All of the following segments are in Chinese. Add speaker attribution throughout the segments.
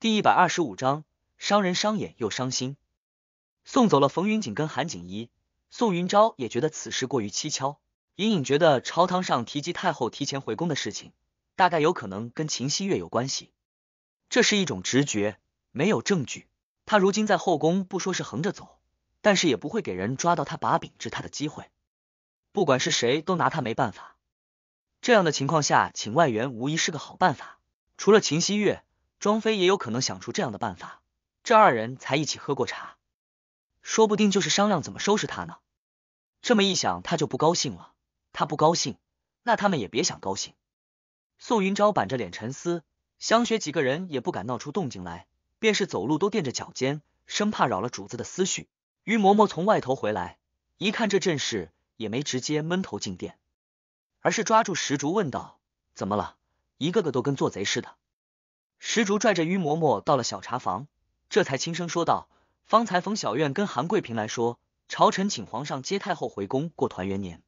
Speaker 1: 第一百二十五章，伤人伤眼又伤心。送走了冯云锦跟韩景怡，宋云昭也觉得此事过于蹊跷，隐隐觉得朝堂上提及太后提前回宫的事情，大概有可能跟秦希月有关系。这是一种直觉，没有证据。他如今在后宫不说是横着走，但是也不会给人抓到他把柄、治他的机会。不管是谁，都拿他没办法。这样的情况下，请外援无疑是个好办法。除了秦希月。庄妃也有可能想出这样的办法，这二人才一起喝过茶，说不定就是商量怎么收拾他呢。这么一想，他就不高兴了。他不高兴，那他们也别想高兴。宋云昭板着脸沉思，香雪几个人也不敢闹出动静来，便是走路都垫着脚尖，生怕扰了主子的思绪。于嬷嬷从外头回来，一看这阵势，也没直接闷头进店，而是抓住石竹问道：“怎么了？一个个都跟做贼似的。”石竹拽着于嬷嬷到了小茶房，这才轻声说道：“方才冯小院跟韩贵嫔来说，朝臣请皇上接太后回宫过团圆年。”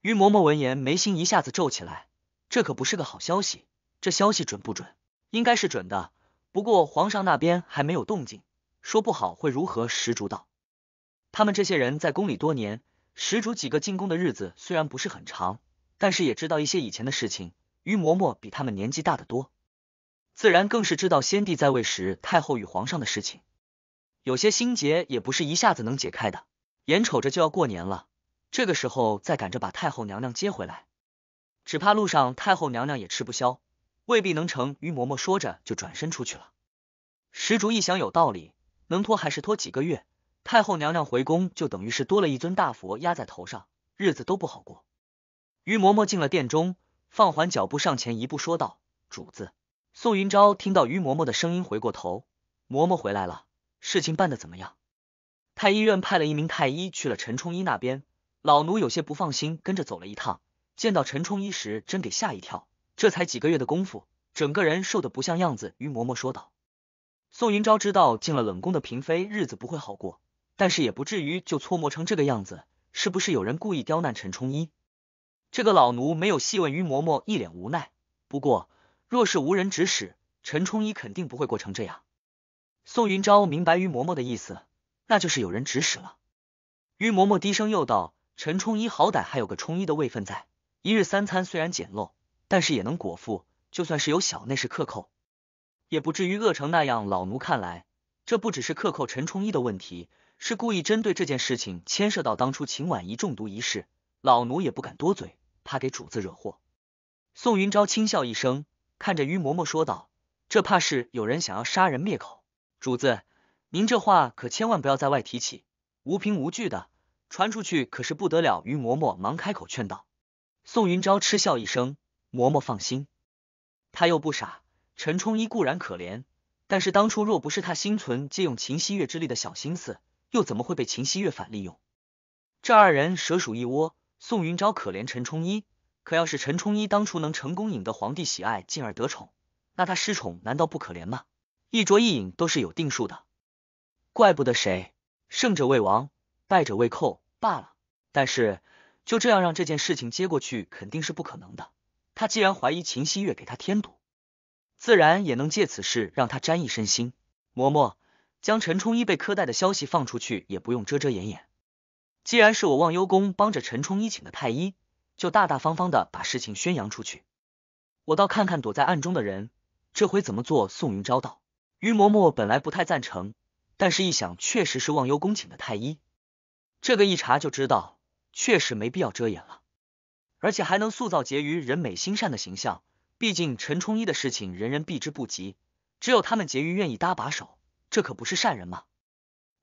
Speaker 1: 于嬷嬷闻言，眉心一下子皱起来，这可不是个好消息。这消息准不准？应该是准的，不过皇上那边还没有动静，说不好会如何。石竹道：“他们这些人在宫里多年，石竹几个进宫的日子虽然不是很长，但是也知道一些以前的事情。于嬷嬷比他们年纪大得多。”自然更是知道先帝在位时太后与皇上的事情，有些心结也不是一下子能解开的。眼瞅着就要过年了，这个时候再赶着把太后娘娘接回来，只怕路上太后娘娘也吃不消，未必能成。于嬷嬷说着就转身出去了。石竹一想有道理，能拖还是拖几个月。太后娘娘回宫，就等于是多了一尊大佛压在头上，日子都不好过。于嬷嬷进了殿中，放缓脚步上前一步说道：“主子。”宋云昭听到于嬷嬷的声音，回过头，嬷嬷回来了，事情办得怎么样？太医院派了一名太医去了陈冲一那边，老奴有些不放心，跟着走了一趟，见到陈冲一时真给吓一跳，这才几个月的功夫，整个人瘦得不像样子。于嬷嬷说道。宋云昭知道进了冷宫的嫔妃日子不会好过，但是也不至于就搓磨成这个样子，是不是有人故意刁难陈冲一？这个老奴没有细问于嬷嬷，一脸无奈。不过。若是无人指使，陈冲一肯定不会过成这样。宋云昭明白于嬷嬷的意思，那就是有人指使了。于嬷嬷低声又道：“陈冲一好歹还有个冲一的位分在，一日三餐虽然简陋，但是也能果腹。就算是有小内侍克扣，也不至于饿成那样。”老奴看来，这不只是克扣陈冲一的问题，是故意针对这件事情，牵涉到当初秦婉仪中毒一事。老奴也不敢多嘴，怕给主子惹祸。宋云昭轻笑一声。看着于嬷嬷说道：“这怕是有人想要杀人灭口，主子，您这话可千万不要在外提起，无凭无据的，传出去可是不得了。”于嬷嬷忙开口劝道。宋云昭嗤笑一声：“嬷嬷放心，他又不傻。陈冲一固然可怜，但是当初若不是他心存借用秦希月之力的小心思，又怎么会被秦希月反利用？这二人蛇鼠一窝。”宋云昭可怜陈冲一。可要是陈冲一当初能成功引得皇帝喜爱，进而得宠，那他失宠难道不可怜吗？一着一引都是有定数的，怪不得谁胜者为王，败者为寇罢了。但是就这样让这件事情接过去肯定是不可能的。他既然怀疑秦希月给他添堵，自然也能借此事让他沾一身腥。嬷嬷，将陈冲一被苛待的消息放出去，也不用遮遮掩掩。既然是我忘忧宫帮着陈冲一请的太医。就大大方方的把事情宣扬出去，我倒看看躲在暗中的人这回怎么做。宋云昭道：“于嬷嬷本来不太赞成，但是一想，确实是忘忧宫请的太医，这个一查就知道，确实没必要遮掩了，而且还能塑造婕妤人美心善的形象。毕竟陈冲一的事情人人避之不及，只有他们婕妤愿意搭把手，这可不是善人吗？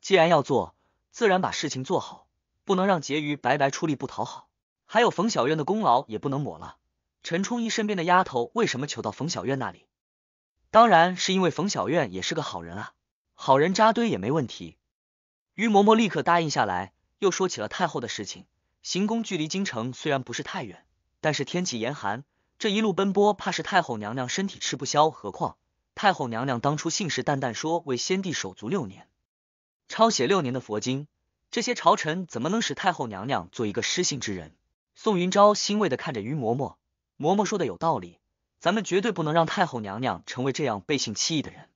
Speaker 1: 既然要做，自然把事情做好，不能让婕妤白白出力不讨好。”还有冯小院的功劳也不能抹了。陈冲一身边的丫头为什么求到冯小院那里？当然是因为冯小院也是个好人啊，好人扎堆也没问题。于嬷嬷立刻答应下来，又说起了太后的事情。行宫距离京城虽然不是太远，但是天气严寒，这一路奔波，怕是太后娘娘身体吃不消。何况太后娘娘当初信誓旦旦说为先帝守足六年，抄写六年的佛经，这些朝臣怎么能使太后娘娘做一个失信之人？宋云昭欣慰的看着于嬷嬷，嬷嬷说的有道理，咱们绝对不能让太后娘娘成为这样背信弃义的人。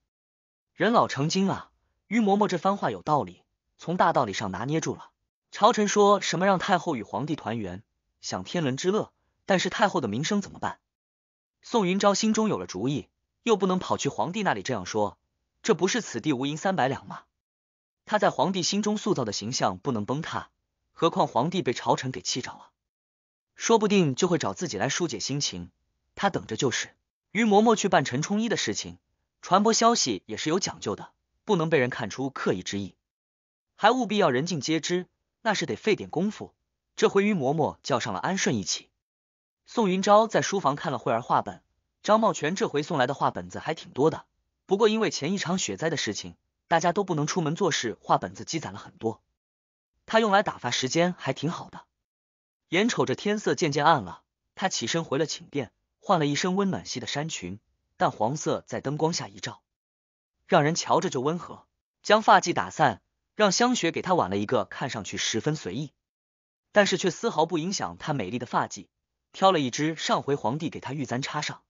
Speaker 1: 人老成精啊，于嬷嬷这番话有道理，从大道理上拿捏住了。朝臣说什么让太后与皇帝团圆，享天伦之乐，但是太后的名声怎么办？宋云昭心中有了主意，又不能跑去皇帝那里这样说，这不是此地无银三百两吗？他在皇帝心中塑造的形象不能崩塌，何况皇帝被朝臣给气着了。说不定就会找自己来疏解心情，他等着就是。于嬷嬷去办陈冲一的事情，传播消息也是有讲究的，不能被人看出刻意之意，还务必要人尽皆知，那是得费点功夫。这回于嬷嬷叫上了安顺一起。宋云昭在书房看了会儿画本，张茂全这回送来的画本子还挺多的。不过因为前一场雪灾的事情，大家都不能出门做事，画本子积攒了很多，他用来打发时间还挺好的。眼瞅着天色渐渐暗了，他起身回了寝殿，换了一身温暖系的衫裙，淡黄色在灯光下一照，让人瞧着就温和。将发髻打散，让香雪给他挽了一个看上去十分随意，但是却丝毫不影响她美丽的发髻。挑了一只上回皇帝给她玉簪插上，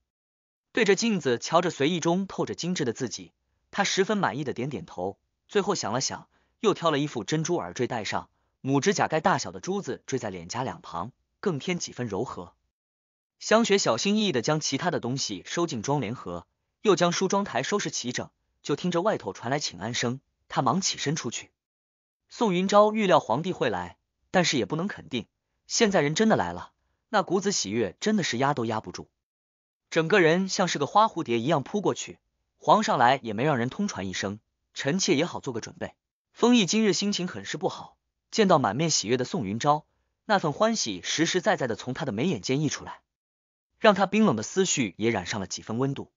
Speaker 1: 对着镜子瞧着随意中透着精致的自己，她十分满意的点点头。最后想了想，又挑了一副珍珠耳坠戴上。拇指甲盖大小的珠子坠在脸颊两旁，更添几分柔和。香雪小心翼翼的将其他的东西收进装帘盒，又将梳妆台收拾齐整。就听着外头传来请安声，她忙起身出去。宋云昭预料皇帝会来，但是也不能肯定。现在人真的来了，那股子喜悦真的是压都压不住，整个人像是个花蝴蝶一样扑过去。皇上来也没让人通传一声，臣妾也好做个准备。封毅今日心情很是不好。见到满面喜悦的宋云昭，那份欢喜实实在在的从他的眉眼间溢出来，让他冰冷的思绪也染上了几分温度。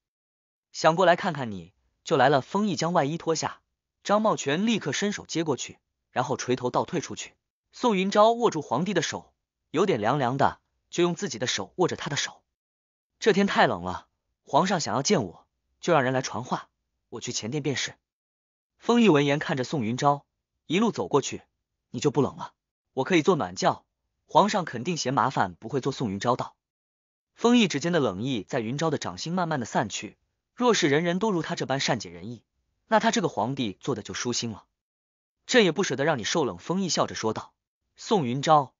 Speaker 1: 想过来看看你，就来了。风毅将外衣脱下，张茂全立刻伸手接过去，然后垂头倒退出去。宋云昭握住皇帝的手，有点凉凉的，就用自己的手握着他的手。这天太冷了，皇上想要见我，就让人来传话，我去前殿便是。风毅闻言，看着宋云昭一路走过去。你就不冷了，我可以做暖轿。皇上肯定嫌麻烦，不会做。宋云昭道，风邑指尖的冷意在云昭的掌心慢慢的散去。若是人人都如他这般善解人意，那他这个皇帝做的就舒心了。朕也不舍得让你受冷。风邑笑着说道。宋云昭，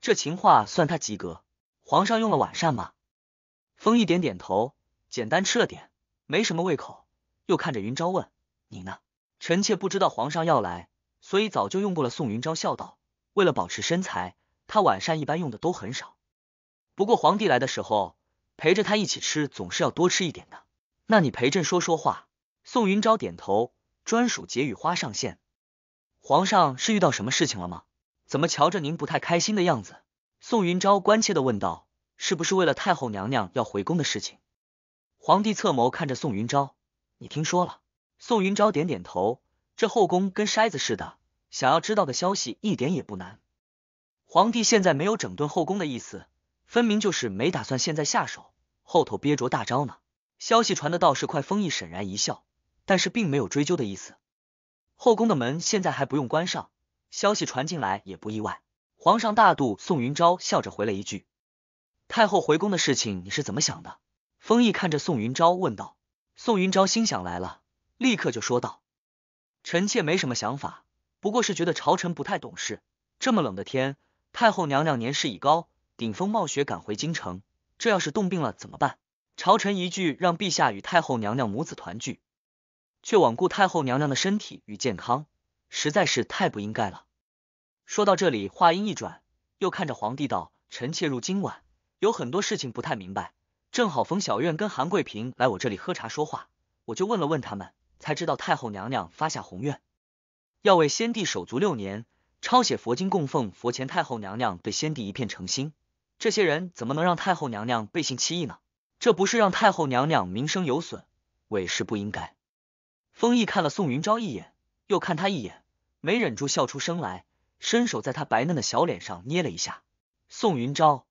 Speaker 1: 这情话算他及格。皇上用了晚膳吗？风邑点点头，简单吃了点，没什么胃口。又看着云昭问，你呢？臣妾不知道皇上要来。所以早就用过了。宋云昭笑道：“为了保持身材，他晚膳一般用的都很少。不过皇帝来的时候，陪着他一起吃，总是要多吃一点的。”那你陪朕说说话。宋云昭点头。专属解语花上线。皇上是遇到什么事情了吗？怎么瞧着您不太开心的样子？宋云昭关切的问道：“是不是为了太后娘娘要回宫的事情？”皇帝侧眸看着宋云昭：“你听说了？”宋云昭点点头。这后宫跟筛子似的，想要知道的消息一点也不难。皇帝现在没有整顿后宫的意思，分明就是没打算现在下手，后头憋着大招呢。消息传的倒是快，封毅沈然一笑，但是并没有追究的意思。后宫的门现在还不用关上，消息传进来也不意外。皇上大度，宋云昭笑着回了一句：“太后回宫的事情，你是怎么想的？”封毅看着宋云昭问道。宋云昭心想来了，立刻就说道。臣妾没什么想法，不过是觉得朝臣不太懂事。这么冷的天，太后娘娘年事已高，顶风冒雪赶回京城，这要是冻病了怎么办？朝臣一句让陛下与太后娘娘母子团聚，却罔顾太后娘娘的身体与健康，实在是太不应该了。说到这里，话音一转，又看着皇帝道：“臣妾入今晚有很多事情不太明白，正好冯小院跟韩桂平来我这里喝茶说话，我就问了问他们。”才知道太后娘娘发下宏愿，要为先帝手足六年，抄写佛经供奉佛前。太后娘娘对先帝一片诚心，这些人怎么能让太后娘娘背信弃义呢？这不是让太后娘娘名声有损，委实不应该。丰毅看了宋云昭一眼，又看他一眼，没忍住笑出声来，伸手在他白嫩的小脸上捏了一下。宋云昭，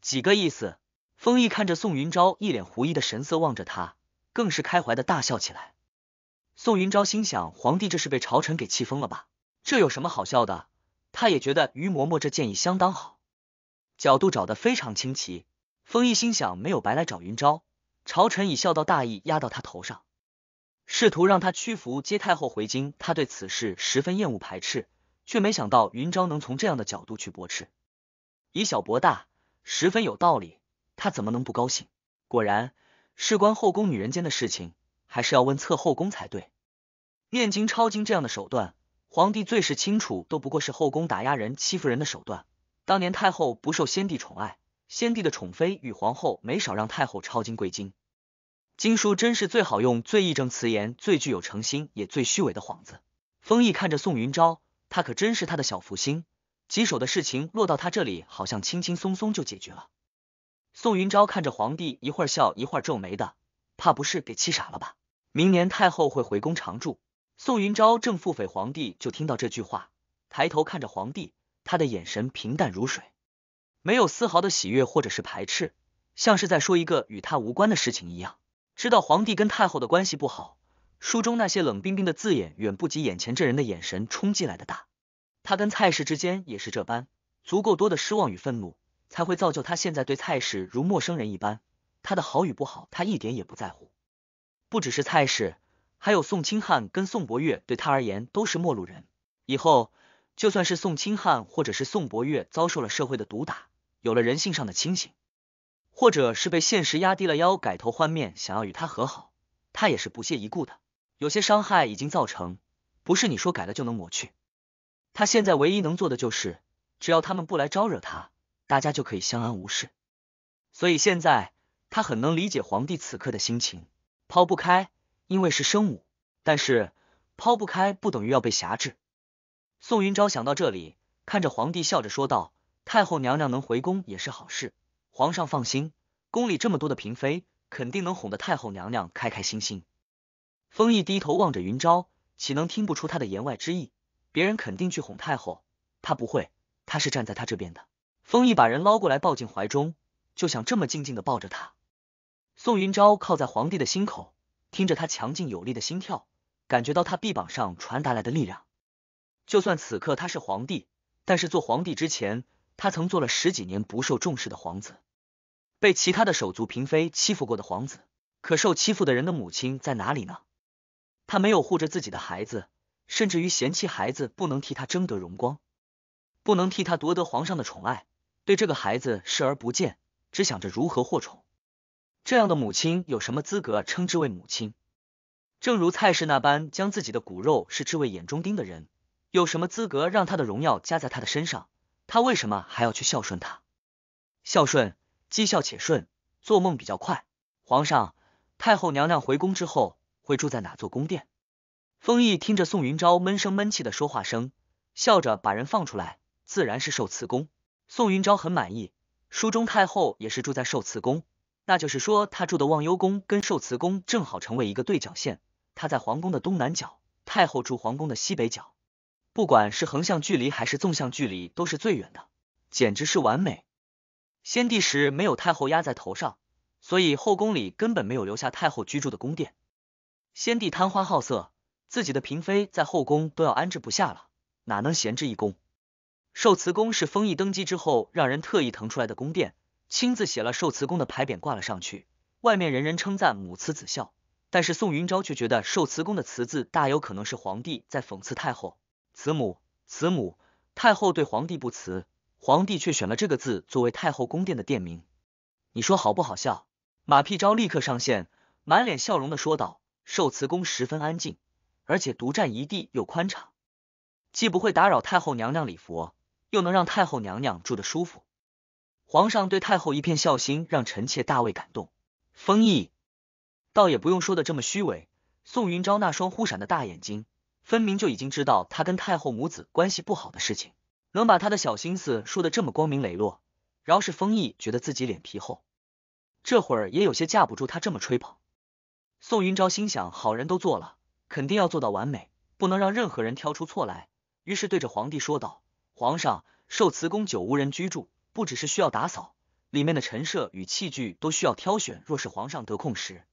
Speaker 1: 几个意思？丰毅看着宋云昭一脸狐疑的神色，望着他，更是开怀的大笑起来。宋云昭心想，皇帝这是被朝臣给气疯了吧？这有什么好笑的？他也觉得于嬷嬷这建议相当好，角度找的非常清奇。封毅心想，没有白来找云昭，朝臣以孝道大义压到他头上，试图让他屈服接太后回京。他对此事十分厌恶排斥，却没想到云昭能从这样的角度去驳斥，以小博大，十分有道理。他怎么能不高兴？果然，事关后宫女人间的事情。还是要问侧后宫才对，念经抄经这样的手段，皇帝最是清楚，都不过是后宫打压人、欺负人的手段。当年太后不受先帝宠爱，先帝的宠妃与皇后没少让太后抄经跪经。经书真是最好用、最义正词严、最具有诚心也最虚伪的幌子。封毅看着宋云昭，他可真是他的小福星，棘手的事情落到他这里，好像轻轻松松就解决了。宋云昭看着皇帝，一会儿笑，一会儿皱眉的。怕不是给气傻了吧？明年太后会回宫常住。宋云昭正腹诽皇帝，就听到这句话，抬头看着皇帝，他的眼神平淡如水，没有丝毫的喜悦或者是排斥，像是在说一个与他无关的事情一样。知道皇帝跟太后的关系不好，书中那些冷冰冰的字眼，远不及眼前这人的眼神冲击来的大。他跟蔡氏之间也是这般，足够多的失望与愤怒，才会造就他现在对蔡氏如陌生人一般。他的好与不好，他一点也不在乎。不只是蔡氏，还有宋清汉跟宋博月，对他而言都是陌路人。以后就算是宋清汉或者是宋博月遭受了社会的毒打，有了人性上的清醒，或者是被现实压低了腰，改头换面想要与他和好，他也是不屑一顾的。有些伤害已经造成，不是你说改了就能抹去。他现在唯一能做的就是，只要他们不来招惹他，大家就可以相安无事。所以现在。他很能理解皇帝此刻的心情，抛不开，因为是生母，但是抛不开不等于要被挟制。宋云昭想到这里，看着皇帝笑着说道：“太后娘娘能回宫也是好事，皇上放心，宫里这么多的嫔妃，肯定能哄得太后娘娘开开心心。”风毅低头望着云昭，岂能听不出他的言外之意？别人肯定去哄太后，他不会，他是站在他这边的。风毅把人捞过来，抱进怀中，就想这么静静的抱着他。宋云昭靠在皇帝的心口，听着他强劲有力的心跳，感觉到他臂膀上传达来的力量。就算此刻他是皇帝，但是做皇帝之前，他曾做了十几年不受重视的皇子，被其他的手足、嫔妃欺负过的皇子。可受欺负的人的母亲在哪里呢？他没有护着自己的孩子，甚至于嫌弃孩子不能替他争得荣光，不能替他夺得皇上的宠爱，对这个孩子视而不见，只想着如何获宠。这样的母亲有什么资格称之为母亲？正如蔡氏那般将自己的骨肉视之为眼中钉的人，有什么资格让他的荣耀加在他的身上？他为什么还要去孝顺他？孝顺，既孝且顺，做梦比较快。皇上，太后娘娘回宫之后会住在哪座宫殿？丰毅听着宋云昭闷声闷气的说话声，笑着把人放出来，自然是寿慈宫。宋云昭很满意，书中太后也是住在寿慈宫。那就是说，他住的忘忧宫跟寿慈宫正好成为一个对角线，他在皇宫的东南角，太后住皇宫的西北角，不管是横向距离还是纵向距离都是最远的，简直是完美。先帝时没有太后压在头上，所以后宫里根本没有留下太后居住的宫殿。先帝贪花好色，自己的嫔妃在后宫都要安置不下了，哪能闲置一宫？寿慈宫是封邑登基之后让人特意腾出来的宫殿。亲自写了寿慈宫的牌匾挂了上去，外面人人称赞母慈子孝，但是宋云昭却觉得寿慈宫的慈字大有可能是皇帝在讽刺太后，慈母慈母，太后对皇帝不慈，皇帝却选了这个字作为太后宫殿的殿名，你说好不好笑？马屁昭立刻上线，满脸笑容的说道。寿慈宫十分安静，而且独占一地又宽敞，既不会打扰太后娘娘礼佛，又能让太后娘娘住得舒服。皇上对太后一片孝心，让臣妾大为感动。封毅倒也不用说的这么虚伪。宋云昭那双忽闪的大眼睛，分明就已经知道他跟太后母子关系不好的事情，能把他的小心思说的这么光明磊落。饶是封毅觉得自己脸皮厚，这会儿也有些架不住他这么吹捧。宋云昭心想，好人都做了，肯定要做到完美，不能让任何人挑出错来。于是对着皇帝说道：“皇上，寿慈宫久无人居住。”不只是需要打扫，里面的陈设与器具都需要挑选。若是皇上得空时，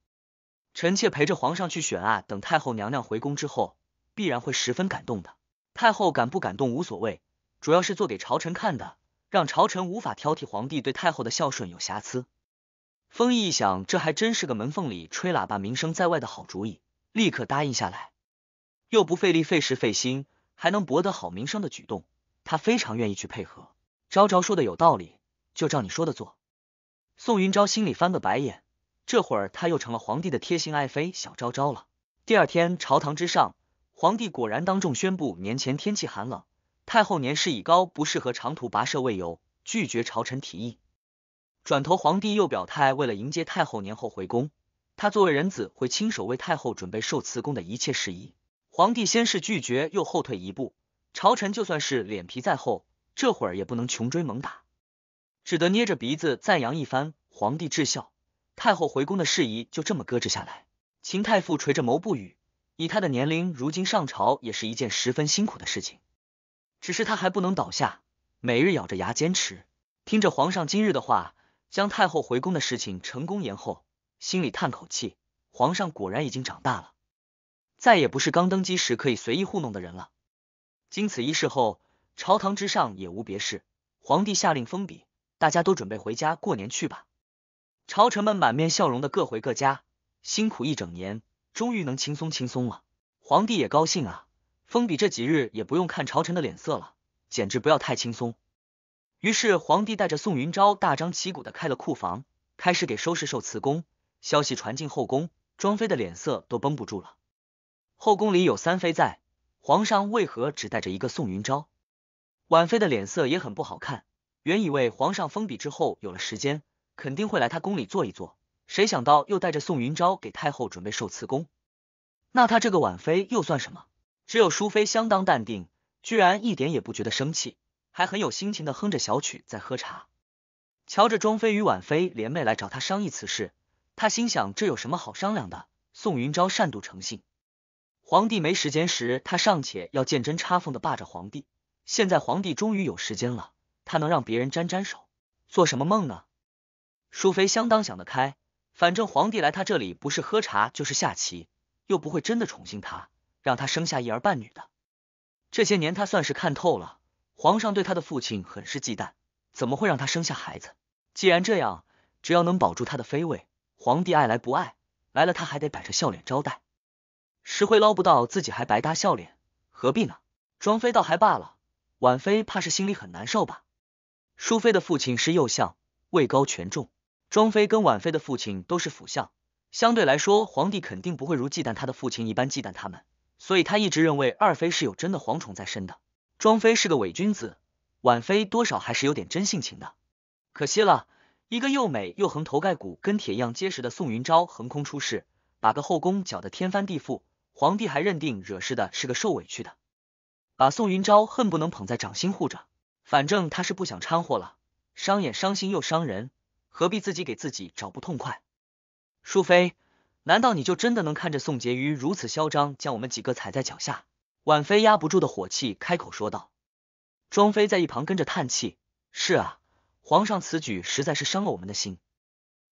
Speaker 1: 臣妾陪着皇上去选啊。等太后娘娘回宫之后，必然会十分感动的。太后感不感动无所谓，主要是做给朝臣看的，让朝臣无法挑剔皇帝对太后的孝顺有瑕疵。封毅一想，这还真是个门缝里吹喇叭、名声在外的好主意，立刻答应下来。又不费力、费时、费心，还能博得好名声的举动，他非常愿意去配合。昭昭说的有道理，就照你说的做。宋云昭心里翻个白眼，这会儿他又成了皇帝的贴心爱妃小昭昭了。第二天朝堂之上，皇帝果然当众宣布年前天气寒冷，太后年事已高，不适合长途跋涉未游，拒绝朝臣提议。转头皇帝又表态，为了迎接太后年后回宫，他作为人子会亲手为太后准备受慈宫的一切事宜。皇帝先是拒绝，又后退一步，朝臣就算是脸皮再厚。这会儿也不能穷追猛打，只得捏着鼻子赞扬一番皇帝至孝。太后回宫的事宜就这么搁置下来。秦太傅垂着眸不语，以他的年龄，如今上朝也是一件十分辛苦的事情。只是他还不能倒下，每日咬着牙坚持。听着皇上今日的话，将太后回宫的事情成功延后，心里叹口气：皇上果然已经长大了，再也不是刚登基时可以随意糊弄的人了。经此一事后。朝堂之上也无别事，皇帝下令封笔，大家都准备回家过年去吧。朝臣们满面笑容的各回各家，辛苦一整年，终于能轻松轻松了。皇帝也高兴啊，封笔这几日也不用看朝臣的脸色了，简直不要太轻松。于是皇帝带着宋云昭大张旗鼓的开了库房，开始给收拾寿慈宫。消息传进后宫，庄妃的脸色都绷不住了。后宫里有三妃在，皇上为何只带着一个宋云昭？婉妃的脸色也很不好看，原以为皇上封笔之后有了时间，肯定会来她宫里坐一坐，谁想到又带着宋云昭给太后准备寿赐宫，那他这个婉妃又算什么？只有淑妃相当淡定，居然一点也不觉得生气，还很有心情的哼着小曲在喝茶。瞧着庄妃与婉妃联袂来找他商议此事，他心想这有什么好商量的？宋云昭善妒成性，皇帝没时间时，他尚且要见真插缝的霸着皇帝。现在皇帝终于有时间了，他能让别人沾沾手，做什么梦呢？淑妃相当想得开，反正皇帝来他这里不是喝茶就是下棋，又不会真的宠幸他，让他生下一儿半女的。这些年他算是看透了，皇上对他的父亲很是忌惮，怎么会让他生下孩子？既然这样，只要能保住他的妃位，皇帝爱来不爱来了，他还得摆着笑脸招待。实惠捞不到，自己还白搭笑脸，何必呢？庄妃倒还罢了。婉妃怕是心里很难受吧？淑妃的父亲是右相，位高权重。庄妃跟婉妃的父亲都是辅相，相对来说，皇帝肯定不会如忌惮他的父亲一般忌惮他们。所以他一直认为二妃是有真的皇宠在身的。庄妃是个伪君子，婉妃多少还是有点真性情的。可惜了，一个又美又横头盖骨、跟铁一样结实的宋云昭横空出世，把个后宫搅得天翻地覆。皇帝还认定惹事的是个受委屈的。把宋云昭恨不能捧在掌心护着，反正他是不想掺和了，伤眼伤心又伤人，何必自己给自己找不痛快？淑妃，难道你就真的能看着宋婕妤如此嚣张，将我们几个踩在脚下？婉妃压不住的火气开口说道。庄妃在一旁跟着叹气：“是啊，皇上此举实在是伤了我们的心。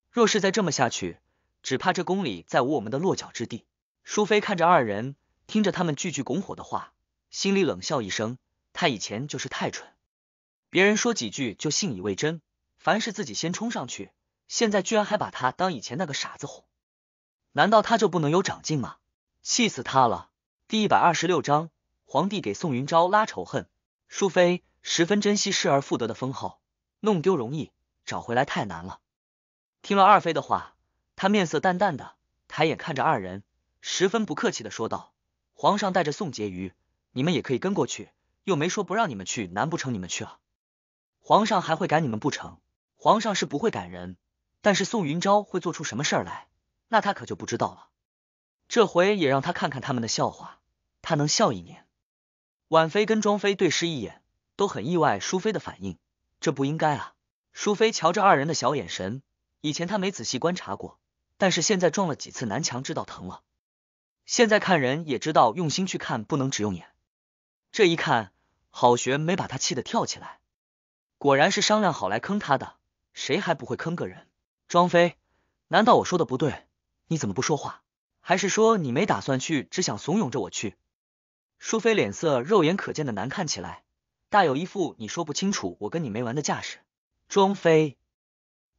Speaker 1: 若是再这么下去，只怕这宫里再无我们的落脚之地。”淑妃看着二人，听着他们句句拱火的话。心里冷笑一声，他以前就是太蠢，别人说几句就信以为真，凡事自己先冲上去，现在居然还把他当以前那个傻子哄，难道他就不能有长进吗？气死他了！第一百二十六章，皇帝给宋云昭拉仇恨，淑妃十分珍惜失而复得的封号，弄丢容易，找回来太难了。听了二妃的话，他面色淡淡的，抬眼看着二人，十分不客气的说道：“皇上带着宋婕妤。”你们也可以跟过去，又没说不让你们去，难不成你们去了，皇上还会赶你们不成？皇上是不会赶人，但是宋云昭会做出什么事儿来，那他可就不知道了。这回也让他看看他们的笑话，他能笑一年。婉妃跟庄妃对视一眼，都很意外淑妃的反应，这不应该啊。淑妃瞧着二人的小眼神，以前她没仔细观察过，但是现在撞了几次南墙知道疼了，现在看人也知道用心去看，不能只用眼。这一看，郝璇没把他气得跳起来，果然是商量好来坑他的。谁还不会坑个人？庄妃，难道我说的不对？你怎么不说话？还是说你没打算去，只想怂恿着我去？淑妃脸色肉眼可见的难看起来，大有一副你说不清楚，我跟你没完的架势。庄妃、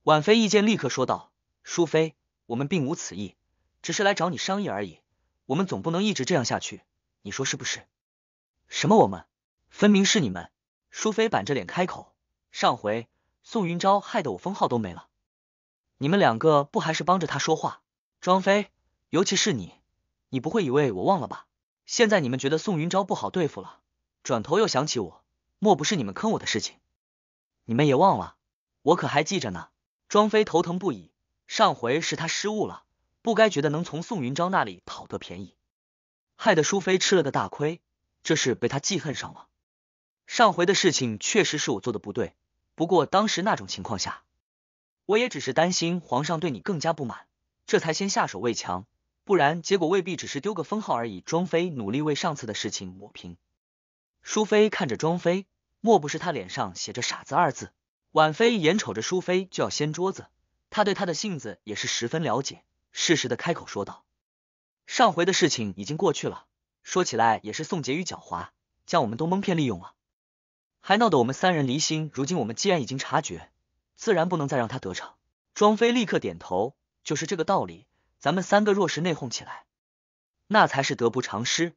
Speaker 1: 婉妃意见立刻说道：“淑妃，我们并无此意，只是来找你商议而已。我们总不能一直这样下去，你说是不是？”什么？我们分明是你们！淑妃板着脸开口。上回宋云昭害得我封号都没了，你们两个不还是帮着他说话？庄妃，尤其是你，你不会以为我忘了吧？现在你们觉得宋云昭不好对付了，转头又想起我，莫不是你们坑我的事情？你们也忘了，我可还记着呢。庄妃头疼不已，上回是他失误了，不该觉得能从宋云昭那里讨得便宜，害得淑妃吃了个大亏。这是被他记恨上了。上回的事情确实是我做的不对，不过当时那种情况下，我也只是担心皇上对你更加不满，这才先下手为强，不然结果未必只是丢个封号而已。庄妃努力为上次的事情抹平。淑妃看着庄妃，莫不是她脸上写着“傻子”二字？婉妃眼瞅着淑妃就要掀桌子，她对她的性子也是十分了解，适时的开口说道：“上回的事情已经过去了。”说起来也是宋杰宇狡猾，将我们都蒙骗利用了，还闹得我们三人离心。如今我们既然已经察觉，自然不能再让他得逞。庄飞立刻点头，就是这个道理。咱们三个若是内讧起来，那才是得不偿失。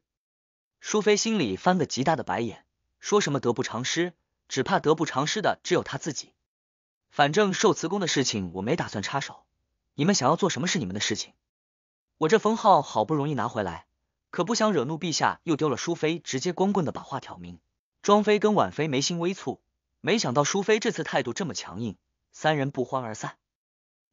Speaker 1: 淑妃心里翻个极大的白眼，说什么得不偿失，只怕得不偿失的只有他自己。反正寿慈宫的事情我没打算插手，你们想要做什么是你们的事情。我这封号好不容易拿回来。可不想惹怒陛下，又丢了淑妃，直接光棍的把话挑明。庄妃跟婉妃眉心微蹙，没想到淑妃这次态度这么强硬，三人不欢而散。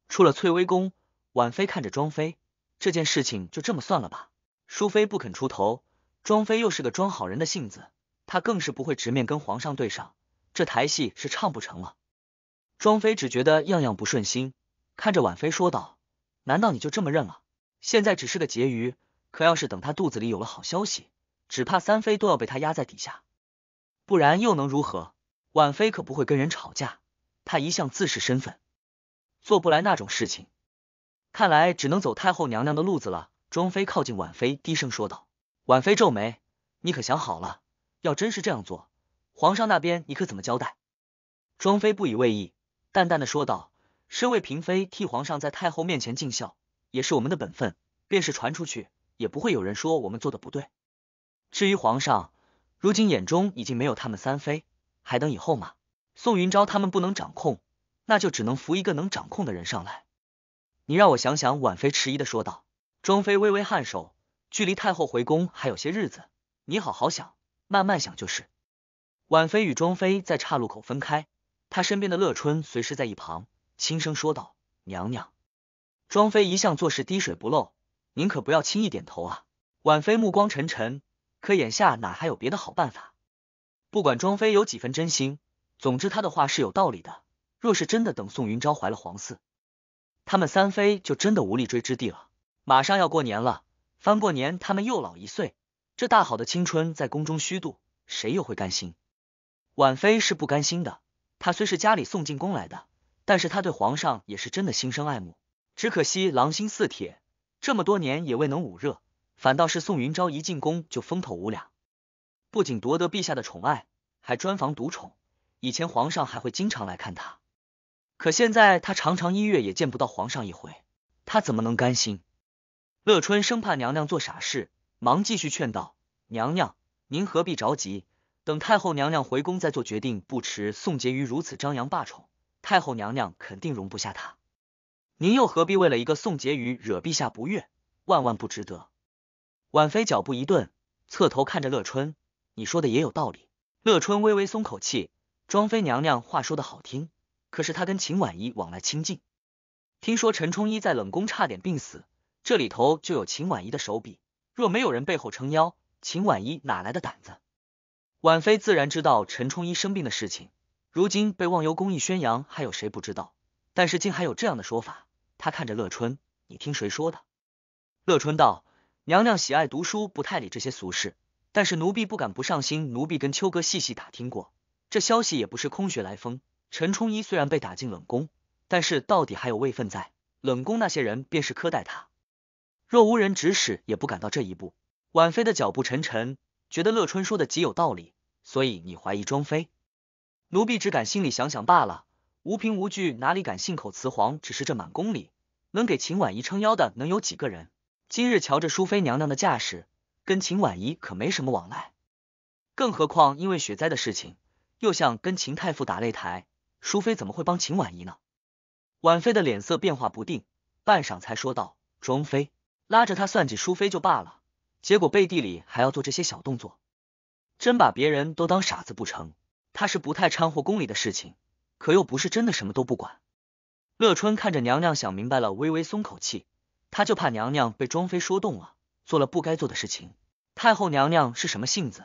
Speaker 1: 出了翠微宫，婉妃看着庄妃，这件事情就这么算了吧。淑妃不肯出头，庄妃又是个装好人的性子，她更是不会直面跟皇上对上，这台戏是唱不成了。庄妃只觉得样样不顺心，看着婉妃说道：“难道你就这么认了？现在只是个结余。”可要是等他肚子里有了好消息，只怕三妃都要被他压在底下。不然又能如何？婉妃可不会跟人吵架，她一向自视身份，做不来那种事情。看来只能走太后娘娘的路子了。庄妃靠近婉妃，低声说道：“婉妃皱眉，你可想好了？要真是这样做，皇上那边你可怎么交代？”庄妃不以为意，淡淡的说道：“身为嫔妃，替皇上在太后面前尽孝，也是我们的本分。便是传出去。”也不会有人说我们做的不对。至于皇上，如今眼中已经没有他们三妃，还等以后吗？宋云昭他们不能掌控，那就只能扶一个能掌控的人上来。你让我想想。”婉妃迟疑的说道。庄妃微微颔首。距离太后回宫还有些日子，你好好想，慢慢想就是。婉妃与庄妃在岔路口分开，她身边的乐春随时在一旁轻声说道：“娘娘。”庄妃一向做事滴水不漏。您可不要轻易点头啊！婉妃目光沉沉，可眼下哪还有别的好办法？不管庄妃有几分真心，总之她的话是有道理的。若是真的等宋云昭怀了皇嗣，他们三妃就真的无力追之地了。马上要过年了，翻过年他们又老一岁，这大好的青春在宫中虚度，谁又会甘心？婉妃是不甘心的。她虽是家里送进宫来的，但是她对皇上也是真的心生爱慕。只可惜狼心似铁。这么多年也未能捂热，反倒是宋云昭一进宫就风头无两，不仅夺得陛下的宠爱，还专房独宠。以前皇上还会经常来看他，可现在他常常一月也见不到皇上一回，他怎么能甘心？乐春生怕娘娘做傻事，忙继续劝道：“娘娘，您何必着急？等太后娘娘回宫再做决定不迟。”宋婕妤如此张扬霸宠，太后娘娘肯定容不下她。您又何必为了一个宋婕妤惹陛下不悦，万万不值得。婉妃脚步一顿，侧头看着乐春，你说的也有道理。乐春微微松口气，庄妃娘娘话说的好听，可是她跟秦婉仪往来亲近，听说陈冲一在冷宫差点病死，这里头就有秦婉仪的手笔。若没有人背后撑腰，秦婉仪哪来的胆子？婉妃自然知道陈冲一生病的事情，如今被忘忧宫议宣扬，还有谁不知道？但是竟还有这样的说法，他看着乐春，你听谁说的？乐春道：“娘娘喜爱读书，不太理这些俗事，但是奴婢不敢不上心。奴婢跟秋哥细细打听过，这消息也不是空穴来风。陈冲一虽然被打进冷宫，但是到底还有位分在冷宫，那些人便是苛待他，若无人指使，也不敢到这一步。”婉妃的脚步沉沉，觉得乐春说的极有道理，所以你怀疑庄妃？奴婢只敢心里想想罢了。无凭无据，哪里敢信口雌黄？只是这满宫里能给秦婉仪撑腰的，能有几个人？今日瞧着淑妃娘娘的架势，跟秦婉仪可没什么往来。更何况因为雪灾的事情，又像跟秦太傅打擂台，淑妃怎么会帮秦婉仪呢？婉妃的脸色变化不定，半晌才说道：“庄妃拉着他算计淑妃就罢了，结果背地里还要做这些小动作，真把别人都当傻子不成？他是不太掺和宫里的事情。”可又不是真的什么都不管。乐春看着娘娘想明白了，微微松口气。他就怕娘娘被庄妃说动了，做了不该做的事情。太后娘娘是什么性子，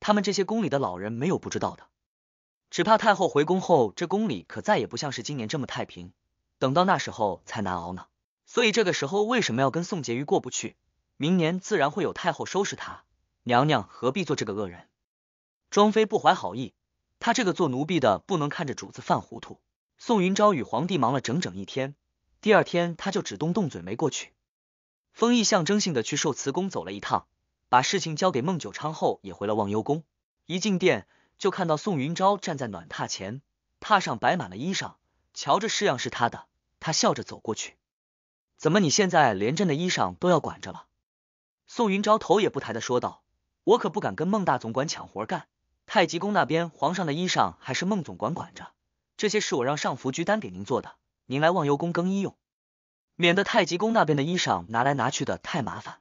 Speaker 1: 他们这些宫里的老人没有不知道的。只怕太后回宫后，这宫里可再也不像是今年这么太平，等到那时候才难熬呢。所以这个时候为什么要跟宋婕妤过不去？明年自然会有太后收拾她，娘娘何必做这个恶人？庄妃不怀好意。他这个做奴婢的不能看着主子犯糊涂。宋云昭与皇帝忙了整整一天，第二天他就只动动嘴没过去。封毅象征性的去寿慈宫走了一趟，把事情交给孟九昌后也回了忘忧宫。一进殿，就看到宋云昭站在暖榻前，榻上摆满了衣裳，瞧着式样是他的。他笑着走过去：“怎么你现在连朕的衣裳都要管着了？”宋云昭头也不抬的说道：“我可不敢跟孟大总管抢活干。”太极宫那边皇上的衣裳还是孟总管管着，这些是我让上福居单给您做的，您来忘忧宫更衣用，免得太极宫那边的衣裳拿来拿去的太麻烦。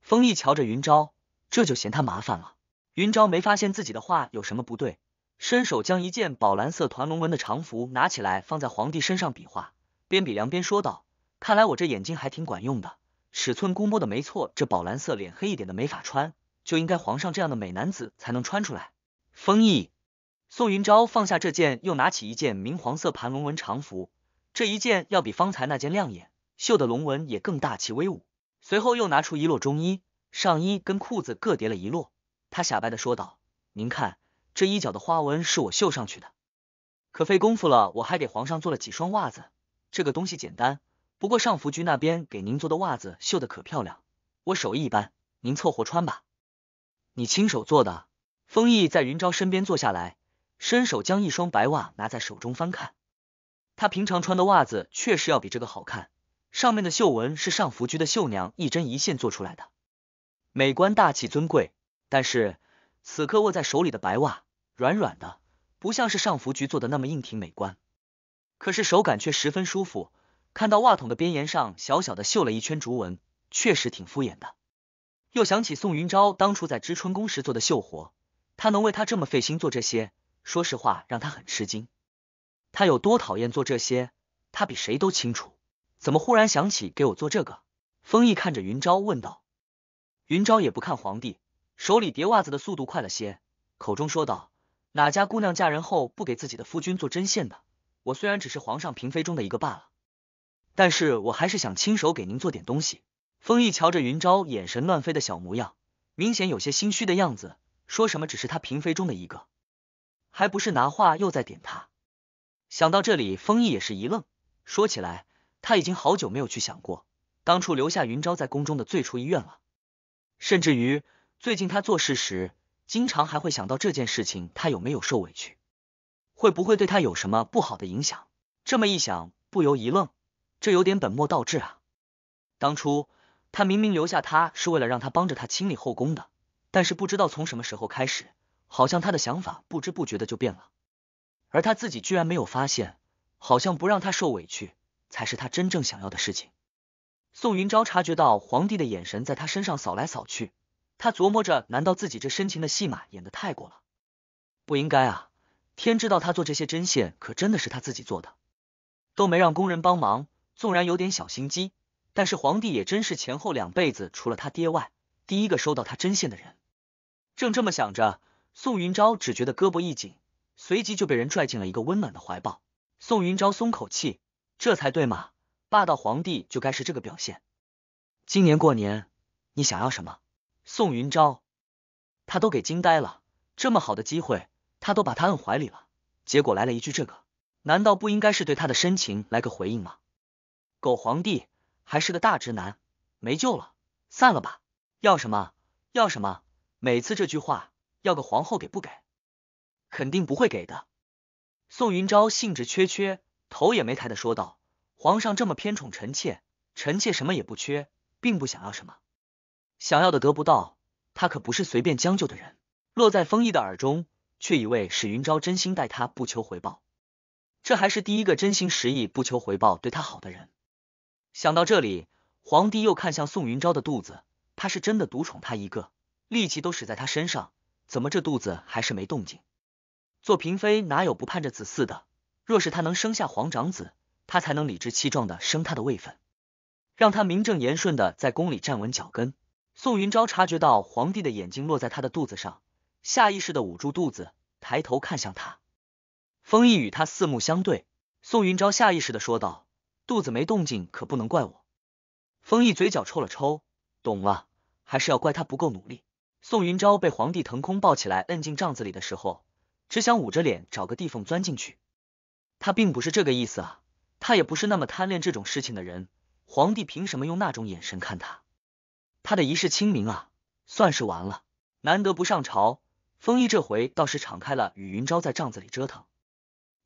Speaker 1: 风毅瞧着云昭，这就嫌他麻烦了。云昭没发现自己的话有什么不对，伸手将一件宝蓝色团龙纹的长服拿起来放在皇帝身上比划，边比量边说道：“看来我这眼睛还挺管用的，尺寸估摸的没错。这宝蓝色脸黑一点的没法穿，就应该皇上这样的美男子才能穿出来。”风印。宋云昭放下这件，又拿起一件明黄色盘龙纹长服，这一件要比方才那件亮眼，绣的龙纹也更大气威武。随后又拿出一摞中衣，上衣跟裤子各叠了一摞。他傻白的说道：“您看，这衣角的花纹是我绣上去的，可费功夫了。我还给皇上做了几双袜子，这个东西简单，不过尚服局那边给您做的袜子绣的可漂亮，我手艺一般，您凑合穿吧。你亲手做的。”风毅在云昭身边坐下来，伸手将一双白袜拿在手中翻看。他平常穿的袜子确实要比这个好看，上面的绣纹是上福居的绣娘一针一线做出来的，美观大气尊贵。但是此刻握在手里的白袜软软的，不像是上福居做的那么硬挺美观，可是手感却十分舒服。看到袜筒的边沿上小小的绣了一圈竹纹，确实挺敷衍的。又想起宋云昭当初在知春宫时做的绣活。他能为他这么费心做这些，说实话让他很吃惊。他有多讨厌做这些，他比谁都清楚。怎么忽然想起给我做这个？封毅看着云昭问道。云昭也不看皇帝，手里叠袜子的速度快了些，口中说道：“哪家姑娘嫁人后不给自己的夫君做针线的？我虽然只是皇上嫔妃中的一个罢了，但是我还是想亲手给您做点东西。”封毅瞧着云昭眼神乱飞的小模样，明显有些心虚的样子。说什么只是他嫔妃中的一个，还不是拿话又在点他。想到这里，封毅也是一愣。说起来，他已经好久没有去想过当初留下云昭在宫中的最初意愿了，甚至于最近他做事时，经常还会想到这件事情，他有没有受委屈，会不会对他有什么不好的影响。这么一想，不由一愣，这有点本末倒置啊。当初他明明留下他，是为了让他帮着他清理后宫的。但是不知道从什么时候开始，好像他的想法不知不觉的就变了，而他自己居然没有发现，好像不让他受委屈才是他真正想要的事情。宋云昭察觉到皇帝的眼神在他身上扫来扫去，他琢磨着，难道自己这深情的戏码演的太过了？不应该啊！天知道他做这些针线可真的是他自己做的，都没让工人帮忙，纵然有点小心机，但是皇帝也真是前后两辈子除了他爹外，第一个收到他针线的人。正这么想着，宋云昭只觉得胳膊一紧，随即就被人拽进了一个温暖的怀抱。宋云昭松口气，这才对嘛，霸道皇帝就该是这个表现。今年过年你想要什么？宋云昭，他都给惊呆了，这么好的机会，他都把他摁怀里了，结果来了一句这个，难道不应该是对他的深情来个回应吗？狗皇帝还是个大直男，没救了，散了吧。要什么？要什么？每次这句话，要个皇后给不给？肯定不会给的。宋云昭兴致缺缺，头也没抬的说道：“皇上这么偏宠臣妾，臣妾什么也不缺，并不想要什么。想要的得不到，他可不是随便将就的人。”落在封毅的耳中，却以为是云昭真心待他，不求回报。这还是第一个真心实意不求回报对他好的人。想到这里，皇帝又看向宋云昭的肚子，他是真的独宠他一个。力气都使在他身上，怎么这肚子还是没动静？做嫔妃哪有不盼着子嗣的？若是她能生下皇长子，她才能理直气壮的升她的位分，让她名正言顺的在宫里站稳脚跟。宋云昭察觉到皇帝的眼睛落在他的肚子上，下意识的捂住肚子，抬头看向他。封毅与他四目相对，宋云昭下意识的说道：“肚子没动静，可不能怪我。”封毅嘴角抽了抽，懂了，还是要怪他不够努力。宋云昭被皇帝腾空抱起来，摁进帐子里的时候，只想捂着脸找个地缝钻进去。他并不是这个意思啊，他也不是那么贪恋这种事情的人。皇帝凭什么用那种眼神看他？他的一世清明啊，算是完了。难得不上朝，风衣这回倒是敞开了，与云昭在帐子里折腾，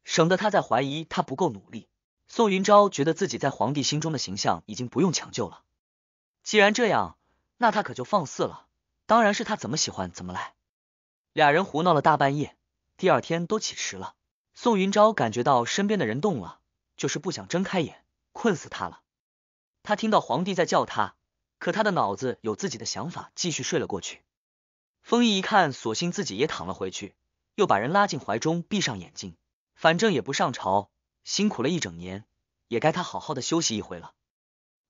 Speaker 1: 省得他在怀疑他不够努力。宋云昭觉得自己在皇帝心中的形象已经不用抢救了。既然这样，那他可就放肆了。当然是他怎么喜欢怎么来，俩人胡闹了大半夜，第二天都起迟了。宋云昭感觉到身边的人动了，就是不想睁开眼，困死他了。他听到皇帝在叫他，可他的脑子有自己的想法，继续睡了过去。封仪一看，索性自己也躺了回去，又把人拉进怀中，闭上眼睛，反正也不上朝，辛苦了一整年，也该他好好的休息一回了。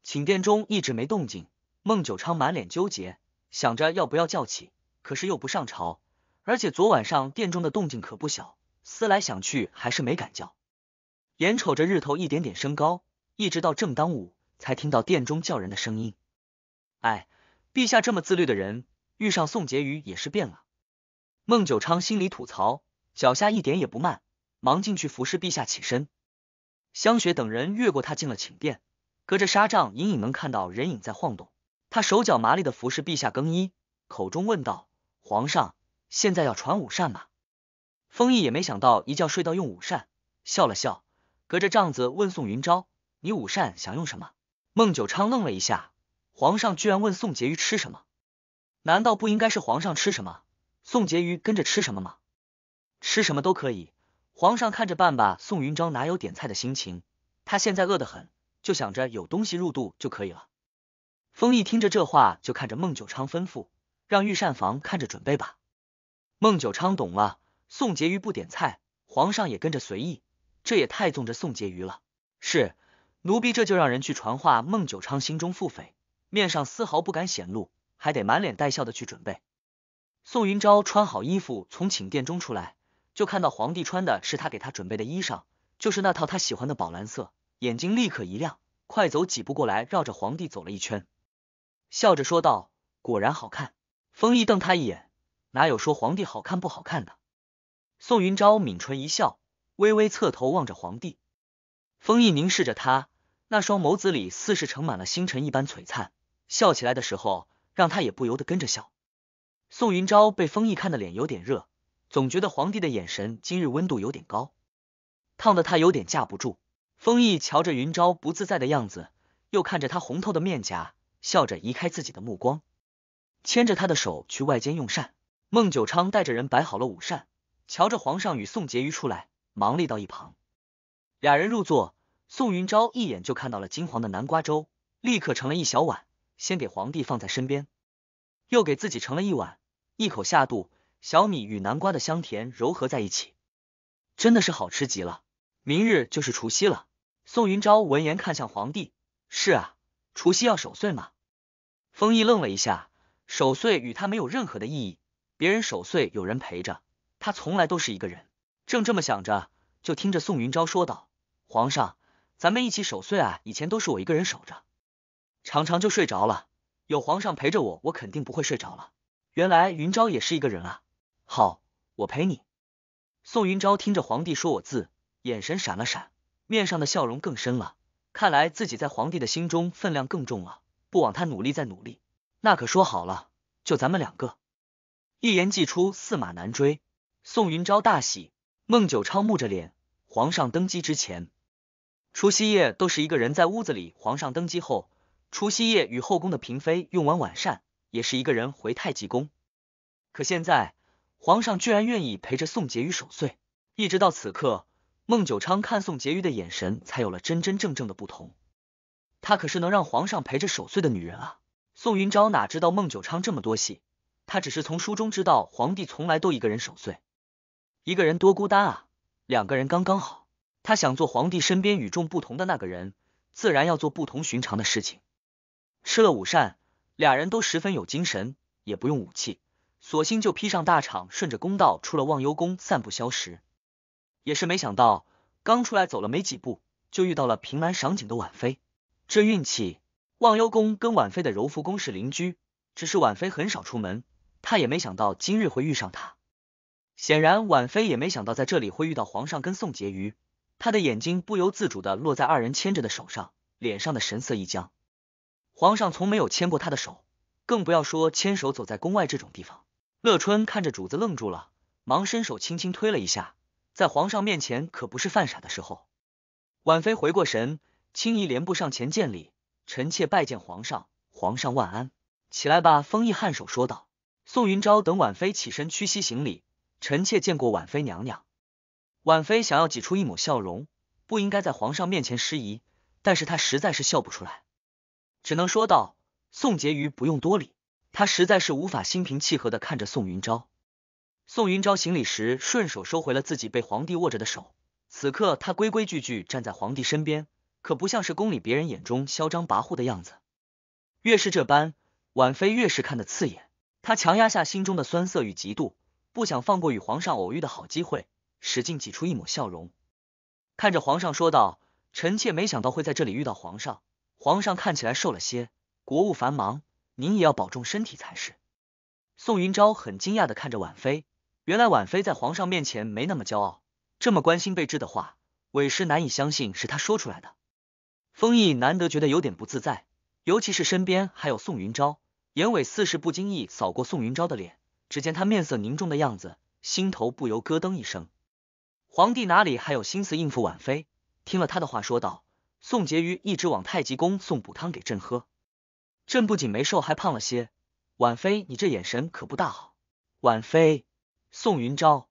Speaker 1: 寝殿中一直没动静，孟九昌满脸纠结。想着要不要叫起，可是又不上朝，而且昨晚上殿中的动静可不小，思来想去还是没敢叫。眼瞅着日头一点点升高，一直到正当午才听到殿中叫人的声音。哎，陛下这么自律的人，遇上宋婕妤也是变了。孟九昌心里吐槽，脚下一点也不慢，忙进去服侍陛下起身。香雪等人越过他进了寝殿，隔着纱帐隐隐能看到人影在晃动。他手脚麻利的服侍陛下更衣，口中问道：“皇上，现在要传午膳吗？”丰毅也没想到一觉睡到用午膳，笑了笑，隔着帐子问宋云昭：“你午膳想用什么？”孟九昌愣了一下，皇上居然问宋婕妤吃什么？难道不应该是皇上吃什么，宋婕妤跟着吃什么吗？吃什么都可以，皇上看着办吧。宋云昭哪有点菜的心情？他现在饿得很，就想着有东西入肚就可以了。封毅听着这话，就看着孟九昌吩咐，让御膳房看着准备吧。孟九昌懂了，宋婕妤不点菜，皇上也跟着随意，这也太纵着宋婕妤了。是，奴婢这就让人去传话。孟九昌心中腹诽，面上丝毫不敢显露，还得满脸带笑的去准备。宋云昭穿好衣服从寝殿中出来，就看到皇帝穿的是他给他准备的衣裳，就是那套他喜欢的宝蓝色，眼睛立刻一亮，快走几步过来，绕着皇帝走了一圈。笑着说道：“果然好看。”风毅瞪他一眼，哪有说皇帝好看不好看的？宋云昭抿唇一笑，微微侧头望着皇帝。风毅凝视着他，那双眸子里似是盛满了星辰一般璀璨，笑起来的时候，让他也不由得跟着笑。宋云昭被风毅看的脸有点热，总觉得皇帝的眼神今日温度有点高，烫得他有点架不住。风毅瞧着云昭不自在的样子，又看着他红透的面颊。笑着移开自己的目光，牵着他的手去外间用膳。孟九昌带着人摆好了午膳，瞧着皇上与宋婕妤出来，忙立到一旁。俩人入座，宋云昭一眼就看到了金黄的南瓜粥，立刻盛了一小碗，先给皇帝放在身边，又给自己盛了一碗。一口下肚，小米与南瓜的香甜柔合在一起，真的是好吃极了。明日就是除夕了。宋云昭闻言看向皇帝：“是啊。”除夕要守岁吗？封毅愣了一下，守岁与他没有任何的意义。别人守岁有人陪着，他从来都是一个人。正这么想着，就听着宋云昭说道：“皇上，咱们一起守岁啊！以前都是我一个人守着，常常就睡着了。有皇上陪着我，我肯定不会睡着了。”原来云昭也是一个人啊！好，我陪你。宋云昭听着皇帝说我字，眼神闪了闪，面上的笑容更深了。看来自己在皇帝的心中分量更重了，不枉他努力再努力。那可说好了，就咱们两个。一言既出，驷马难追。宋云昭大喜，孟九昌木着脸。皇上登基之前，除夕夜都是一个人在屋子里；皇上登基后，除夕夜与后宫的嫔妃用完晚膳，也是一个人回太极宫。可现在，皇上居然愿意陪着宋婕妤守岁，一直到此刻。孟九昌看宋婕妤的眼神才有了真真正正的不同，她可是能让皇上陪着守岁的女人啊！宋云昭哪知道孟九昌这么多戏，他只是从书中知道皇帝从来都一个人守岁，一个人多孤单啊！两个人刚刚好，他想做皇帝身边与众不同的那个人，自然要做不同寻常的事情。吃了午膳，俩人都十分有精神，也不用武器，索性就披上大氅，顺着宫道出了忘忧宫散步消食。也是没想到，刚出来走了没几步，就遇到了凭栏赏景的婉妃。这运气，忘忧宫跟婉妃的柔福宫是邻居，只是婉妃很少出门，她也没想到今日会遇上她。显然，婉妃也没想到在这里会遇到皇上跟宋婕妤。她的眼睛不由自主的落在二人牵着的手上，脸上的神色一僵。皇上从没有牵过她的手，更不要说牵手走在宫外这种地方。乐春看着主子愣住了，忙伸手轻轻推了一下。在皇上面前可不是犯傻的时候。婉妃回过神，轻移帘步上前见礼，臣妾拜见皇上，皇上万安。起来吧。丰邑颔首说道。宋云昭等婉妃起身屈膝行礼，臣妾见过婉妃娘娘。婉妃想要挤出一抹笑容，不应该在皇上面前失仪，但是她实在是笑不出来，只能说道：“宋婕妤不用多礼。”她实在是无法心平气和的看着宋云昭。宋云昭行礼时，顺手收回了自己被皇帝握着的手。此刻他规规矩矩站在皇帝身边，可不像是宫里别人眼中嚣张跋扈的样子。越是这般，婉妃越是看得刺眼。她强压下心中的酸涩与嫉妒，不想放过与皇上偶遇的好机会，使劲挤出一抹笑容，看着皇上说道：“臣妾没想到会在这里遇到皇上。皇上看起来瘦了些，国务繁忙，您也要保重身体才是。”宋云昭很惊讶的看着婉妃。原来婉妃在皇上面前没那么骄傲，这么关心备至的话，委实难以相信是她说出来的。封毅难得觉得有点不自在，尤其是身边还有宋云昭，眼尾似是不经意扫过宋云昭的脸，只见他面色凝重的样子，心头不由咯噔一声。皇帝哪里还有心思应付婉妃？听了他的话，说道：“宋婕妤一直往太极宫送补汤给朕喝，朕不仅没瘦，还胖了些。婉妃，你这眼神可不大好。”婉妃。宋云昭、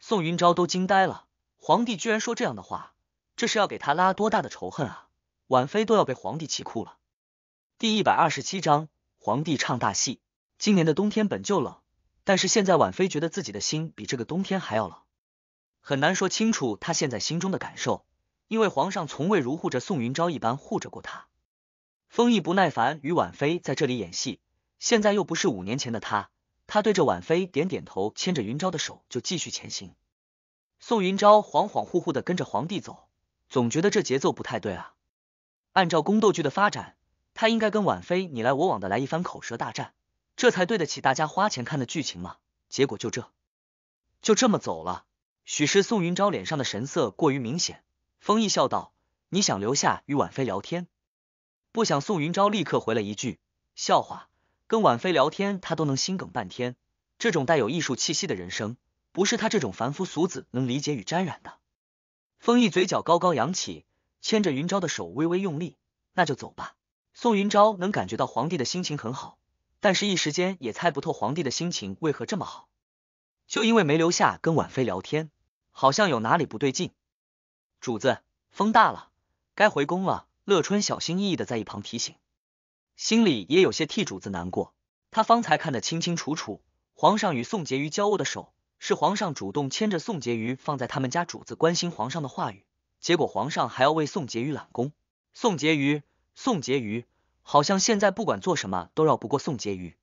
Speaker 1: 宋云昭都惊呆了，皇帝居然说这样的话，这是要给他拉多大的仇恨啊！婉妃都要被皇帝气哭了。第一百二十七章，皇帝唱大戏。今年的冬天本就冷，但是现在婉妃觉得自己的心比这个冬天还要冷，很难说清楚她现在心中的感受，因为皇上从未如护着宋云昭一般护着过她。封毅不耐烦与婉妃在这里演戏，现在又不是五年前的他。他对着婉妃点点头，牵着云昭的手就继续前行。宋云昭恍恍惚惚的跟着皇帝走，总觉得这节奏不太对啊。按照宫斗剧的发展，他应该跟婉妃你来我往的来一番口舌大战，这才对得起大家花钱看的剧情嘛。结果就这，就这么走了。许是宋云昭脸上的神色过于明显，风毅笑道：“你想留下与婉妃聊天？”不想宋云昭立刻回了一句：“笑话。”跟婉妃聊天，他都能心梗半天。这种带有艺术气息的人生，不是他这种凡夫俗子能理解与沾染的。封逸嘴角高高扬起，牵着云昭的手微微用力。那就走吧。宋云昭能感觉到皇帝的心情很好，但是一时间也猜不透皇帝的心情为何这么好。就因为没留下跟婉妃聊天，好像有哪里不对劲。主子，风大了，该回宫了。乐春小心翼翼的在一旁提醒。心里也有些替主子难过，他方才看得清清楚楚，皇上与宋婕妤交握的手，是皇上主动牵着宋婕妤，放在他们家主子关心皇上的话语，结果皇上还要为宋婕妤揽功。宋婕妤，宋婕妤，好像现在不管做什么都绕不过宋婕妤。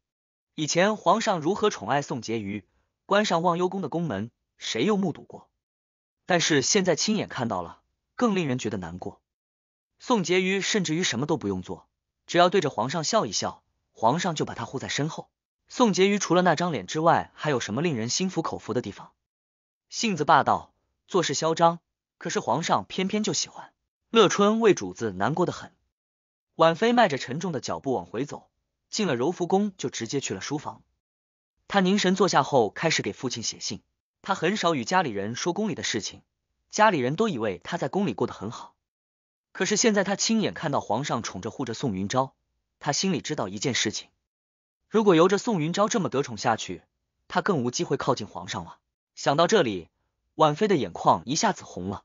Speaker 1: 以前皇上如何宠爱宋婕妤，关上忘忧宫的宫门，谁又目睹过？但是现在亲眼看到了，更令人觉得难过。宋婕妤甚至于什么都不用做。只要对着皇上笑一笑，皇上就把他护在身后。宋婕妤除了那张脸之外，还有什么令人心服口服的地方？性子霸道，做事嚣张，可是皇上偏偏就喜欢。乐春为主子难过的很。婉妃迈着沉重的脚步往回走，进了柔福宫就直接去了书房。她凝神坐下后，开始给父亲写信。她很少与家里人说宫里的事情，家里人都以为她在宫里过得很好。可是现在他亲眼看到皇上宠着护着宋云昭，他心里知道一件事情：如果由着宋云昭这么得宠下去，他更无机会靠近皇上了。想到这里，婉妃的眼眶一下子红了。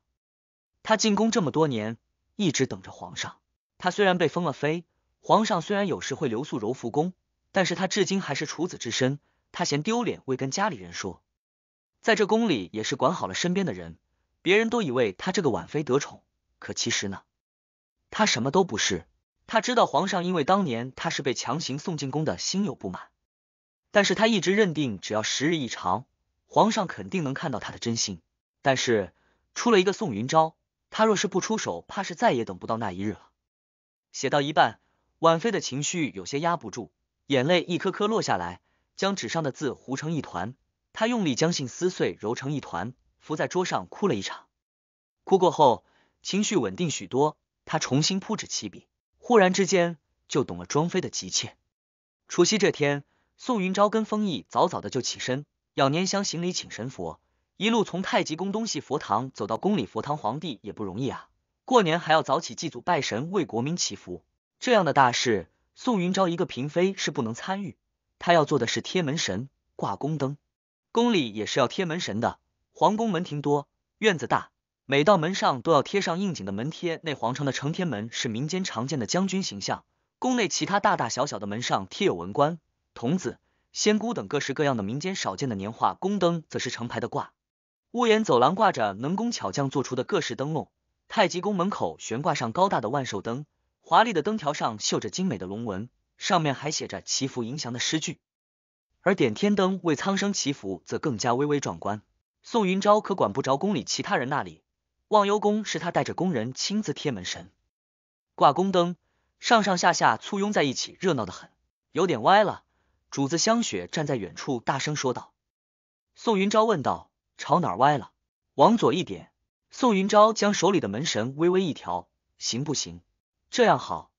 Speaker 1: 她进宫这么多年，一直等着皇上。她虽然被封了妃，皇上虽然有时会留宿柔福宫，但是她至今还是处子之身。她嫌丢脸，未跟家里人说。在这宫里，也是管好了身边的人，别人都以为她这个婉妃得宠，可其实呢？他什么都不是，他知道皇上因为当年他是被强行送进宫的心有不满，但是他一直认定只要时日一长，皇上肯定能看到他的真心。但是出了一个宋云昭，他若是不出手，怕是再也等不到那一日了。写到一半，婉妃的情绪有些压不住，眼泪一颗颗落下来，将纸上的字糊成一团。她用力将信撕碎，揉成一团，伏在桌上哭了一场。哭过后，情绪稳定许多。他重新铺纸起笔，忽然之间就懂了庄妃的急切。除夕这天，宋云昭跟封毅早早的就起身，要年香行礼请神佛，一路从太极宫东西佛堂走到宫里佛堂。皇帝也不容易啊，过年还要早起祭祖拜神为国民祈福，这样的大事，宋云昭一个嫔妃是不能参与。他要做的是贴门神、挂宫灯。宫里也是要贴门神的，皇宫门庭多，院子大。每道门上都要贴上应景的门贴。内皇城的承天门是民间常见的将军形象，宫内其他大大小小的门上贴有文官、童子、仙姑等各式各样的民间少见的年画。宫灯则是成排的挂，屋檐走廊挂着能工巧匠做出的各式灯笼。太极宫门口悬挂上高大的万寿灯，华丽的灯条上绣着精美的龙纹，上面还写着祈福迎祥的诗句。而点天灯为苍生祈福，则更加巍巍壮观。宋云昭可管不着宫里其他人那里。忘忧宫是他带着工人亲自贴门神、挂宫灯，上上下下簇拥在一起，热闹的很。有点歪了，主子香雪站在远处大声说道。宋云昭问道：“朝哪歪了？”往左一点。宋云昭将手里的门神微微一调，行不行？这样好。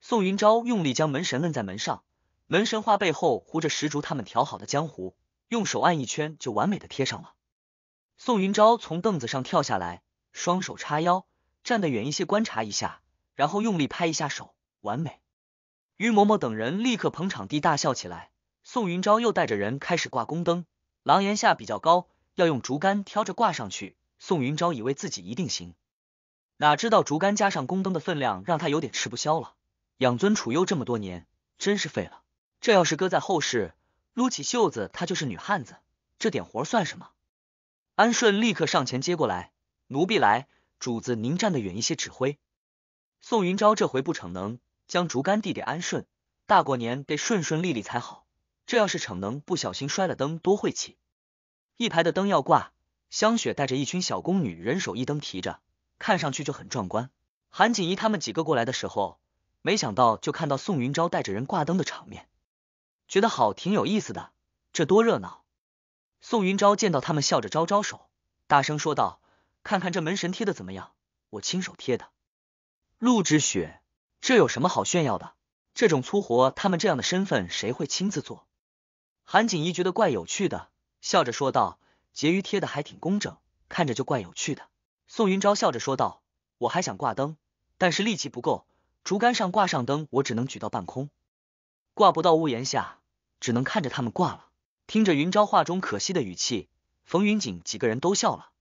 Speaker 1: 宋云昭用力将门神摁在门上，门神画背后糊着石竹他们调好的江湖，用手按一圈就完美的贴上了。宋云昭从凳子上跳下来。双手叉腰，站得远一些观察一下，然后用力拍一下手，完美。于嬷嬷等人立刻捧场地大笑起来。宋云昭又带着人开始挂宫灯，廊檐下比较高，要用竹竿挑着挂上去。宋云昭以为自己一定行，哪知道竹竿加上宫灯的分量让他有点吃不消了。养尊处优这么多年，真是废了。这要是搁在后世，撸起袖子她就是女汉子，这点活算什么？安顺立刻上前接过来。奴婢来，主子您站得远一些指挥。宋云昭这回不逞能，将竹竿递给安顺。大过年得顺顺利利才好，这要是逞能，不小心摔了灯多晦气。一排的灯要挂，香雪带着一群小宫女人手一灯提着，看上去就很壮观。韩锦衣他们几个过来的时候，没想到就看到宋云昭带着人挂灯的场面，觉得好挺有意思的，这多热闹。宋云昭见到他们，笑着招招手，大声说道。看看这门神贴的怎么样，我亲手贴的。陆之雪，这有什么好炫耀的？这种粗活，他们这样的身份谁会亲自做？韩景怡觉得怪有趣的，笑着说道：“结妤贴的还挺工整，看着就怪有趣的。”宋云昭笑着说道：“我还想挂灯，但是力气不够，竹竿上挂上灯，我只能举到半空，挂不到屋檐下，只能看着他们挂了。”听着云昭话中可惜的语气，冯云锦几个人都笑了。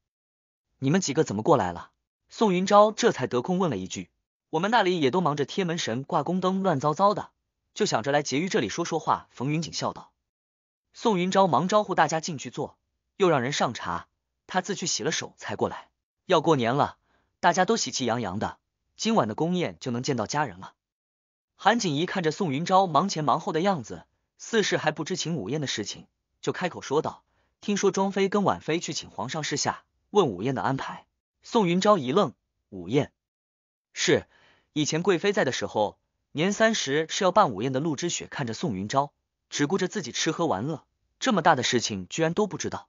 Speaker 1: 你们几个怎么过来了？宋云昭这才得空问了一句：“我们那里也都忙着贴门神、挂宫灯，乱糟糟的，就想着来婕妤这里说说话。”冯云锦笑道。宋云昭忙招呼大家进去坐，又让人上茶，他自去洗了手才过来。要过年了，大家都喜气洋洋的，今晚的宫宴就能见到家人了。韩锦仪看着宋云昭忙前忙后的样子，似是还不知情午宴的事情，就开口说道：“听说庄妃跟婉妃去请皇上示下。”问午宴的安排，宋云昭一愣，午宴是以前贵妃在的时候，年三十是要办午宴的。陆之雪看着宋云昭，只顾着自己吃喝玩乐，这么大的事情居然都不知道。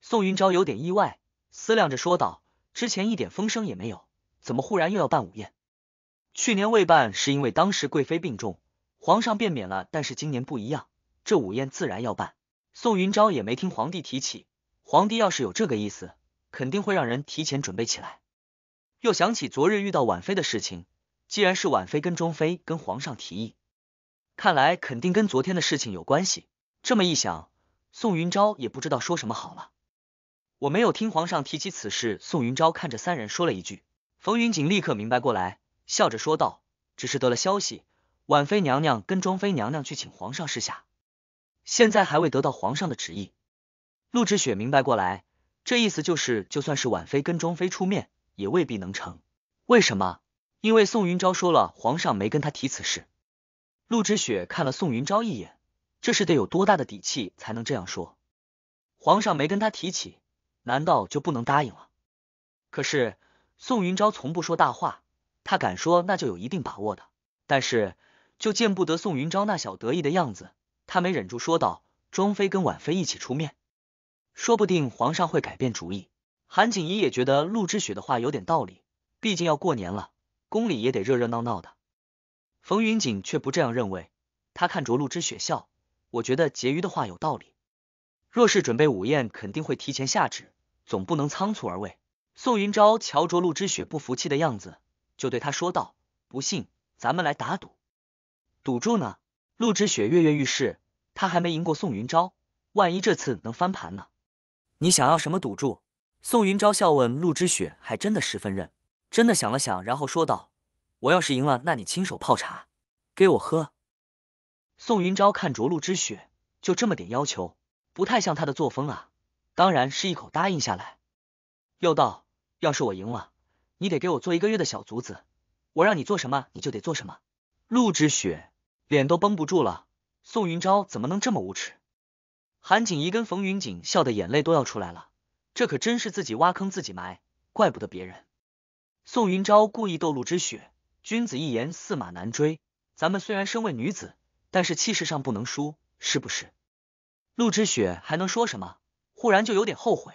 Speaker 1: 宋云昭有点意外，思量着说道：“之前一点风声也没有，怎么忽然又要办午宴？去年未办是因为当时贵妃病重，皇上便免了。但是今年不一样，这午宴自然要办。”宋云昭也没听皇帝提起，皇帝要是有这个意思。肯定会让人提前准备起来。又想起昨日遇到婉妃的事情，既然是婉妃跟庄妃跟皇上提议，看来肯定跟昨天的事情有关系。这么一想，宋云昭也不知道说什么好了。我没有听皇上提起此事。宋云昭看着三人说了一句，冯云锦立刻明白过来，笑着说道：“只是得了消息，婉妃娘娘跟庄妃娘娘去请皇上示下，现在还未得到皇上的旨意。”陆之雪明白过来。这意思就是，就算是婉妃跟庄妃出面，也未必能成。为什么？因为宋云昭说了，皇上没跟他提此事。陆之雪看了宋云昭一眼，这是得有多大的底气才能这样说？皇上没跟他提起，难道就不能答应了？可是宋云昭从不说大话，他敢说，那就有一定把握的。但是，就见不得宋云昭那小得意的样子，他没忍住说道：“庄妃跟婉妃一起出面。”说不定皇上会改变主意。韩景怡也觉得陆之雪的话有点道理，毕竟要过年了，宫里也得热热闹闹的。冯云锦却不这样认为，他看着陆之雪笑，我觉得婕妤的话有道理。若是准备午宴，肯定会提前下旨，总不能仓促而为。宋云昭瞧着陆之雪不服气的样子，就对他说道：“不信，咱们来打赌。赌注呢？”陆之雪跃跃欲试，他还没赢过宋云昭，万一这次能翻盘呢？你想要什么赌注？宋云昭笑问。陆之雪还真的十分认，真的想了想，然后说道：“我要是赢了，那你亲手泡茶给我喝。”宋云昭看着陆之雪，就这么点要求，不太像他的作风啊。当然是一口答应下来，又道：“要是我赢了，你得给我做一个月的小卒子，我让你做什么，你就得做什么。”陆之雪脸都绷不住了，宋云昭怎么能这么无耻？韩景怡跟冯云锦笑得眼泪都要出来了，这可真是自己挖坑自己埋，怪不得别人。宋云昭故意逗陆之雪，君子一言，驷马难追。咱们虽然身为女子，但是气势上不能输，是不是？陆之雪还能说什么？忽然就有点后悔，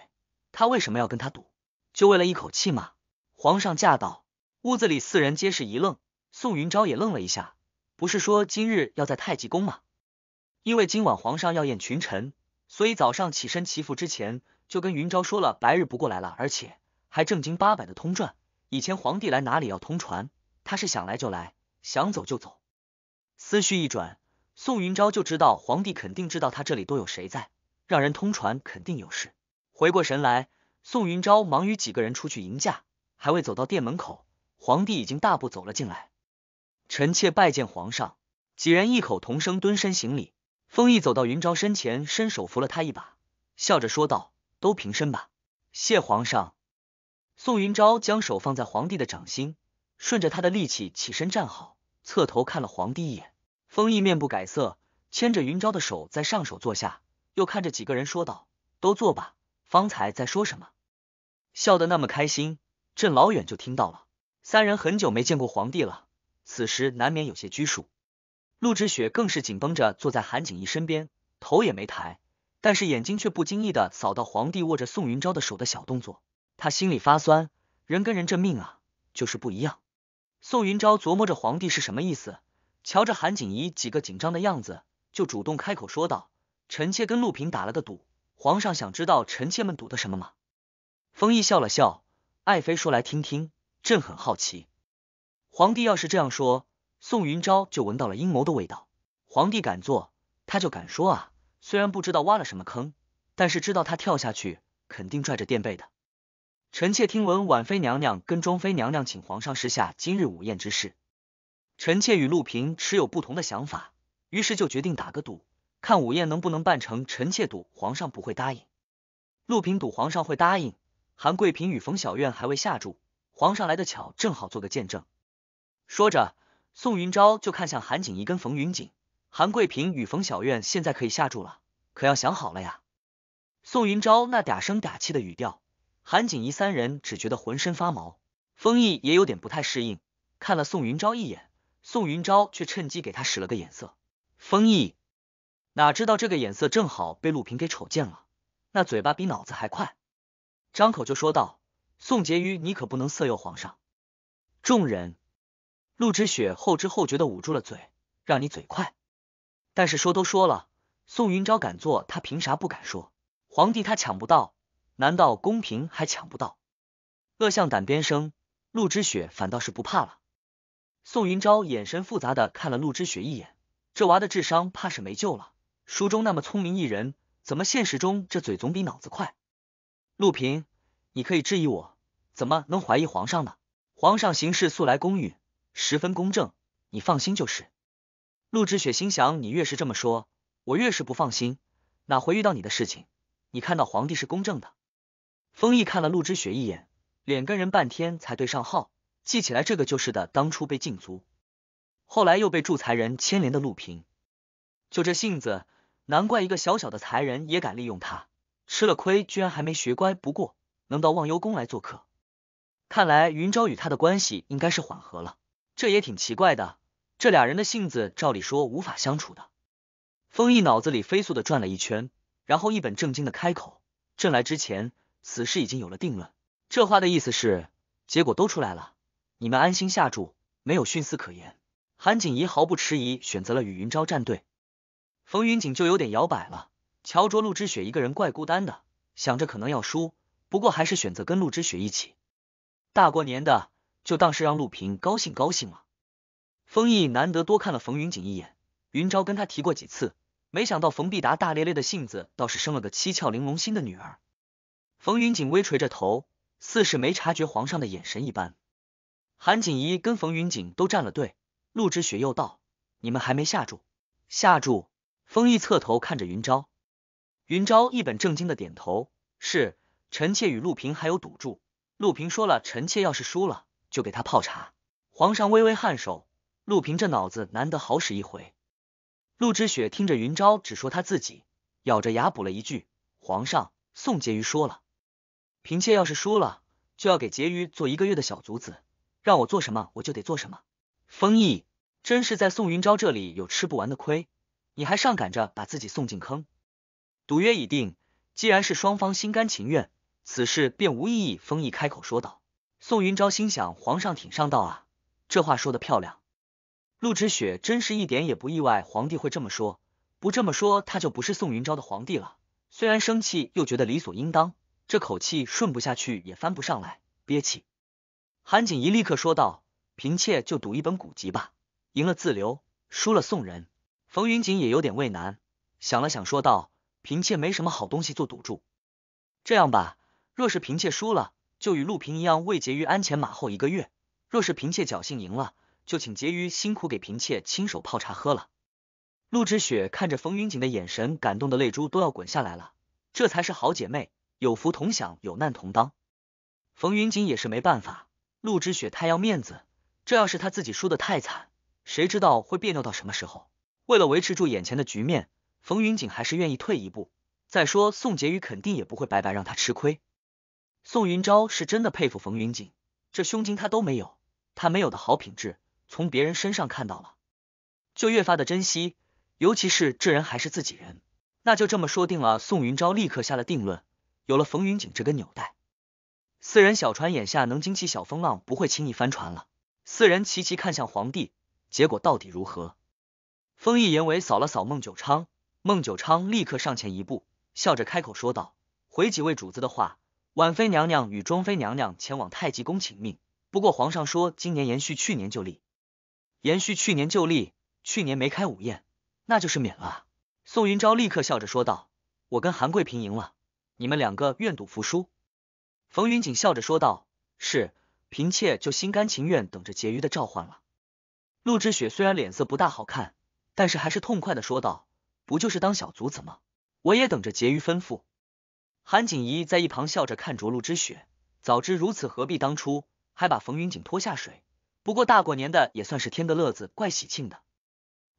Speaker 1: 他为什么要跟他赌？就为了一口气吗？皇上驾到！屋子里四人皆是一愣，宋云昭也愣了一下。不是说今日要在太极宫吗？因为今晚皇上要宴群臣。所以早上起身祈福之前，就跟云昭说了白日不过来了，而且还正经八百的通传。以前皇帝来哪里要通传，他是想来就来，想走就走。思绪一转，宋云昭就知道皇帝肯定知道他这里都有谁在，让人通传肯定有事。回过神来，宋云昭忙与几个人出去迎驾，还未走到殿门口，皇帝已经大步走了进来。臣妾拜见皇上，几人异口同声蹲身行礼。封毅走到云昭身前，伸手扶了他一把，笑着说道：“都平身吧，谢皇上。”宋云昭将手放在皇帝的掌心，顺着他的力气起身站好，侧头看了皇帝一眼。封毅面不改色，牵着云昭的手在上首坐下，又看着几个人说道：“都坐吧，方才在说什么？笑得那么开心，朕老远就听到了。”三人很久没见过皇帝了，此时难免有些拘束。陆之雪更是紧绷着坐在韩景怡身边，头也没抬，但是眼睛却不经意的扫到皇帝握着宋云昭的手的小动作，他心里发酸，人跟人这命啊，就是不一样。宋云昭琢磨着皇帝是什么意思，瞧着韩景怡几个紧张的样子，就主动开口说道：“臣妾跟陆平打了个赌，皇上想知道臣妾们赌的什么吗？”丰毅笑了笑，爱妃说来听听，朕很好奇。皇帝要是这样说。宋云昭就闻到了阴谋的味道。皇帝敢做，他就敢说啊！虽然不知道挖了什么坑，但是知道他跳下去肯定拽着垫背的。臣妾听闻婉妃娘娘跟庄妃娘娘请皇上示下今日午宴之事，臣妾与陆嫔持有不同的想法，于是就决定打个赌，看午宴能不能办成。臣妾赌皇上不会答应，陆嫔赌皇上会答应。韩贵嫔与冯小院还未下注，皇上来的巧，正好做个见证。说着。宋云昭就看向韩景怡跟冯云锦、韩桂平与冯小院，现在可以下注了，可要想好了呀！宋云昭那嗲声嗲气的语调，韩景怡三人只觉得浑身发毛，封毅也有点不太适应，看了宋云昭一眼，宋云昭却趁机给他使了个眼色。封毅哪知道这个眼色正好被陆平给瞅见了，那嘴巴比脑子还快，张口就说道：“宋婕妤，你可不能色诱皇上！”众人。陆之雪后知后觉的捂住了嘴，让你嘴快，但是说都说了，宋云昭敢做，他凭啥不敢说？皇帝他抢不到，难道宫平还抢不到？恶向胆边生，陆之雪反倒是不怕了。宋云昭眼神复杂的看了陆之雪一眼，这娃的智商怕是没救了。书中那么聪明一人，怎么现实中这嘴总比脑子快？陆平，你可以质疑我，怎么能怀疑皇上呢？皇上行事素来公允。十分公正，你放心就是。陆之雪心想，你越是这么说，我越是不放心。哪回遇到你的事情，你看到皇帝是公正的？封毅看了陆之雪一眼，脸跟人半天才对上号，记起来这个就是的，当初被禁足，后来又被助才人牵连的陆平。就这性子，难怪一个小小的才人也敢利用他，吃了亏居然还没学乖。不过能到忘忧宫来做客，看来云昭与他的关系应该是缓和了。这也挺奇怪的，这俩人的性子照理说无法相处的。封毅脑子里飞速的转了一圈，然后一本正经的开口：“朕来之前，此事已经有了定论。”这话的意思是，结果都出来了，你们安心下注，没有徇私可言。韩景怡毫不迟疑，选择了与云昭站队。冯云锦就有点摇摆了，瞧着陆之雪一个人怪孤单的，想着可能要输，不过还是选择跟陆之雪一起。大过年的。就当是让陆平高兴高兴嘛。封毅难得多看了冯云锦一眼，云昭跟他提过几次，没想到冯必达大咧咧的性子倒是生了个七窍玲珑心的女儿。冯云锦微垂着头，似是没察觉皇上的眼神一般。韩锦仪跟冯云锦都站了队，陆之雪又道：“你们还没下注？下注？”封毅侧头看着云昭，云昭一本正经的点头：“是，臣妾与陆平还有赌注。陆平说了，臣妾要是输了。”就给他泡茶。皇上微微颔首，陆平这脑子难得好使一回。陆之雪听着云昭只说他自己，咬着牙补了一句：“皇上，宋婕妤说了，嫔妾要是输了，就要给婕妤做一个月的小卒子，让我做什么我就得做什么。”丰毅真是在宋云昭这里有吃不完的亏，你还上赶着把自己送进坑。赌约已定，既然是双方心甘情愿，此事便无异议。丰毅开口说道。宋云昭心想，皇上挺上道啊，这话说的漂亮。陆芷雪真是一点也不意外，皇帝会这么说，不这么说他就不是宋云昭的皇帝了。虽然生气，又觉得理所应当，这口气顺不下去，也翻不上来，憋气。韩景怡立刻说道：“嫔妾就赌一本古籍吧，赢了自留，输了送人。”冯云锦也有点为难，想了想说道：“嫔妾没什么好东西做赌注，这样吧，若是嫔妾输了。”就与陆平一样，为婕妤鞍前马后一个月。若是嫔妾侥幸赢了，就请婕妤辛苦给嫔妾亲手泡茶喝了。陆之雪看着冯云锦的眼神，感动的泪珠都要滚下来了。这才是好姐妹，有福同享，有难同当。冯云锦也是没办法，陆之雪太要面子，这要是她自己输的太惨，谁知道会别扭到什么时候？为了维持住眼前的局面，冯云锦还是愿意退一步。再说宋婕妤肯定也不会白白让她吃亏。宋云昭是真的佩服冯云锦，这胸襟他都没有，他没有的好品质，从别人身上看到了，就越发的珍惜。尤其是这人还是自己人，那就这么说定了。宋云昭立刻下了定论，有了冯云锦这根纽带，四人小船眼下能惊起小风浪，不会轻易翻船了。四人齐齐看向皇帝，结果到底如何？封毅言为扫了扫孟九昌，孟九昌立刻上前一步，笑着开口说道：“回几位主子的话。”婉妃娘娘与庄妃娘娘前往太极宫请命，不过皇上说今年延续去年旧例，延续去年旧例，去年没开午宴，那就是免了。宋云昭立刻笑着说道：“我跟韩贵嫔赢了，你们两个愿赌服输。”冯云锦笑着说道：“是，嫔妾就心甘情愿等着婕妤的召唤了。”陆之雪虽然脸色不大好看，但是还是痛快的说道：“不就是当小卒子吗？我也等着婕妤吩咐。”韩景怡在一旁笑着看着陆之雪，早知如此何必当初，还把冯云锦拖下水。不过大过年的也算是添个乐子，怪喜庆的。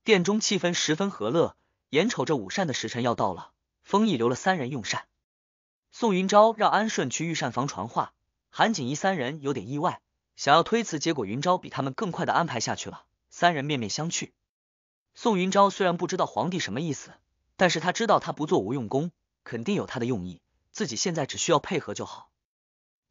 Speaker 1: 殿中气氛十分和乐，眼瞅着午膳的时辰要到了，封毅留了三人用膳。宋云昭让安顺去御膳房传话，韩景怡三人有点意外，想要推辞，结果云昭比他们更快的安排下去了。三人面面相觑。宋云昭虽然不知道皇帝什么意思，但是他知道他不做无用功，肯定有他的用意。自己现在只需要配合就好。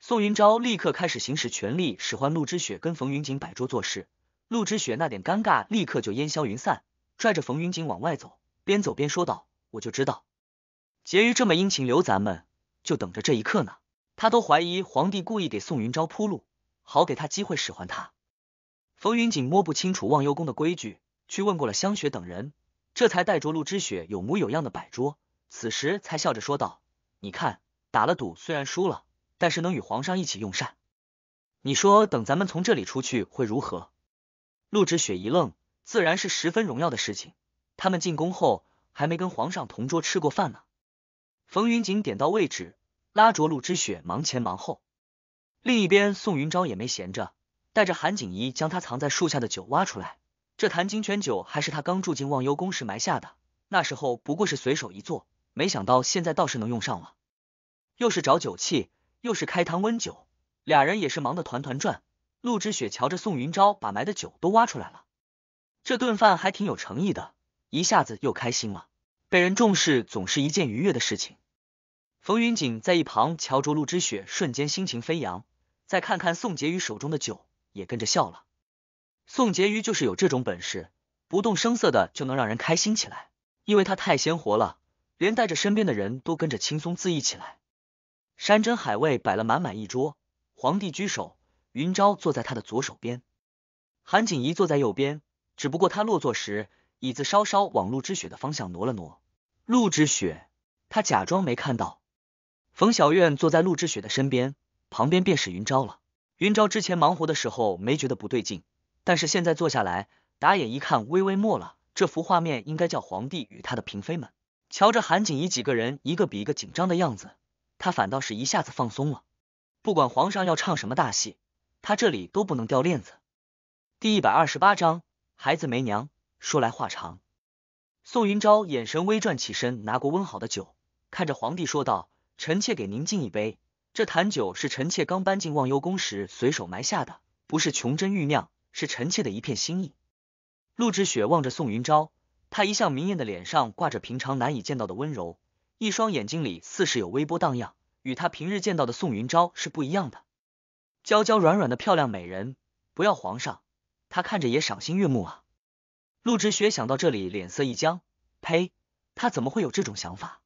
Speaker 1: 宋云昭立刻开始行使权力，使唤陆之雪跟冯云锦摆桌做事。陆之雪那点尴尬立刻就烟消云散，拽着冯云锦往外走，边走边说道：“我就知道，婕妤这么殷勤留咱们，就等着这一刻呢。”他都怀疑皇帝故意给宋云昭铺路，好给他机会使唤他。冯云锦摸不清楚忘忧宫的规矩，去问过了香雪等人，这才带着陆之雪有模有样的摆桌。此时才笑着说道。你看，打了赌虽然输了，但是能与皇上一起用膳。你说，等咱们从这里出去会如何？陆之雪一愣，自然是十分荣耀的事情。他们进宫后还没跟皇上同桌吃过饭呢。冯云锦点到位置，拉着陆之雪忙前忙后。另一边，宋云昭也没闲着，带着韩景怡将他藏在树下的酒挖出来。这坛金泉酒还是他刚住进忘忧宫时埋下的，那时候不过是随手一做。没想到现在倒是能用上了，又是找酒器，又是开坛温酒，俩人也是忙得团团转。陆之雪瞧着宋云昭把埋的酒都挖出来了，这顿饭还挺有诚意的，一下子又开心了。被人重视总是一件愉悦的事情。冯云锦在一旁瞧着陆之雪，瞬间心情飞扬，再看看宋婕妤手中的酒，也跟着笑了。宋婕妤就是有这种本事，不动声色的就能让人开心起来，因为她太鲜活了。连带着身边的人都跟着轻松恣意起来，山珍海味摆了满满一桌，皇帝居首，云昭坐在他的左手边，韩景怡坐在右边。只不过他落座时，椅子稍稍往陆之雪的方向挪了挪。陆之雪，他假装没看到。冯小院坐在陆之雪的身边，旁边便是云昭了。云昭之前忙活的时候没觉得不对劲，但是现在坐下来，打眼一看，微微默了。这幅画面应该叫皇帝与他的嫔妃们。瞧着韩景怡几个人一个比一个紧张的样子，他反倒是一下子放松了。不管皇上要唱什么大戏，他这里都不能掉链子。第一百二十八章，孩子没娘。说来话长。宋云昭眼神微转，起身拿过温好的酒，看着皇帝说道：“臣妾给您敬一杯，这坛酒是臣妾刚搬进忘忧宫时随手埋下的，不是琼珍玉酿，是臣妾的一片心意。”陆之雪望着宋云昭。他一向明艳的脸上挂着平常难以见到的温柔，一双眼睛里似是有微波荡漾，与他平日见到的宋云昭是不一样的。娇娇软软的漂亮美人，不要皇上，他看着也赏心悦目啊。陆之雪想到这里，脸色一僵。呸，他怎么会有这种想法？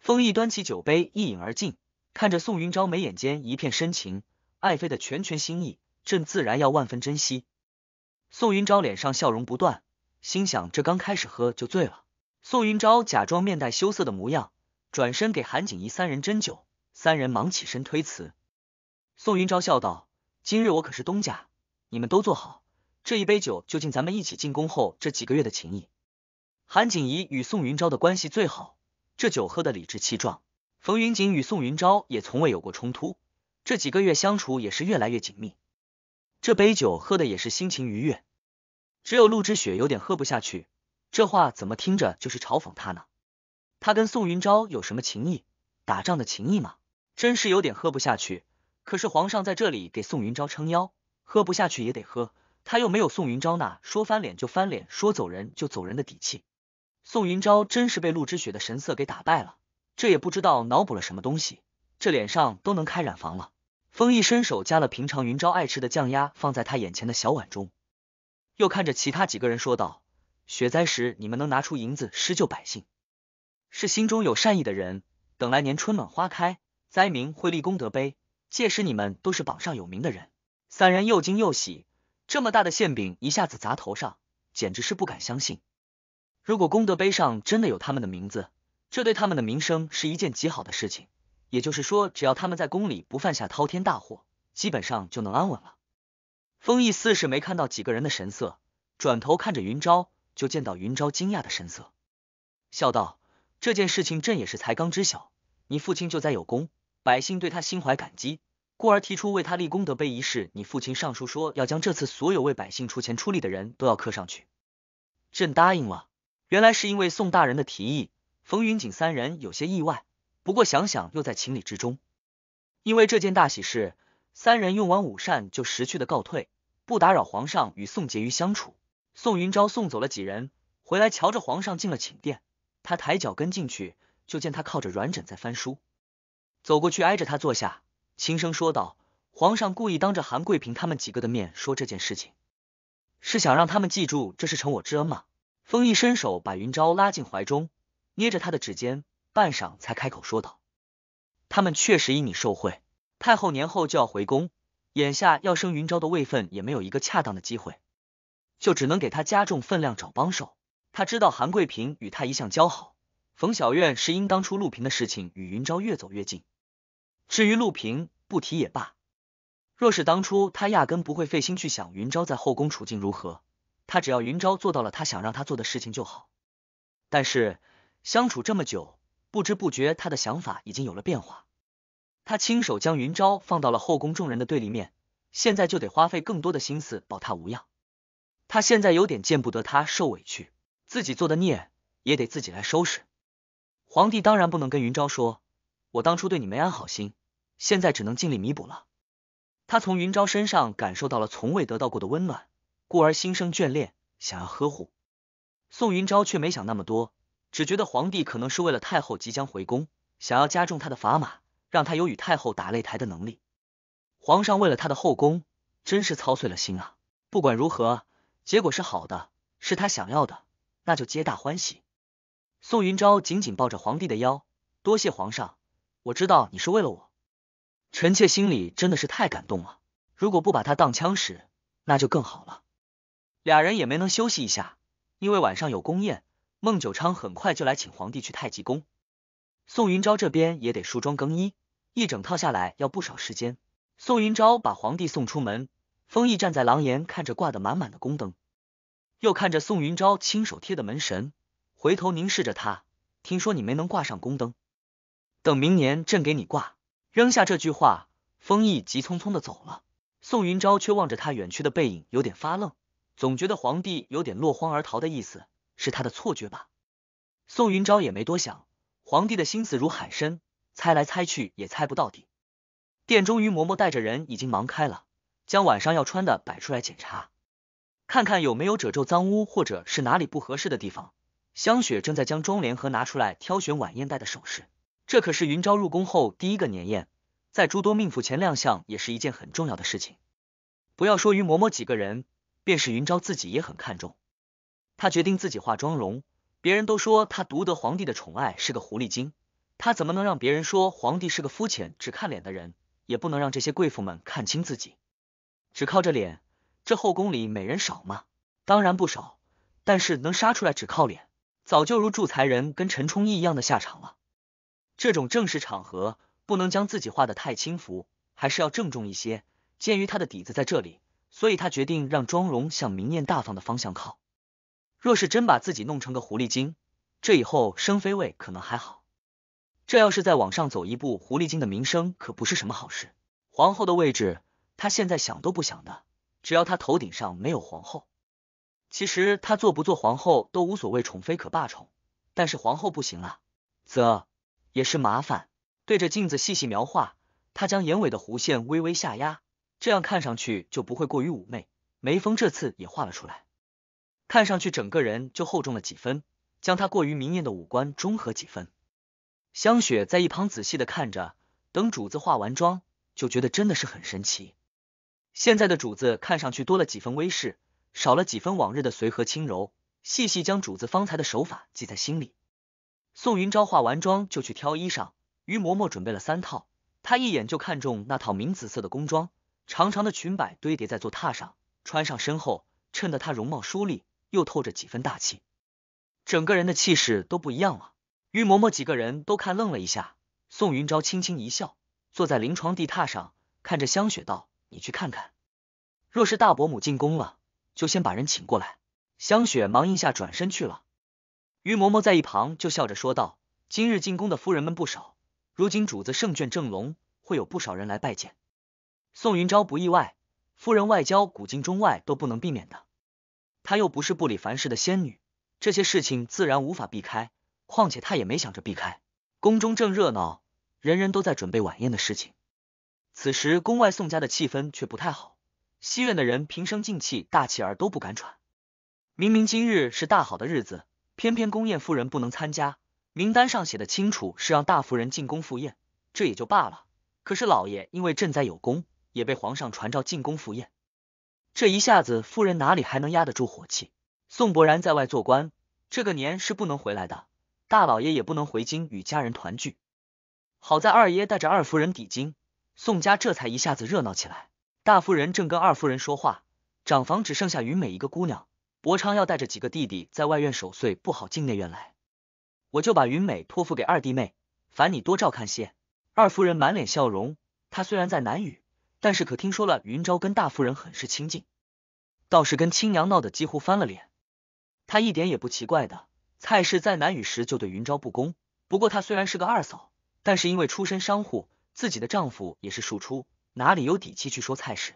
Speaker 1: 风逸端起酒杯，一饮而尽，看着宋云昭眉眼间一片深情，爱妃的拳拳心意，朕自然要万分珍惜。宋云昭脸上笑容不断。心想这刚开始喝就醉了。宋云昭假装面带羞涩的模样，转身给韩景怡三人斟酒，三人忙起身推辞。宋云昭笑道：“今日我可是东家，你们都坐好，这一杯酒就敬咱们一起进宫后这几个月的情谊。”韩景怡与宋云昭的关系最好，这酒喝的理直气壮。冯云锦与宋云昭也从未有过冲突，这几个月相处也是越来越紧密，这杯酒喝的也是心情愉悦。只有陆之雪有点喝不下去，这话怎么听着就是嘲讽他呢？他跟宋云昭有什么情谊，打仗的情谊吗？真是有点喝不下去。可是皇上在这里给宋云昭撑腰，喝不下去也得喝。他又没有宋云昭那说翻脸就翻脸，说走人就走人的底气。宋云昭真是被陆之雪的神色给打败了，这也不知道脑补了什么东西，这脸上都能开染房了。风一伸手，夹了平常云昭爱吃的酱鸭，放在他眼前的小碗中。又看着其他几个人说道：“雪灾时你们能拿出银子施救百姓，是心中有善意的人。等来年春暖花开，灾民会立功德碑，届时你们都是榜上有名的人。”三人又惊又喜，这么大的馅饼一下子砸头上，简直是不敢相信。如果功德碑上真的有他们的名字，这对他们的名声是一件极好的事情。也就是说，只要他们在宫里不犯下滔天大祸，基本上就能安稳了。封毅似是没看到几个人的神色，转头看着云昭，就见到云昭惊讶的神色，笑道：“这件事情朕也是才刚知晓，你父亲救灾有功，百姓对他心怀感激，故而提出为他立功德碑一事。你父亲上书说要将这次所有为百姓出钱出力的人都要刻上去，朕答应了。原来是因为宋大人的提议。”冯云锦三人有些意外，不过想想又在情理之中，因为这件大喜事。三人用完午膳就识趣的告退，不打扰皇上与宋婕妤相处。宋云昭送走了几人，回来瞧着皇上进了寝殿，他抬脚跟进去，就见他靠着软枕在翻书，走过去挨着他坐下，轻声说道：“皇上故意当着韩贵嫔他们几个的面说这件事情，是想让他们记住这是承我之恩吗？”风一伸手把云昭拉进怀中，捏着他的指尖，半晌才开口说道：“他们确实因你受贿。”太后年后就要回宫，眼下要升云昭的位分也没有一个恰当的机会，就只能给他加重分量，找帮手。他知道韩贵嫔与他一向交好，冯小院是因当初陆平的事情与云昭越走越近。至于陆平，不提也罢。若是当初，他压根不会费心去想云昭在后宫处境如何。他只要云昭做到了他想让他做的事情就好。但是相处这么久，不知不觉他的想法已经有了变化。他亲手将云昭放到了后宫众人的对立面，现在就得花费更多的心思保他无恙。他现在有点见不得他受委屈，自己做的孽也得自己来收拾。皇帝当然不能跟云昭说，我当初对你没安好心，现在只能尽力弥补了。他从云昭身上感受到了从未得到过的温暖，故而心生眷恋，想要呵护。宋云昭却没想那么多，只觉得皇帝可能是为了太后即将回宫，想要加重他的砝码。让他有与太后打擂台的能力。皇上为了他的后宫，真是操碎了心啊！不管如何，结果是好的，是他想要的，那就皆大欢喜。宋云昭紧紧抱着皇帝的腰，多谢皇上，我知道你是为了我，臣妾心里真的是太感动了。如果不把他当枪使，那就更好了。俩人也没能休息一下，因为晚上有宫宴，孟九昌很快就来请皇帝去太极宫。宋云昭这边也得梳妆更衣。一整套下来要不少时间。宋云昭把皇帝送出门，封毅站在廊檐看着挂的满满的宫灯，又看着宋云昭亲手贴的门神，回头凝视着他。听说你没能挂上宫灯，等明年朕给你挂。扔下这句话，封毅急匆匆的走了。宋云昭却望着他远去的背影，有点发愣，总觉得皇帝有点落荒而逃的意思，是他的错觉吧？宋云昭也没多想，皇帝的心思如海深。猜来猜去也猜不到底。殿中于嬷嬷带着人已经忙开了，将晚上要穿的摆出来检查，看看有没有褶皱、脏污，或者是哪里不合适的地方。香雪正在将妆奁盒拿出来挑选晚宴戴的首饰，这可是云昭入宫后第一个年宴，在诸多命妇前亮相也是一件很重要的事情。不要说于嬷嬷几个人，便是云昭自己也很看重。她决定自己化妆容，别人都说她独得皇帝的宠爱，是个狐狸精。他怎么能让别人说皇帝是个肤浅只看脸的人？也不能让这些贵妇们看清自己，只靠着脸，这后宫里美人少吗？当然不少，但是能杀出来只靠脸，早就如祝才人跟陈冲一样的下场了。这种正式场合不能将自己画的太轻浮，还是要郑重一些。鉴于他的底子在这里，所以他决定让妆容向明艳大方的方向靠。若是真把自己弄成个狐狸精，这以后升妃位可能还好。这要是再往上走一步，狐狸精的名声可不是什么好事。皇后的位置，她现在想都不想的。只要她头顶上没有皇后，其实她做不做皇后都无所谓。宠妃可霸宠，但是皇后不行啊，则也是麻烦。对着镜子细细描画，她将眼尾的弧线微微下压，这样看上去就不会过于妩媚。眉峰这次也画了出来，看上去整个人就厚重了几分，将她过于明艳的五官中和几分。香雪在一旁仔细的看着，等主子化完妆，就觉得真的是很神奇。现在的主子看上去多了几分威势，少了几分往日的随和轻柔。细细将主子方才的手法记在心里。宋云昭化完妆就去挑衣裳，于嬷嬷准备了三套，她一眼就看中那套明紫色的宫装，长长的裙摆堆叠在坐榻上，穿上身后衬得她容貌疏丽，又透着几分大气，整个人的气势都不一样了。于嬷嬷几个人都看愣了一下，宋云昭轻轻一笑，坐在临床地榻上，看着香雪道：“你去看看，若是大伯母进宫了，就先把人请过来。”香雪忙应下，转身去了。于嬷嬷在一旁就笑着说道：“今日进宫的夫人们不少，如今主子圣眷正隆，会有不少人来拜见。”宋云昭不意外，夫人外交古今中外都不能避免的，她又不是不理凡事的仙女，这些事情自然无法避开。况且他也没想着避开，宫中正热闹，人人都在准备晚宴的事情。此时宫外宋家的气氛却不太好，西院的人平声静气，大气儿都不敢喘。明明今日是大好的日子，偏偏宫宴夫人不能参加，名单上写的清楚是让大夫人进宫赴宴，这也就罢了。可是老爷因为赈灾有功，也被皇上传召进宫赴宴，这一下子夫人哪里还能压得住火气？宋博然在外做官，这个年是不能回来的。大老爷也不能回京与家人团聚，好在二爷带着二夫人抵京，宋家这才一下子热闹起来。大夫人正跟二夫人说话，长房只剩下云美一个姑娘，博昌要带着几个弟弟在外院守岁，不好进内院来，我就把云美托付给二弟妹，烦你多照看些。二夫人满脸笑容，她虽然在南语，但是可听说了云昭跟大夫人很是亲近，倒是跟亲娘闹得几乎翻了脸，她一点也不奇怪的。蔡氏在南雨时就对云昭不公，不过她虽然是个二嫂，但是因为出身商户，自己的丈夫也是庶出，哪里有底气去说蔡氏？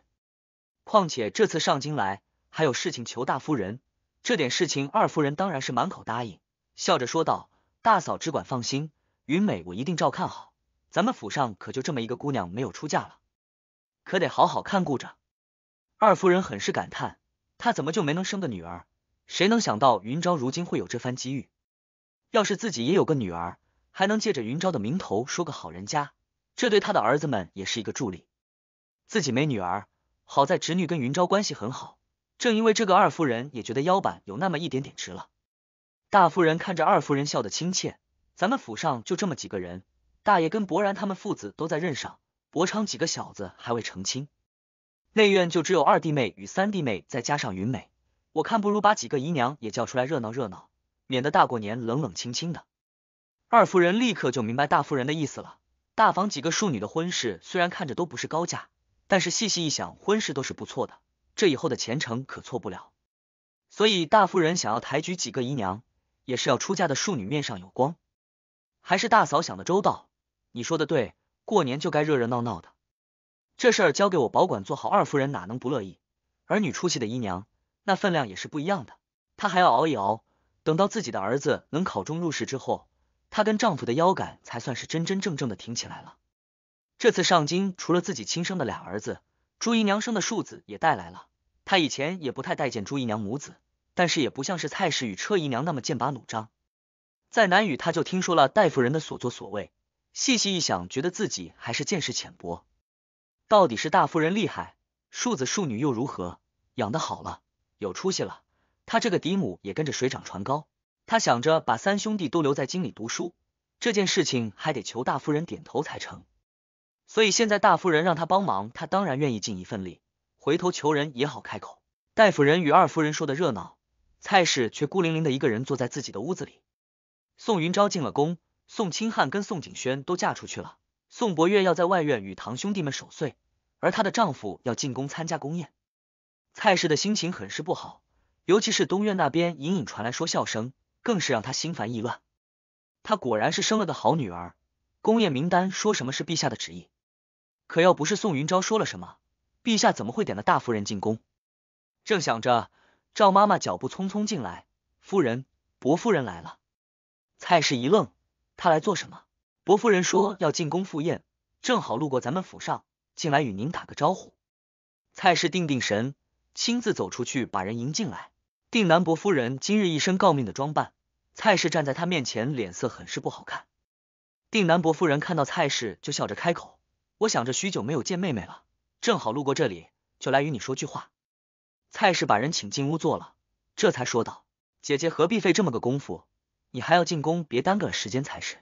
Speaker 1: 况且这次上京来还有事情求大夫人，这点事情二夫人当然是满口答应，笑着说道：“大嫂只管放心，云美我一定照看好，咱们府上可就这么一个姑娘没有出嫁了，可得好好看顾着。”二夫人很是感叹，她怎么就没能生个女儿？谁能想到云昭如今会有这番机遇？要是自己也有个女儿，还能借着云昭的名头说个好人家，这对他的儿子们也是一个助力。自己没女儿，好在侄女跟云昭关系很好，正因为这个，二夫人也觉得腰板有那么一点点直了。大夫人看着二夫人笑得亲切，咱们府上就这么几个人，大爷跟博然他们父子都在任上，博昌几个小子还未成亲，内院就只有二弟妹与三弟妹，再加上云美。我看不如把几个姨娘也叫出来热闹热闹，免得大过年冷冷清清的。二夫人立刻就明白大夫人的意思了。大房几个庶女的婚事虽然看着都不是高价，但是细细一想，婚事都是不错的，这以后的前程可错不了。所以大夫人想要抬举几个姨娘，也是要出嫁的庶女面上有光。还是大嫂想的周到，你说的对，过年就该热热闹闹的。这事儿交给我保管做好，二夫人哪能不乐意？儿女出息的姨娘。那分量也是不一样的。她还要熬一熬，等到自己的儿子能考中入仕之后，她跟丈夫的腰杆才算是真真正正的挺起来了。这次上京，除了自己亲生的俩儿子，朱姨娘生的庶子也带来了。她以前也不太待见朱姨娘母子，但是也不像是蔡氏与车姨娘那么剑拔弩张。在南宇，她就听说了戴夫人的所作所为，细细一想，觉得自己还是见识浅薄。到底是大夫人厉害，庶子庶女又如何？养的好了。有出息了，他这个嫡母也跟着水涨船高。他想着把三兄弟都留在京里读书，这件事情还得求大夫人点头才成。所以现在大夫人让他帮忙，他当然愿意尽一份力，回头求人也好开口。大夫人与二夫人说的热闹，蔡氏却孤零零的一个人坐在自己的屋子里。宋云昭进了宫，宋清汉跟宋景轩都嫁出去了，宋博月要在外院与堂兄弟们守岁，而她的丈夫要进宫参加宫宴。蔡氏的心情很是不好，尤其是东院那边隐隐传来说笑声，更是让他心烦意乱。他果然是生了个好女儿。宫宴名单说什么？是陛下的旨意。可要不是宋云昭说了什么，陛下怎么会点了大夫人进宫？正想着，赵妈妈脚步匆匆进来：“夫人，伯夫人来了。”蔡氏一愣：“她来做什么？”伯夫人说：“要进宫赴宴，正好路过咱们府上，进来与您打个招呼。”蔡氏定定神。亲自走出去把人迎进来。定南伯夫人今日一身诰命的装扮，蔡氏站在她面前，脸色很是不好看。定南伯夫人看到蔡氏，就笑着开口：“我想着许久没有见妹妹了，正好路过这里，就来与你说句话。”蔡氏把人请进屋坐了，这才说道：“姐姐何必费这么个功夫？你还要进宫，别耽搁了时间才是。”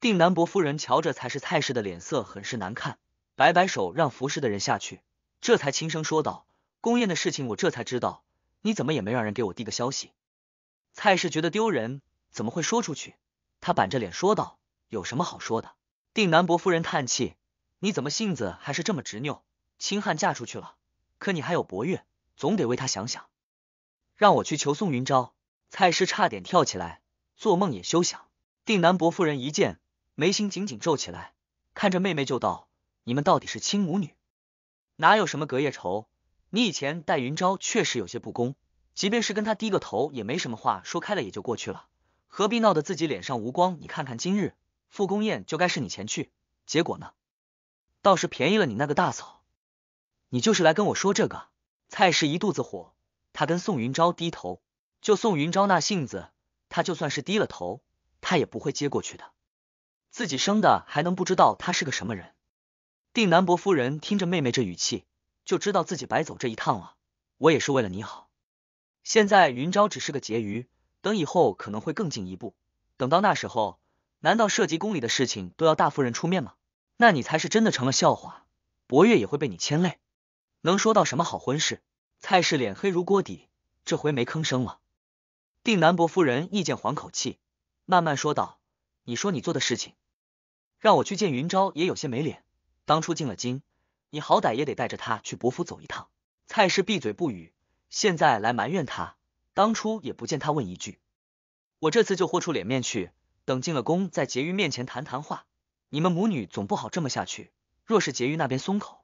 Speaker 1: 定南伯夫人瞧着才是蔡氏的脸色很是难看，摆摆手让服侍的人下去，这才轻声说道。宫宴的事情我这才知道，你怎么也没让人给我递个消息？蔡氏觉得丢人，怎么会说出去？他板着脸说道：“有什么好说的？”定南伯夫人叹气：“你怎么性子还是这么执拗？清汉嫁出去了，可你还有伯月，总得为他想想。”让我去求宋云昭，蔡氏差点跳起来，做梦也休想！定南伯夫人一见，眉心紧紧皱起来，看着妹妹就道：“你们到底是亲母女，哪有什么隔夜仇？”你以前待云昭确实有些不公，即便是跟他低个头也没什么话说开了也就过去了，何必闹得自己脸上无光？你看看今日复宫宴就该是你前去，结果呢，倒是便宜了你那个大嫂。你就是来跟我说这个？蔡氏一肚子火，他跟宋云昭低头，就宋云昭那性子，他就算是低了头，他也不会接过去的。自己生的还能不知道他是个什么人？定南伯夫人听着妹妹这语气。就知道自己白走这一趟了。我也是为了你好。现在云昭只是个结余，等以后可能会更进一步。等到那时候，难道涉及宫里的事情都要大夫人出面吗？那你才是真的成了笑话，博越也会被你牵累，能说到什么好婚事？蔡氏脸黑如锅底，这回没吭声了。定南伯夫人意见缓口气，慢慢说道：“你说你做的事情，让我去见云昭也有些没脸。当初进了京。”你好歹也得带着他去伯府走一趟。蔡氏闭嘴不语，现在来埋怨他，当初也不见他问一句。我这次就豁出脸面去，等进了宫，在婕妤面前谈谈话。你们母女总不好这么下去。若是婕妤那边松口，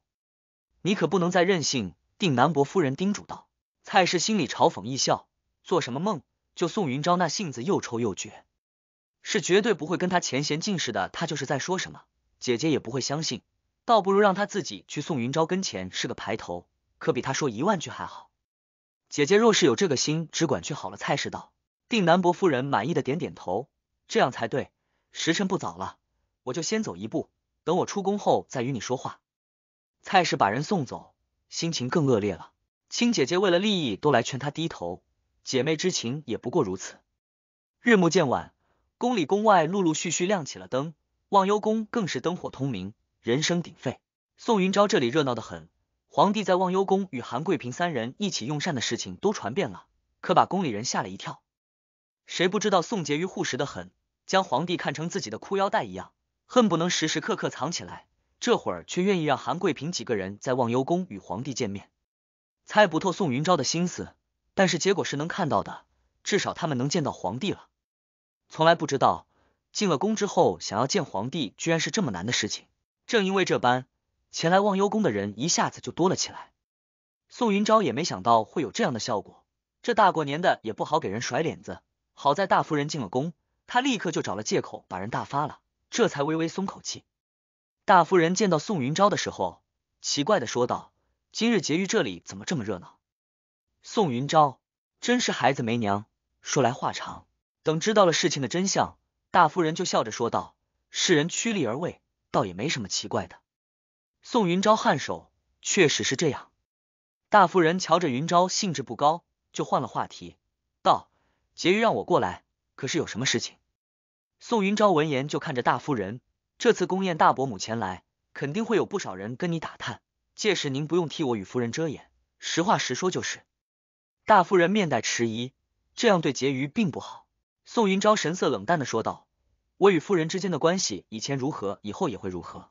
Speaker 1: 你可不能再任性。定南伯夫人叮嘱道。蔡氏心里嘲讽一笑，做什么梦？就宋云昭那性子，又臭又倔，是绝对不会跟他前嫌尽释的。他就是在说什么，姐姐也不会相信。倒不如让他自己去宋云昭跟前是个排头，可比他说一万句还好。姐姐若是有这个心，只管去好了。蔡氏道：“定南伯夫人满意的点点头，这样才对。时辰不早了，我就先走一步，等我出宫后再与你说话。”蔡氏把人送走，心情更恶劣了。亲姐姐为了利益都来劝她低头，姐妹之情也不过如此。日暮渐晚，宫里宫外陆陆续续亮起了灯，忘忧宫更是灯火通明。人声鼎沸，宋云昭这里热闹的很。皇帝在忘忧宫与韩贵嫔三人一起用膳的事情都传遍了，可把宫里人吓了一跳。谁不知道宋婕妤护食的很，将皇帝看成自己的裤腰带一样，恨不能时时刻刻藏起来。这会儿却愿意让韩贵嫔几个人在忘忧宫与皇帝见面，猜不透宋云昭的心思。但是结果是能看到的，至少他们能见到皇帝了。从来不知道进了宫之后，想要见皇帝居然是这么难的事情。正因为这般，前来忘忧宫的人一下子就多了起来。宋云昭也没想到会有这样的效果，这大过年的也不好给人甩脸子。好在大夫人进了宫，他立刻就找了借口把人大发了，这才微微松口气。大夫人见到宋云昭的时候，奇怪的说道：“今日节玉这里怎么这么热闹？”宋云昭真是孩子没娘，说来话长。等知道了事情的真相，大夫人就笑着说道：“世人趋利而畏。”倒也没什么奇怪的。宋云昭颔首，确实是这样。大夫人瞧着云昭兴致不高，就换了话题，道：“婕妤让我过来，可是有什么事情？”宋云昭闻言就看着大夫人，这次宫宴大伯母前来，肯定会有不少人跟你打探，届时您不用替我与夫人遮掩，实话实说就是。大夫人面带迟疑，这样对婕妤并不好。宋云昭神色冷淡的说道。我与夫人之间的关系，以前如何，以后也会如何，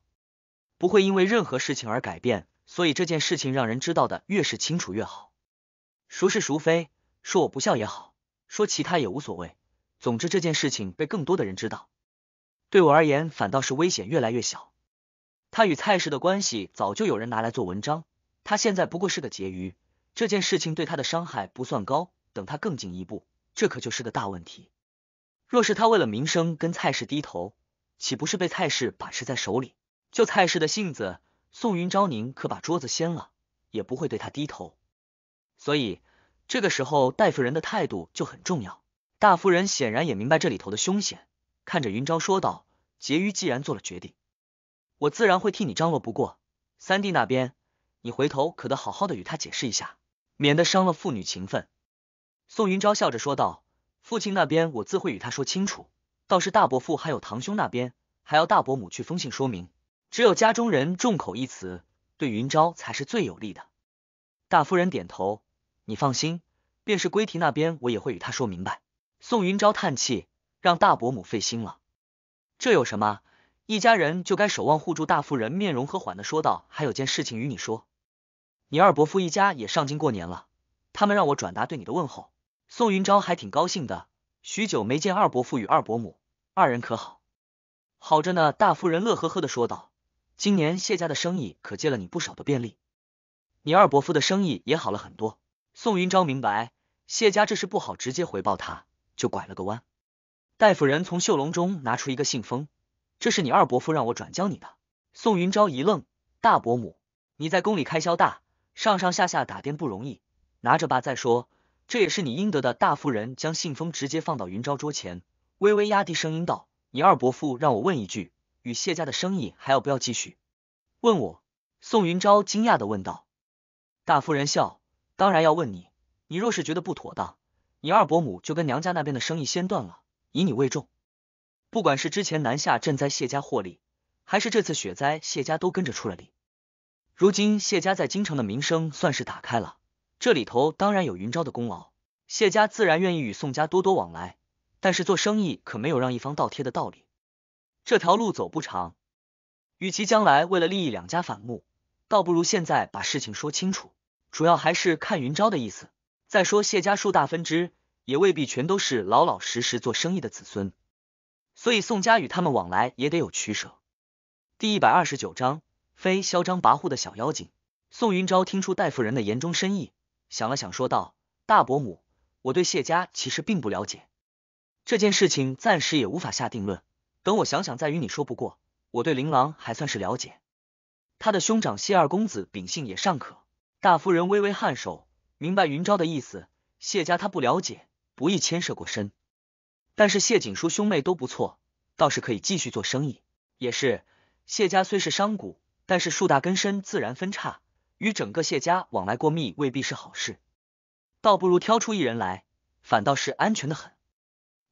Speaker 1: 不会因为任何事情而改变。所以这件事情让人知道的越是清楚越好，孰是孰非，说我不孝也好，说其他也无所谓。总之这件事情被更多的人知道，对我而言反倒是危险越来越小。他与蔡氏的关系早就有人拿来做文章，他现在不过是个结余，这件事情对他的伤害不算高。等他更进一步，这可就是个大问题。若是他为了名声跟蔡氏低头，岂不是被蔡氏把持在手里？就蔡氏的性子，宋云昭宁可把桌子掀了，也不会对他低头。所以这个时候，大夫人的态度就很重要。大夫人显然也明白这里头的凶险，看着云昭说道：“婕妤既然做了决定，我自然会替你张罗。不过三弟那边，你回头可得好好的与他解释一下，免得伤了父女情分。”宋云昭笑着说道。父亲那边我自会与他说清楚，倒是大伯父还有堂兄那边，还要大伯母去封信说明，只有家中人众口一词，对云昭才是最有利的。大夫人点头，你放心，便是归提那边我也会与他说明白。宋云昭叹气，让大伯母费心了。这有什么？一家人就该守望互助。大夫人面容和缓的说道，还有件事情与你说，你二伯父一家也上京过年了，他们让我转达对你的问候。宋云昭还挺高兴的，许久没见二伯父与二伯母，二人可好？好着呢。大夫人乐呵呵的说道：“今年谢家的生意可借了你不少的便利，你二伯父的生意也好了很多。”宋云昭明白，谢家这事不好直接回报他，就拐了个弯。大夫人从袖笼中拿出一个信封，这是你二伯父让我转交你的。宋云昭一愣：“大伯母，你在宫里开销大，上上下下打点不容易，拿着吧。”再说。这也是你应得的。大夫人将信封直接放到云昭桌前，微微压低声音道：“你二伯父让我问一句，与谢家的生意还要不要继续？”问我？宋云昭惊讶的问道。大夫人笑：“当然要问你。你若是觉得不妥当，你二伯母就跟娘家那边的生意先断了。以你为重。不管是之前南下赈灾谢家获利，还是这次雪灾谢家都跟着出了力，如今谢家在京城的名声算是打开了。”这里头当然有云昭的功劳，谢家自然愿意与宋家多多往来，但是做生意可没有让一方倒贴的道理。这条路走不长，与其将来为了利益两家反目，倒不如现在把事情说清楚。主要还是看云昭的意思。再说谢家数大分支，也未必全都是老老实实做生意的子孙，所以宋家与他们往来也得有取舍。第一百二十九章，非嚣张跋扈的小妖精。宋云昭听出戴夫人的言中深意。想了想，说道：“大伯母，我对谢家其实并不了解，这件事情暂时也无法下定论，等我想想再与你说。不过，我对琳琅还算是了解，他的兄长谢二公子秉性也尚可。”大夫人微微颔首，明白云昭的意思。谢家他不了解，不易牵涉过深。但是谢景书兄妹都不错，倒是可以继续做生意。也是，谢家虽是商贾，但是树大根深，自然分叉。与整个谢家往来过密未必是好事，倒不如挑出一人来，反倒是安全的很。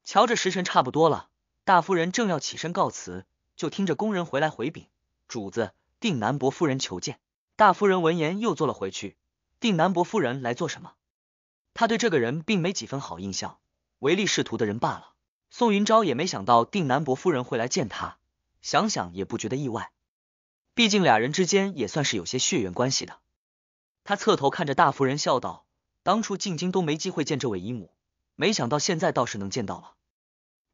Speaker 1: 瞧着时辰差不多了，大夫人正要起身告辞，就听着宫人回来回禀，主子定南伯夫人求见。大夫人闻言又坐了回去。定南伯夫人来做什么？他对这个人并没几分好印象，唯利是图的人罢了。宋云昭也没想到定南伯夫人会来见他，想想也不觉得意外。毕竟俩人之间也算是有些血缘关系的，他侧头看着大夫人笑道：“当初进京都没机会见这位姨母，没想到现在倒是能见到了。”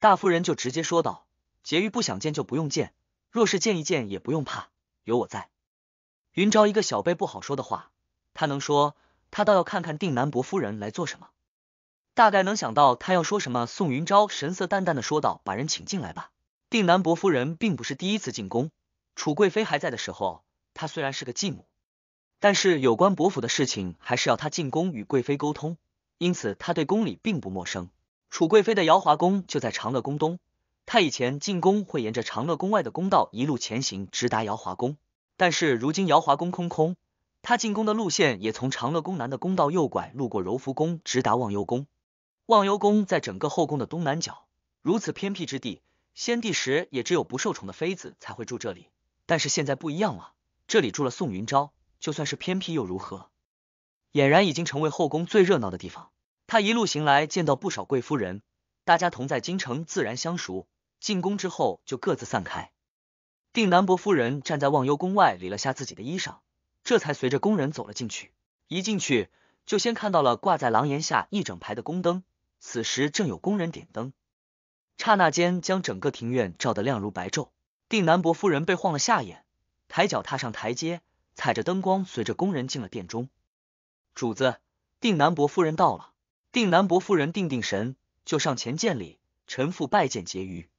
Speaker 1: 大夫人就直接说道：“婕妤不想见就不用见，若是见一见也不用怕，有我在。”云昭一个小辈不好说的话，他能说，他倒要看看定南伯夫人来做什么。大概能想到他要说什么，宋云昭神色淡淡的说道：“把人请进来吧。”定南伯夫人并不是第一次进宫。楚贵妃还在的时候，她虽然是个继母，但是有关伯府的事情还是要她进宫与贵妃沟通，因此她对宫里并不陌生。楚贵妃的瑶华宫就在长乐宫东，她以前进宫会沿着长乐宫外的宫道一路前行，直达瑶华宫。但是如今瑶华宫空空，她进宫的路线也从长乐宫南的宫道右拐，路过柔福宫，直达忘忧宫。忘忧宫在整个后宫的东南角，如此偏僻之地，先帝时也只有不受宠的妃子才会住这里。但是现在不一样了，这里住了宋云昭，就算是偏僻又如何？俨然已经成为后宫最热闹的地方。他一路行来，见到不少贵夫人，大家同在京城，自然相熟。进宫之后，就各自散开。定南伯夫人站在忘忧宫外，理了下自己的衣裳，这才随着宫人走了进去。一进去，就先看到了挂在廊檐下一整排的宫灯，此时正有宫人点灯，刹那间将整个庭院照得亮如白昼。定南伯夫人被晃了下眼，抬脚踏上台阶，踩着灯光，随着工人进了殿中。主子，定南伯夫人到了。定南伯夫人定定神，就上前见礼：“臣父拜见婕妤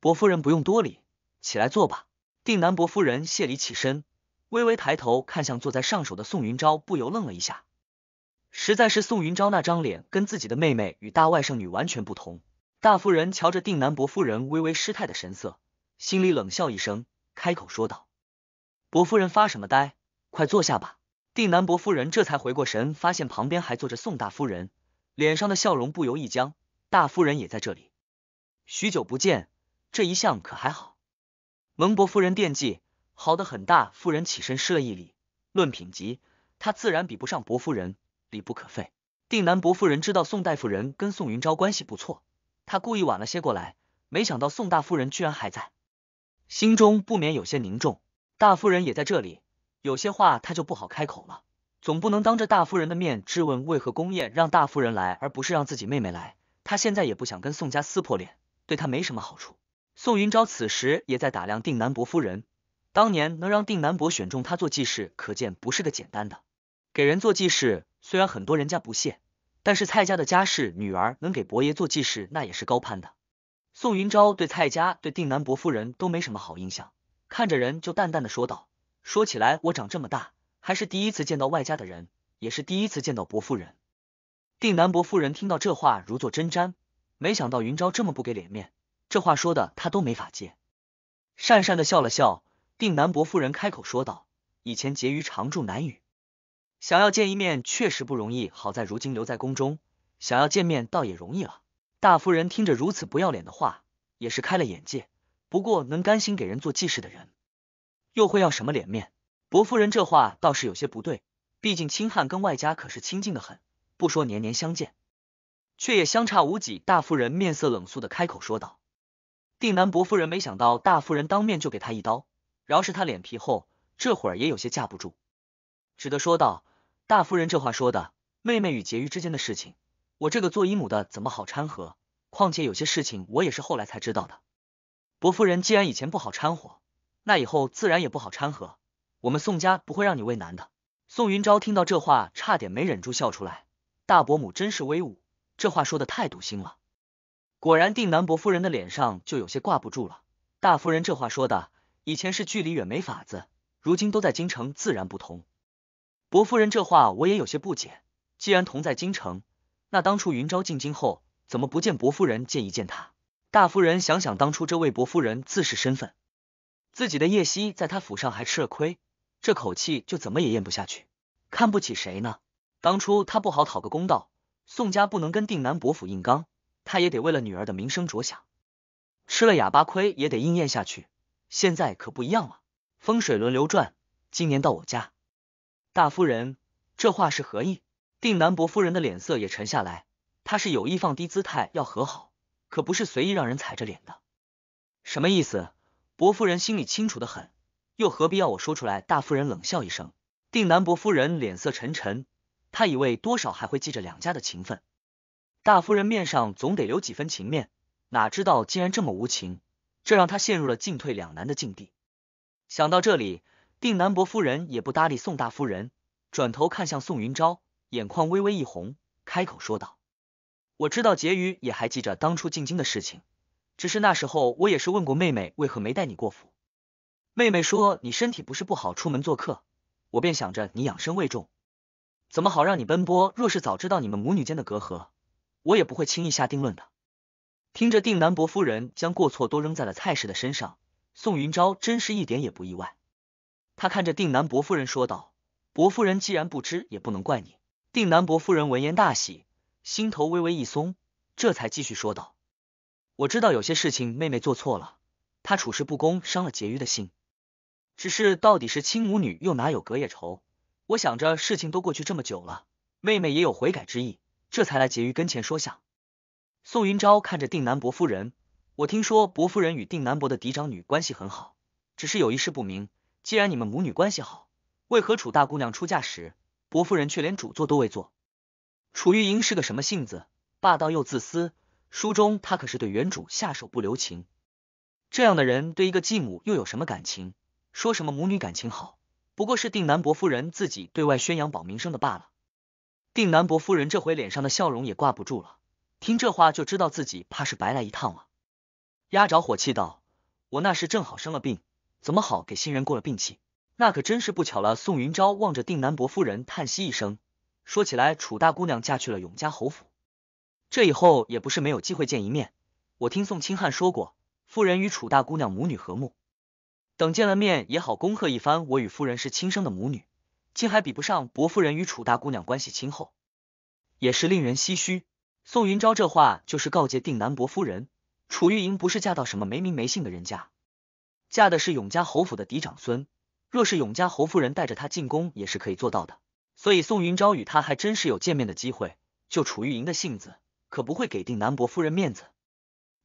Speaker 1: 伯夫人，不用多礼，起来坐吧。”定南伯夫人谢礼起身，微微抬头看向坐在上首的宋云昭，不由愣了一下。实在是宋云昭那张脸跟自己的妹妹与大外甥女完全不同。大夫人瞧着定南伯夫人微微失态的神色。心里冷笑一声，开口说道：“伯夫人发什么呆？快坐下吧。”定南伯夫人这才回过神，发现旁边还坐着宋大夫人，脸上的笑容不由一僵。大夫人也在这里，许久不见，这一向可还好？蒙伯夫人惦记，好的很。大夫人起身施了一礼，论品级，她自然比不上伯夫人，礼不可废。定南伯夫人知道宋大夫人跟宋云昭关系不错，她故意晚了些过来，没想到宋大夫人居然还在。心中不免有些凝重，大夫人也在这里，有些话他就不好开口了，总不能当着大夫人的面质问为何宫宴让大夫人来，而不是让自己妹妹来。他现在也不想跟宋家撕破脸，对他没什么好处。宋云昭此时也在打量定南伯夫人，当年能让定南伯选中他做继室，可见不是个简单的。给人做继室，虽然很多人家不屑，但是蔡家的家事女儿能给伯爷做继室，那也是高攀的。宋云昭对蔡家、对定南伯夫人都没什么好印象，看着人就淡淡的说道：“说起来，我长这么大，还是第一次见到外家的人，也是第一次见到伯夫人。”定南伯夫人听到这话，如坐针毡，没想到云昭这么不给脸面，这话说的她都没法接，讪讪的笑了笑。定南伯夫人开口说道：“以前结妤常住南宇，想要见一面确实不容易，好在如今留在宫中，想要见面倒也容易了。”大夫人听着如此不要脸的话，也是开了眼界。不过能甘心给人做记事的人，又会要什么脸面？伯夫人这话倒是有些不对。毕竟清汉跟外家可是亲近的很，不说年年相见，却也相差无几。大夫人面色冷肃的开口说道：“定南伯夫人，没想到大夫人当面就给他一刀。饶是他脸皮厚，这会儿也有些架不住，只得说道：大夫人这话说的，妹妹与婕妤之间的事情。”我这个做姨母的怎么好掺和？况且有些事情我也是后来才知道的。伯夫人既然以前不好掺和，那以后自然也不好掺和。我们宋家不会让你为难的。宋云昭听到这话，差点没忍住笑出来。大伯母真是威武，这话说的太堵心了。果然，定南伯夫人的脸上就有些挂不住了。大夫人这话说的，以前是距离远没法子，如今都在京城，自然不同。伯夫人这话我也有些不解，既然同在京城。那当初云昭进京后，怎么不见伯夫人见一见他？大夫人想想当初这位伯夫人自恃身份，自己的叶熙在他府上还吃了亏，这口气就怎么也咽不下去。看不起谁呢？当初他不好讨个公道，宋家不能跟定南伯府硬刚，他也得为了女儿的名声着想，吃了哑巴亏也得硬咽下去。现在可不一样了，风水轮流转，今年到我家。大夫人这话是何意？定南伯夫人的脸色也沉下来，她是有意放低姿态要和好，可不是随意让人踩着脸的。什么意思？伯夫人心里清楚的很，又何必要我说出来？大夫人冷笑一声，定南伯夫人脸色沉沉，她以为多少还会记着两家的情分，大夫人面上总得留几分情面，哪知道竟然这么无情，这让她陷入了进退两难的境地。想到这里，定南伯夫人也不搭理宋大夫人，转头看向宋云昭。眼眶微微一红，开口说道：“我知道婕妤也还记着当初进京的事情，只是那时候我也是问过妹妹为何没带你过府。妹妹说你身体不是不好，出门做客，我便想着你养生未重，怎么好让你奔波。若是早知道你们母女间的隔阂，我也不会轻易下定论的。”听着定南伯夫人将过错都扔在了蔡氏的身上，宋云昭真是一点也不意外。他看着定南伯夫人说道：“伯夫人既然不知，也不能怪你。”定南伯夫人闻言大喜，心头微微一松，这才继续说道：“我知道有些事情妹妹做错了，她处事不公，伤了婕妤的心。只是到底是亲母女，又哪有隔夜仇？我想着事情都过去这么久了，妹妹也有悔改之意，这才来婕妤跟前说下。”宋云昭看着定南伯夫人：“我听说伯夫人与定南伯的嫡长女关系很好，只是有一事不明，既然你们母女关系好，为何楚大姑娘出嫁时？”伯夫人却连主座都未坐，楚玉莹是个什么性子？霸道又自私。书中她可是对原主下手不留情。这样的人对一个继母又有什么感情？说什么母女感情好，不过是定南伯夫人自己对外宣扬保民生的罢了。定南伯夫人这回脸上的笑容也挂不住了，听这话就知道自己怕是白来一趟了。压着火气道：“我那时正好生了病，怎么好给新人过了病气？”那可真是不巧了。宋云昭望着定南伯夫人，叹息一声，说：“起来，楚大姑娘嫁去了永嘉侯府，这以后也不是没有机会见一面。我听宋清汉说过，夫人与楚大姑娘母女和睦，等见了面也好恭贺一番。我与夫人是亲生的母女，竟还比不上伯夫人与楚大姑娘关系亲厚，也是令人唏嘘。”宋云昭这话就是告诫定南伯夫人，楚玉莹不是嫁到什么没名没姓的人家，嫁的是永嘉侯府的嫡长孙。若是永嘉侯夫人带着他进宫，也是可以做到的。所以宋云昭与他还真是有见面的机会。就楚玉莹的性子，可不会给定南伯夫人面子，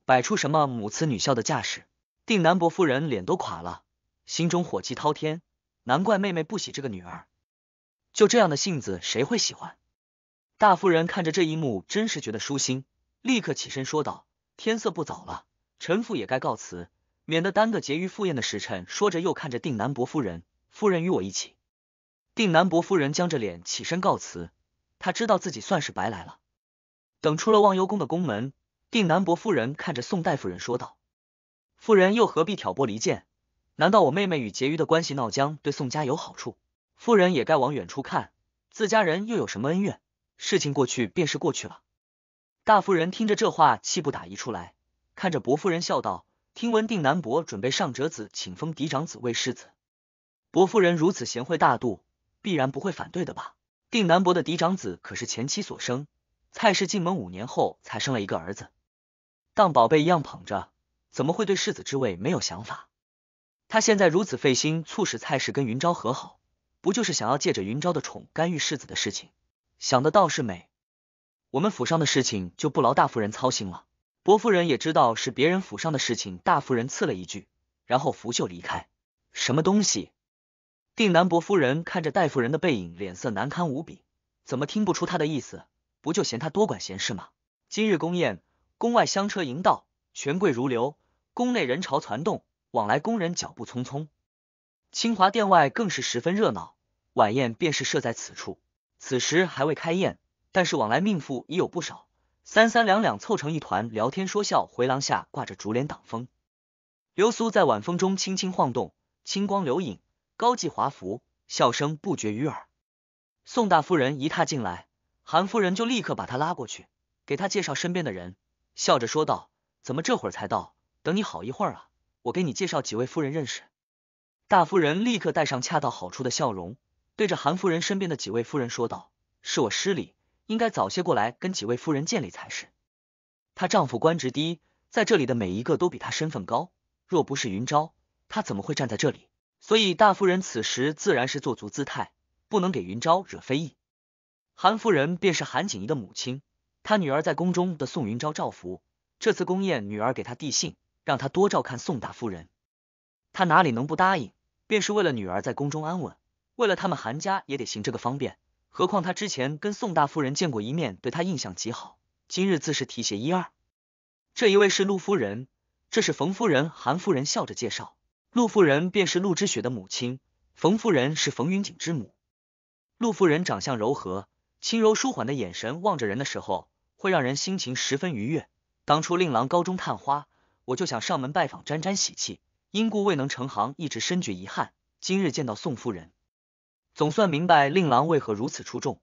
Speaker 1: 摆出什么母慈女孝的架势，定南伯夫人脸都垮了，心中火气滔天。难怪妹妹不喜这个女儿，就这样的性子，谁会喜欢？大夫人看着这一幕，真是觉得舒心，立刻起身说道：“天色不早了，臣妇也该告辞。”免得耽搁婕妤赴宴的时辰，说着又看着定南伯夫人，夫人与我一起。定南伯夫人僵着脸起身告辞，她知道自己算是白来了。等出了忘忧宫的宫门，定南伯夫人看着宋大夫人说道：“夫人又何必挑拨离间？难道我妹妹与婕妤的关系闹僵对宋家有好处？夫人也该往远处看，自家人又有什么恩怨？事情过去便是过去了。”大夫人听着这话，气不打一处来，看着伯夫人笑道。听闻定南伯准备上折子，请封嫡长子为世子。伯夫人如此贤惠大度，必然不会反对的吧？定南伯的嫡长子可是前妻所生，蔡氏进门五年后才生了一个儿子，当宝贝一样捧着，怎么会对世子之位没有想法？他现在如此费心，促使蔡氏跟云昭和好，不就是想要借着云昭的宠干预世子的事情？想的倒是美。我们府上的事情就不劳大夫人操心了。伯夫人也知道是别人府上的事情，大夫人刺了一句，然后拂袖离开。什么东西？定南伯夫人看着戴夫人的背影，脸色难堪无比。怎么听不出她的意思？不就嫌她多管闲事吗？今日宫宴，宫外香车迎道，权贵如流；宫内人潮攒动，往来宫人脚步匆匆。清华殿外更是十分热闹，晚宴便是设在此处。此时还未开宴，但是往来命妇已有不少。三三两两凑成一团聊天说笑，回廊下挂着竹帘挡风，流苏在晚风中轻轻晃动，清光流影，高髻华服，笑声不绝于耳。宋大夫人一踏进来，韩夫人就立刻把她拉过去，给她介绍身边的人，笑着说道：“怎么这会儿才到？等你好一会儿啊！我给你介绍几位夫人认识。”大夫人立刻带上恰到好处的笑容，对着韩夫人身边的几位夫人说道：“是我失礼。”应该早些过来跟几位夫人见礼才是。她丈夫官职低，在这里的每一个都比她身份高。若不是云昭，她怎么会站在这里？所以大夫人此时自然是做足姿态，不能给云昭惹非议。韩夫人便是韩景怡的母亲，她女儿在宫中的宋云昭照福。这次宫宴，女儿给她递信，让她多照看宋大夫人。她哪里能不答应？便是为了女儿在宫中安稳，为了他们韩家也得行这个方便。何况他之前跟宋大夫人见过一面，对他印象极好，今日自是提携一二。这一位是陆夫人，这是冯夫人、韩夫人笑着介绍。陆夫人便是陆之雪的母亲，冯夫人是冯云锦之母。陆夫人长相柔和，轻柔舒缓的眼神望着人的时候，会让人心情十分愉悦。当初令郎高中探花，我就想上门拜访沾沾喜气，因故未能成行，一直深觉遗憾。今日见到宋夫人。总算明白令郎为何如此出众。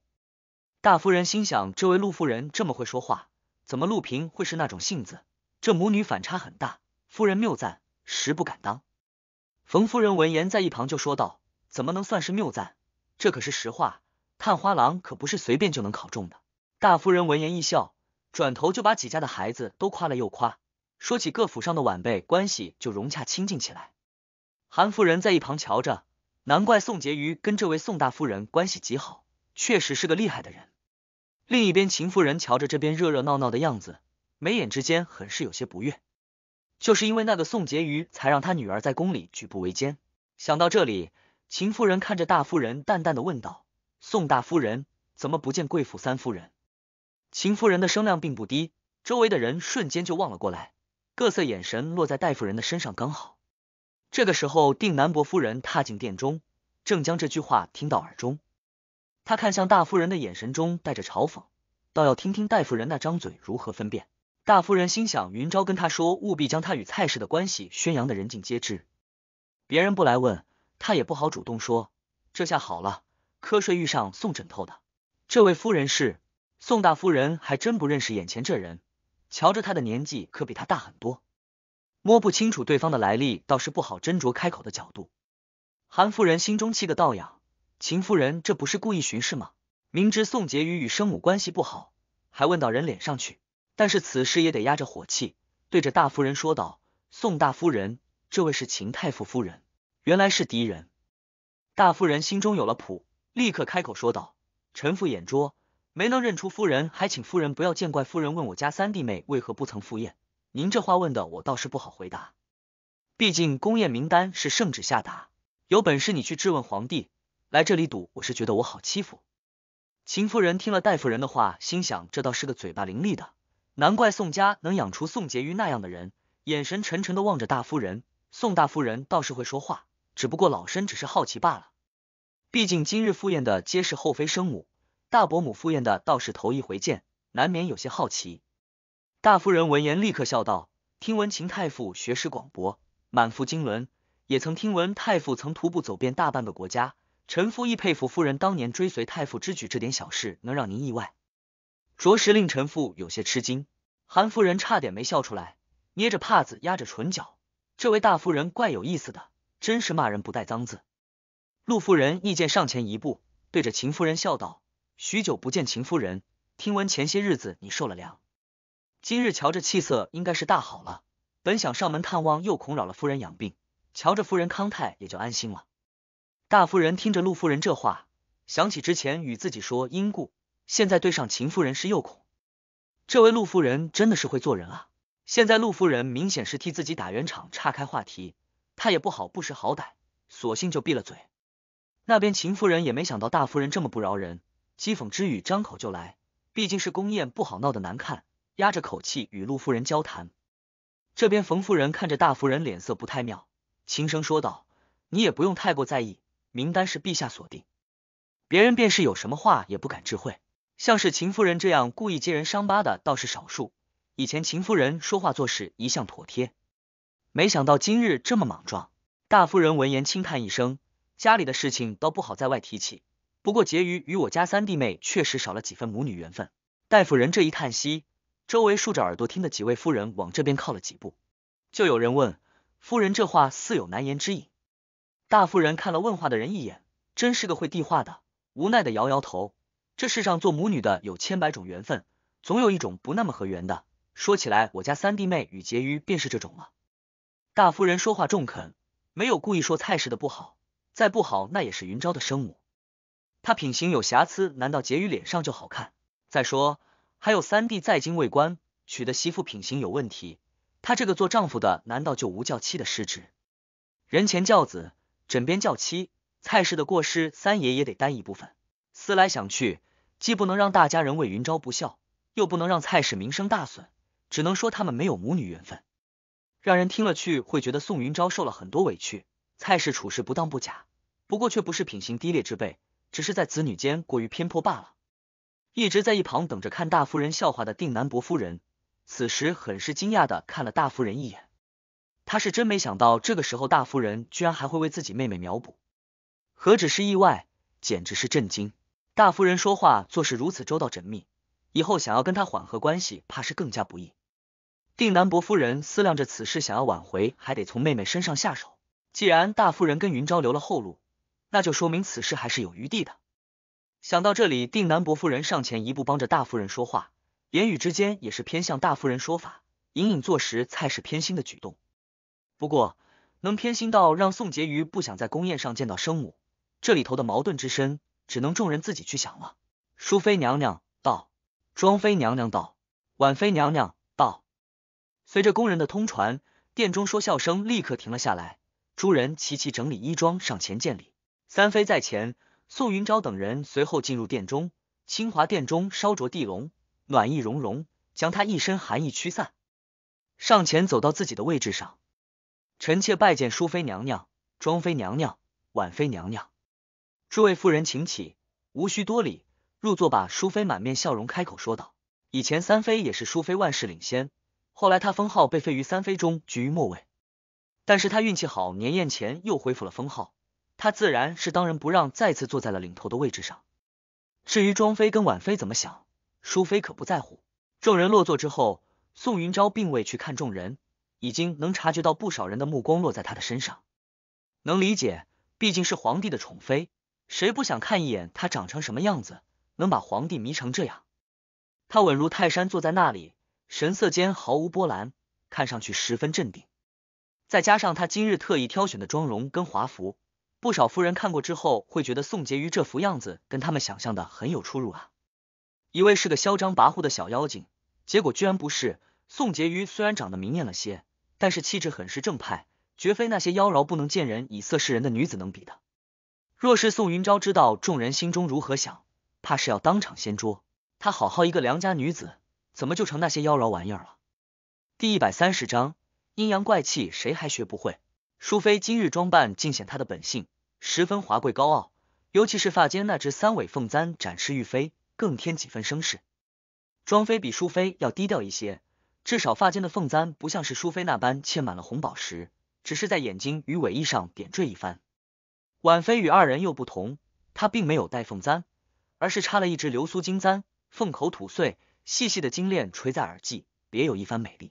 Speaker 1: 大夫人心想，这位陆夫人这么会说话，怎么陆平会是那种性子？这母女反差很大。夫人谬赞，实不敢当。冯夫人闻言，在一旁就说道：“怎么能算是谬赞？这可是实话。探花郎可不是随便就能考中的。”大夫人闻言一笑，转头就把几家的孩子都夸了又夸，说起各府上的晚辈，关系就融洽亲近起来。韩夫人在一旁瞧着。难怪宋婕妤跟这位宋大夫人关系极好，确实是个厉害的人。另一边，秦夫人瞧着这边热热闹闹的样子，眉眼之间很是有些不悦。就是因为那个宋婕妤，才让她女儿在宫里举步维艰。想到这里，秦夫人看着大夫人，淡淡的问道：“宋大夫人，怎么不见贵府三夫人？”秦夫人的声量并不低，周围的人瞬间就望了过来，各色眼神落在戴夫人的身上，刚好。这个时候，定南伯夫人踏进殿中，正将这句话听到耳中。他看向大夫人的眼神中带着嘲讽，倒要听听大夫人那张嘴如何分辨。大夫人心想，云昭跟他说，务必将他与蔡氏的关系宣扬的人尽皆知。别人不来问，他也不好主动说。这下好了，瞌睡遇上送枕头的。这位夫人是宋大夫人，还真不认识眼前这人。瞧着他的年纪，可比他大很多。摸不清楚对方的来历，倒是不好斟酌开口的角度。韩夫人心中气个倒痒，秦夫人这不是故意巡视吗？明知宋婕妤与生母关系不好，还问到人脸上去。但是此事也得压着火气，对着大夫人说道：“宋大夫人，这位是秦太傅夫人，原来是敌人。”大夫人心中有了谱，立刻开口说道：“臣父眼拙，没能认出夫人，还请夫人不要见怪。夫人问我家三弟妹为何不曾赴宴。”您这话问的我倒是不好回答，毕竟公宴名单是圣旨下达，有本事你去质问皇帝。来这里赌，我是觉得我好欺负。秦夫人听了戴夫人的话，心想这倒是个嘴巴伶俐的，难怪宋家能养出宋婕妤那样的人。眼神沉沉的望着大夫人，宋大夫人倒是会说话，只不过老身只是好奇罢了。毕竟今日赴宴的皆是后妃生母，大伯母赴宴的倒是头一回见，难免有些好奇。大夫人闻言，立刻笑道：“听闻秦太傅学识广博，满腹经纶，也曾听闻太傅曾徒步走遍大半个国家。臣夫亦佩服夫人当年追随太傅之举，这点小事能让您意外，着实令臣父有些吃惊。”韩夫人差点没笑出来，捏着帕子压着唇角：“这位大夫人怪有意思的，真是骂人不带脏字。”陆夫人意见上前一步，对着秦夫人笑道：“许久不见秦夫人，听闻前些日子你受了凉。”今日瞧着气色应该是大好了，本想上门探望，又恐扰了夫人养病，瞧着夫人康泰也就安心了。大夫人听着陆夫人这话，想起之前与自己说因故，现在对上秦夫人是又恐，这位陆夫人真的是会做人啊。现在陆夫人明显是替自己打圆场，岔开话题，她也不好不识好歹，索性就闭了嘴。那边秦夫人也没想到大夫人这么不饶人，讥讽之语张口就来，毕竟是宫宴，不好闹得难看。压着口气与陆夫人交谈，这边冯夫人看着大夫人脸色不太妙，轻声说道：“你也不用太过在意，名单是陛下锁定，别人便是有什么话也不敢知会。像是秦夫人这样故意揭人伤疤的倒是少数。以前秦夫人说话做事一向妥帖，没想到今日这么莽撞。”大夫人闻言轻叹一声：“家里的事情倒不好在外提起，不过婕妤与我家三弟妹确实少了几分母女缘分。”大夫人这一叹息。周围竖着耳朵听的几位夫人往这边靠了几步，就有人问：“夫人这话似有难言之隐。”大夫人看了问话的人一眼，真是个会递话的，无奈的摇摇头。这世上做母女的有千百种缘分，总有一种不那么合缘的。说起来，我家三弟妹与婕妤便是这种了。大夫人说话中肯，没有故意说蔡氏的不好，再不好那也是云昭的生母。她品行有瑕疵，难道婕妤脸上就好看？再说。还有三弟在京为官，娶的媳妇品行有问题，他这个做丈夫的难道就无教妻的失职？人前教子，枕边教妻，蔡氏的过失，三爷也得担一部分。思来想去，既不能让大家人为云昭不孝，又不能让蔡氏名声大损，只能说他们没有母女缘分，让人听了去会觉得宋云昭受了很多委屈。蔡氏处事不当不假，不过却不是品行低劣之辈，只是在子女间过于偏颇罢了。一直在一旁等着看大夫人笑话的定南伯夫人，此时很是惊讶的看了大夫人一眼。他是真没想到，这个时候大夫人居然还会为自己妹妹秒补，何止是意外，简直是震惊。大夫人说话做事如此周到缜密，以后想要跟她缓和关系，怕是更加不易。定南伯夫人思量着此事，想要挽回，还得从妹妹身上下手。既然大夫人跟云昭留了后路，那就说明此事还是有余地的。想到这里，定南伯夫人上前一步，帮着大夫人说话，言语之间也是偏向大夫人说法，隐隐坐实蔡氏偏心的举动。不过，能偏心到让宋婕妤不想在宫宴上见到生母，这里头的矛盾之深，只能众人自己去想了。淑妃娘娘道，庄妃娘娘道，婉妃娘娘道。随着宫人的通传，殿中说笑声立刻停了下来，诸人齐齐整理衣装，上前见礼。三妃在前。宋云昭等人随后进入殿中，清华殿中烧着地龙，暖意融融，将他一身寒意驱散。上前走到自己的位置上，臣妾拜见淑妃娘娘、庄妃娘娘、婉妃娘娘，诸位夫人请起，无需多礼，入座吧。淑妃满面笑容开口说道：“以前三妃也是淑妃万事领先，后来她封号被废于三妃中，居于末位，但是她运气好，年宴前又恢复了封号。”他自然是当仁不让，再次坐在了领头的位置上。至于庄妃跟婉妃怎么想，淑妃可不在乎。众人落座之后，宋云昭并未去看众人，已经能察觉到不少人的目光落在他的身上。能理解，毕竟是皇帝的宠妃，谁不想看一眼他长成什么样子，能把皇帝迷成这样？他稳如泰山坐在那里，神色间毫无波澜，看上去十分镇定。再加上他今日特意挑选的妆容跟华服。不少夫人看过之后，会觉得宋婕妤这副样子跟他们想象的很有出入啊。一位是个嚣张跋扈的小妖精，结果居然不是。宋婕妤虽然长得明艳了些，但是气质很是正派，绝非那些妖娆不能见人以色示人的女子能比的。若是宋云昭知道众人心中如何想，怕是要当场掀桌。她好好一个良家女子，怎么就成那些妖娆玩意儿了？第一百三十章阴阳怪气，谁还学不会？淑妃今日装扮尽显她的本性。十分华贵高傲，尤其是发间那只三尾凤簪展翅欲飞，更添几分声势。庄妃比淑妃要低调一些，至少发间的凤簪不像是淑妃那般嵌满了红宝石，只是在眼睛与尾翼上点缀一番。婉妃与二人又不同，她并没有戴凤簪，而是插了一只流苏金簪，凤口吐穗，细细的金链垂在耳际，别有一番美丽。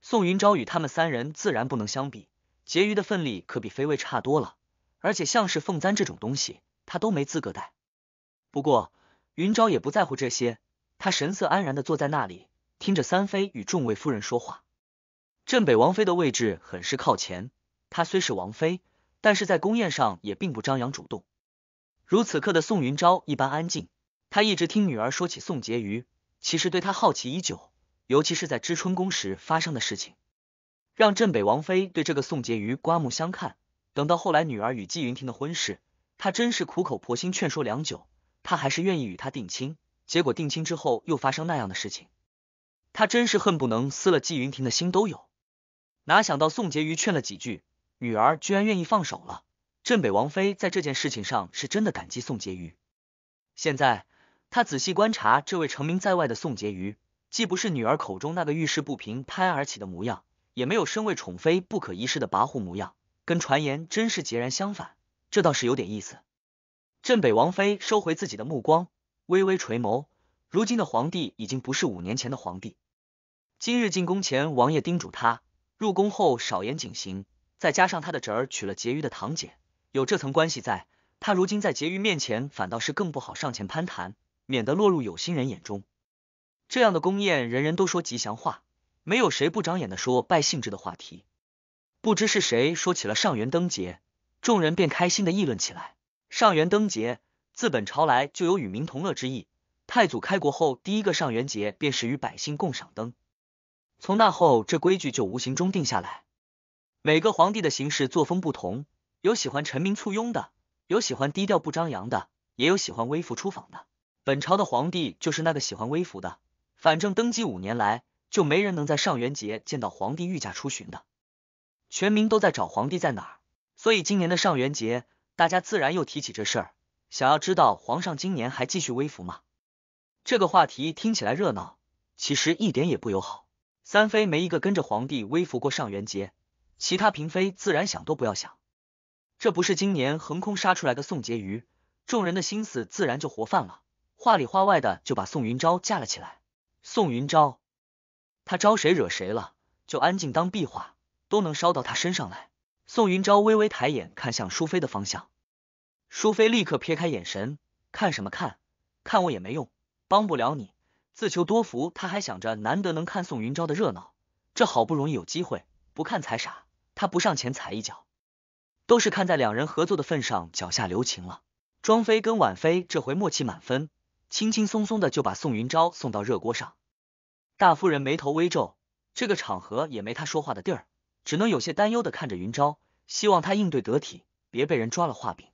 Speaker 1: 宋云昭与他们三人自然不能相比，婕妤的份力可比妃位差多了。而且像是凤簪这种东西，她都没资格戴。不过云昭也不在乎这些，他神色安然的坐在那里，听着三妃与众位夫人说话。镇北王妃的位置很是靠前，她虽是王妃，但是在宫宴上也并不张扬主动，如此刻的宋云昭一般安静。他一直听女儿说起宋婕妤，其实对她好奇已久，尤其是在知春宫时发生的事情，让镇北王妃对这个宋婕妤刮目相看。等到后来，女儿与季云婷的婚事，他真是苦口婆心劝说良久，他还是愿意与她定亲。结果定亲之后又发生那样的事情，他真是恨不能撕了季云婷的心都有。哪想到宋婕妤劝了几句，女儿居然愿意放手了。镇北王妃在这件事情上是真的感激宋婕妤。现在他仔细观察这位成名在外的宋婕妤，既不是女儿口中那个遇事不平拍案而起的模样，也没有身为宠妃不可一世的跋扈模样。跟传言真是截然相反，这倒是有点意思。镇北王妃收回自己的目光，微微垂眸。如今的皇帝已经不是五年前的皇帝。今日进宫前，王爷叮嘱他入宫后少言谨行，再加上他的侄儿娶了婕妤的堂姐，有这层关系在，他如今在婕妤面前反倒是更不好上前攀谈，免得落入有心人眼中。这样的宫宴，人人都说吉祥话，没有谁不长眼的说败兴致的话题。不知是谁说起了上元灯节，众人便开心的议论起来。上元灯节自本朝来就有与民同乐之意。太祖开国后第一个上元节便是与百姓共赏灯，从那后这规矩就无形中定下来。每个皇帝的行事作风不同，有喜欢臣民簇拥的，有喜欢低调不张扬的，也有喜欢微服出访的。本朝的皇帝就是那个喜欢微服的，反正登基五年来就没人能在上元节见到皇帝御驾出巡的。全民都在找皇帝在哪儿，所以今年的上元节，大家自然又提起这事儿，想要知道皇上今年还继续微服吗？这个话题听起来热闹，其实一点也不友好。三妃没一个跟着皇帝微服过上元节，其他嫔妃自然想都不要想。这不是今年横空杀出来的宋婕妤，众人的心思自然就活泛了，话里话外的就把宋云昭架了起来。宋云昭，他招谁惹谁了？就安静当壁画。都能烧到他身上来。宋云昭微微抬眼看向淑妃的方向，淑妃立刻撇开眼神，看什么看？看我也没用，帮不了你，自求多福。他还想着难得能看宋云昭的热闹，这好不容易有机会，不看才傻。他不上前踩一脚，都是看在两人合作的份上，脚下留情了。庄妃跟婉妃这回默契满分，轻轻松松的就把宋云昭送到热锅上。大夫人眉头微皱，这个场合也没他说话的地儿。只能有些担忧的看着云昭，希望他应对得体，别被人抓了画柄。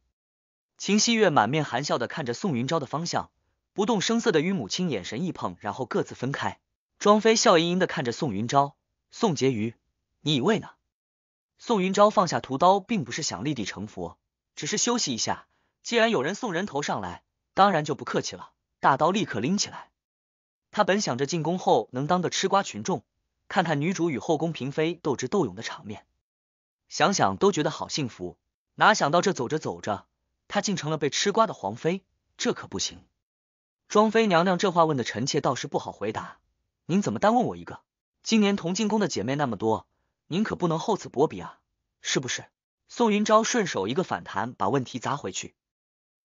Speaker 1: 秦汐月满面含笑的看着宋云昭的方向，不动声色的与母亲眼神一碰，然后各自分开。庄妃笑盈盈的看着宋云昭，宋婕妤，你以为呢？宋云昭放下屠刀，并不是想立地成佛，只是休息一下。既然有人送人头上来，当然就不客气了。大刀立刻拎起来。他本想着进宫后能当个吃瓜群众。看看女主与后宫嫔妃斗智斗勇的场面，想想都觉得好幸福。哪想到这走着走着，她竟成了被吃瓜的皇妃，这可不行！庄妃娘娘这话问的臣妾倒是不好回答，您怎么单问我一个？今年同进宫的姐妹那么多，您可不能厚此薄彼啊，是不是？宋云昭顺手一个反弹，把问题砸回去。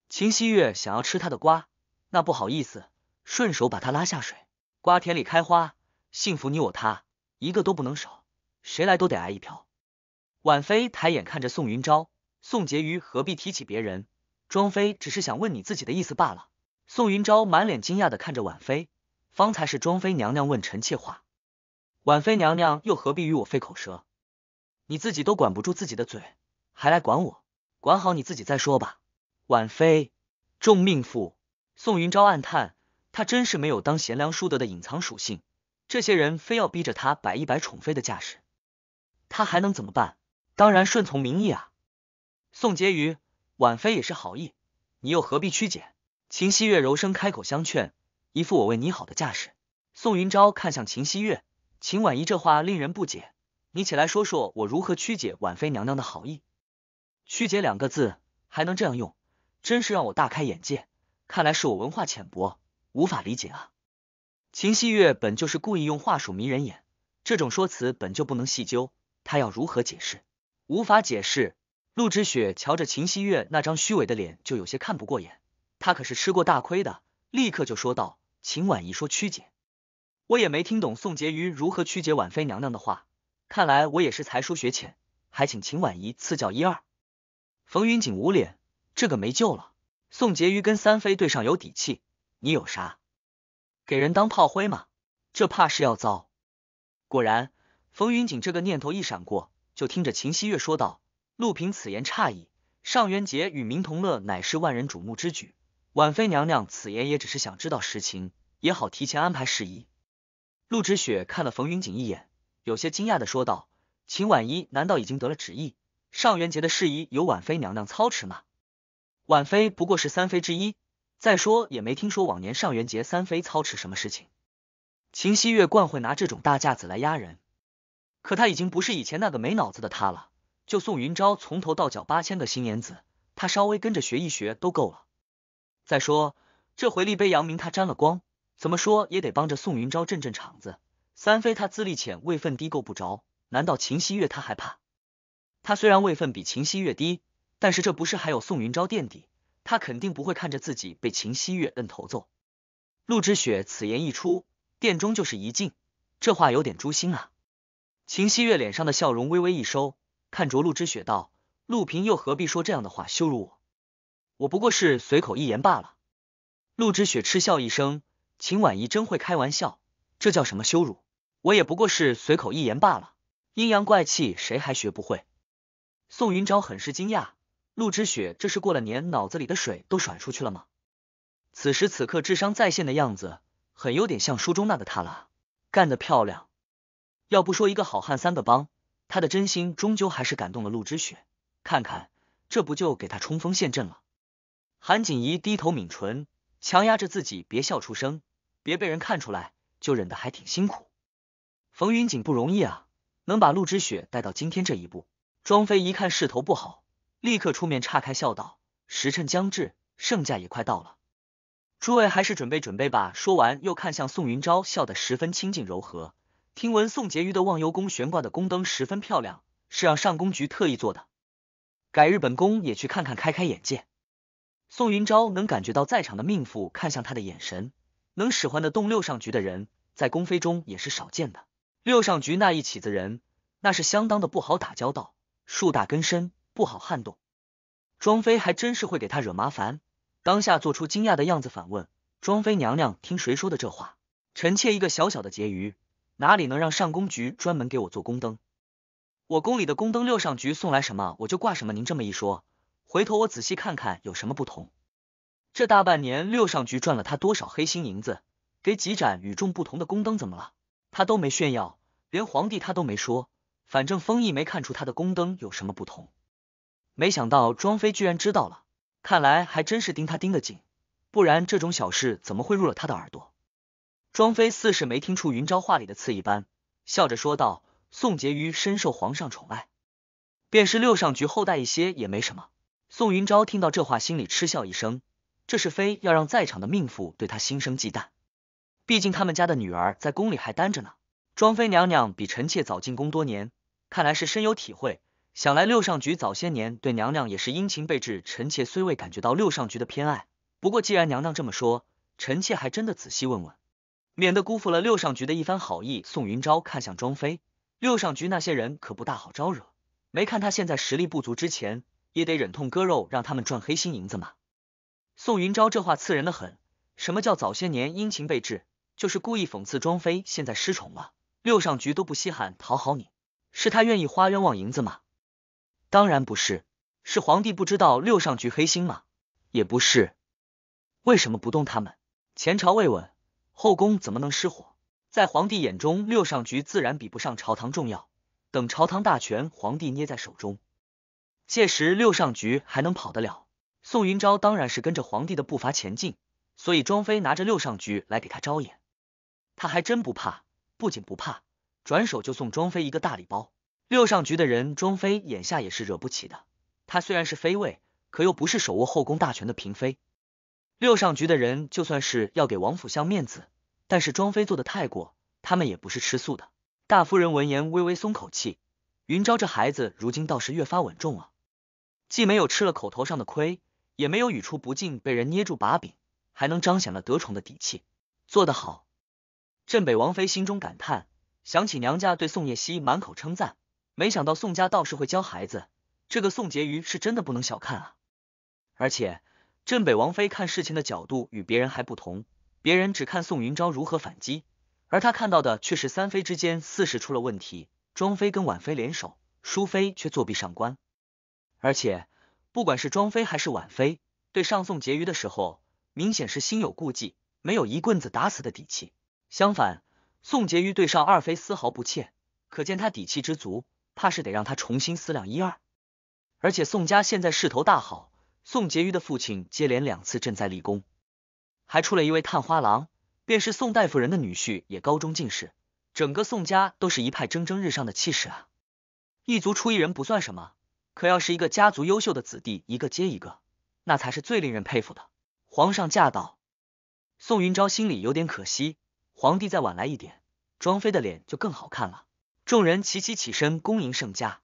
Speaker 1: 秦汐月想要吃他的瓜，那不好意思，顺手把他拉下水。瓜田里开花，幸福你我他。一个都不能少，谁来都得挨一瓢。婉妃抬眼看着宋云昭、宋婕妤，何必提起别人？庄妃只是想问你自己的意思罢了。宋云昭满脸惊讶的看着婉妃，方才是庄妃娘娘问臣妾话，婉妃娘娘又何必与我费口舌？你自己都管不住自己的嘴，还来管我？管好你自己再说吧。婉妃，重命妇。宋云昭暗叹，她真是没有当贤良淑德的隐藏属性。这些人非要逼着他摆一摆宠妃的架势，他还能怎么办？当然顺从民意啊。宋婕妤，婉妃也是好意，你又何必曲解？秦希月柔声开口相劝，一副我为你好的架势。宋云昭看向秦希月，秦婉仪这话令人不解，你起来说说我如何曲解婉妃娘娘的好意？曲解两个字还能这样用，真是让我大开眼界。看来是我文化浅薄，无法理解啊。秦汐月本就是故意用话术迷人眼，这种说辞本就不能细究，他要如何解释？无法解释。陆之雪瞧着秦汐月那张虚伪的脸，就有些看不过眼。他可是吃过大亏的，立刻就说道：“秦婉仪说曲解，我也没听懂宋婕妤如何曲解婉妃娘娘的话。看来我也是才疏学浅，还请秦婉仪赐教一二。”冯云锦捂脸，这个没救了。宋婕妤跟三妃对上有底气，你有啥？给人当炮灰吗？这怕是要遭。果然，冯云锦这个念头一闪过，就听着秦希月说道：“陆平此言差矣，上元节与民同乐乃是万人瞩目之举。婉妃娘娘此言也只是想知道实情，也好提前安排事宜。”陆芷雪看了冯云锦一眼，有些惊讶的说道：“秦婉一难道已经得了旨意？上元节的事宜由婉妃娘娘操持吗？婉妃不过是三妃之一。”再说也没听说往年上元节三妃操持什么事情，秦希月惯会拿这种大架子来压人，可他已经不是以前那个没脑子的他了。就宋云昭从头到脚八千个新眼子，他稍微跟着学一学都够了。再说这回立碑扬名，他沾了光，怎么说也得帮着宋云昭镇镇场子。三妃她资历浅，位分低，够不着，难道秦希月她还怕？她虽然位分比秦希月低，但是这不是还有宋云昭垫底？他肯定不会看着自己被秦希月摁头揍。陆之雪此言一出，殿中就是一静。这话有点诛心啊！秦希月脸上的笑容微微一收，看着陆之雪道：“陆平又何必说这样的话羞辱我？我不过是随口一言罢了。”陆之雪嗤笑一声：“秦婉仪真会开玩笑，这叫什么羞辱？我也不过是随口一言罢了，阴阳怪气谁还学不会？”宋云昭很是惊讶。陆之雪，这是过了年，脑子里的水都甩出去了吗？此时此刻，智商在线的样子，很有点像书中那个他了。干得漂亮！要不说一个好汉三个帮，他的真心终究还是感动了陆之雪。看看，这不就给他冲锋陷阵了？韩锦怡低头抿唇，强压着自己别笑出声，别被人看出来，就忍得还挺辛苦。冯云锦不容易啊，能把陆之雪带到今天这一步。庄飞一看势头不好。立刻出面岔开，笑道：“时辰将至，圣驾也快到了，诸位还是准备准备吧。”说完，又看向宋云昭，笑得十分亲近柔和。听闻宋婕妤的忘忧宫悬挂的宫灯十分漂亮，是让上宫局特意做的，改日本宫也去看看，开开眼界。宋云昭能感觉到在场的命妇看向他的眼神，能使唤得动六上局的人，在宫妃中也是少见的。六上局那一起子人，那是相当的不好打交道，树大根深。不好撼动，庄妃还真是会给他惹麻烦。当下做出惊讶的样子，反问庄妃娘娘：“听谁说的这话？臣妾一个小小的婕妤，哪里能让上宫局专门给我做宫灯？我宫里的宫灯六上局送来什么，我就挂什么。您这么一说，回头我仔细看看有什么不同。这大半年六上局赚了他多少黑心银子，给几盏与众不同的宫灯，怎么了？他都没炫耀，连皇帝他都没说。反正封印没看出他的宫灯有什么不同。”没想到庄妃居然知道了，看来还真是盯他盯得紧，不然这种小事怎么会入了他的耳朵？庄妃似是没听出云昭话里的刺一般，笑着说道：“宋婕妤深受皇上宠爱，便是六尚局厚待一些也没什么。”宋云昭听到这话，心里嗤笑一声，这是非要让在场的命妇对他心生忌惮。毕竟他们家的女儿在宫里还单着呢，庄妃娘娘比臣妾早进宫多年，看来是深有体会。想来六尚局早些年对娘娘也是殷勤备至，臣妾虽未感觉到六尚局的偏爱，不过既然娘娘这么说，臣妾还真的仔细问问，免得辜负了六尚局的一番好意。宋云昭看向庄妃，六尚局那些人可不大好招惹，没看他现在实力不足，之前也得忍痛割肉让他们赚黑心银子嘛。宋云昭这话刺人的很，什么叫早些年殷勤备至，就是故意讽刺庄妃现在失宠了，六尚局都不稀罕讨好你，是他愿意花冤枉银子吗？当然不是，是皇帝不知道六上局黑心吗？也不是，为什么不动他们？前朝未稳，后宫怎么能失火？在皇帝眼中，六上局自然比不上朝堂重要。等朝堂大权，皇帝捏在手中，届时六上局还能跑得了？宋云昭当然是跟着皇帝的步伐前进，所以庄妃拿着六上局来给他招眼，他还真不怕，不仅不怕，转手就送庄妃一个大礼包。六上局的人，庄妃眼下也是惹不起的。她虽然是妃位，可又不是手握后宫大权的嫔妃。六上局的人就算是要给王府相面子，但是庄妃做的太过，他们也不是吃素的。大夫人闻言微微松口气，云昭这孩子如今倒是越发稳重了，既没有吃了口头上的亏，也没有语出不尽被人捏住把柄，还能彰显了得宠的底气，做得好。镇北王妃心中感叹，想起娘家对宋叶熙满口称赞。没想到宋家倒是会教孩子，这个宋婕妤是真的不能小看啊！而且镇北王妃看事情的角度与别人还不同，别人只看宋云昭如何反击，而她看到的却是三妃之间似是出了问题，庄妃跟婉妃联手，淑妃却作弊上官。而且不管是庄妃还是婉妃，对上宋婕妤的时候，明显是心有顾忌，没有一棍子打死的底气。相反，宋婕妤对上二妃丝毫不怯，可见她底气之足。怕是得让他重新思量一二，而且宋家现在势头大好，宋婕妤的父亲接连两次赈灾立功，还出了一位探花郎，便是宋大夫人的女婿也高中进士，整个宋家都是一派蒸蒸日上的气势啊！一族出一人不算什么，可要是一个家族优秀的子弟一个接一个，那才是最令人佩服的。皇上驾到，宋云昭心里有点可惜，皇帝再晚来一点，庄妃的脸就更好看了。众人齐齐起身，恭迎圣驾。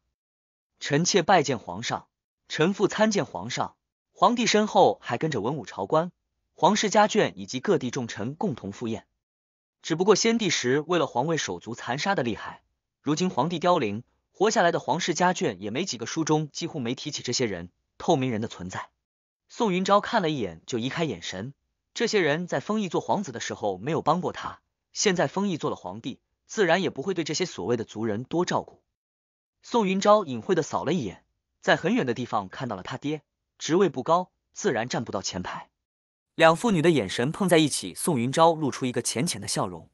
Speaker 1: 臣妾拜见皇上，臣父参见皇上。皇帝身后还跟着文武朝官、皇室家眷以及各地重臣，共同赴宴。只不过先帝时为了皇位，手足残杀的厉害。如今皇帝凋零，活下来的皇室家眷也没几个。书中几乎没提起这些人透明人的存在。宋云昭看了一眼，就移开眼神。这些人在封邑做皇子的时候没有帮过他，现在封邑做了皇帝。自然也不会对这些所谓的族人多照顾。宋云昭隐晦的扫了一眼，在很远的地方看到了他爹，职位不高，自然站不到前排。两父女的眼神碰在一起，宋云昭露出一个浅浅的笑容。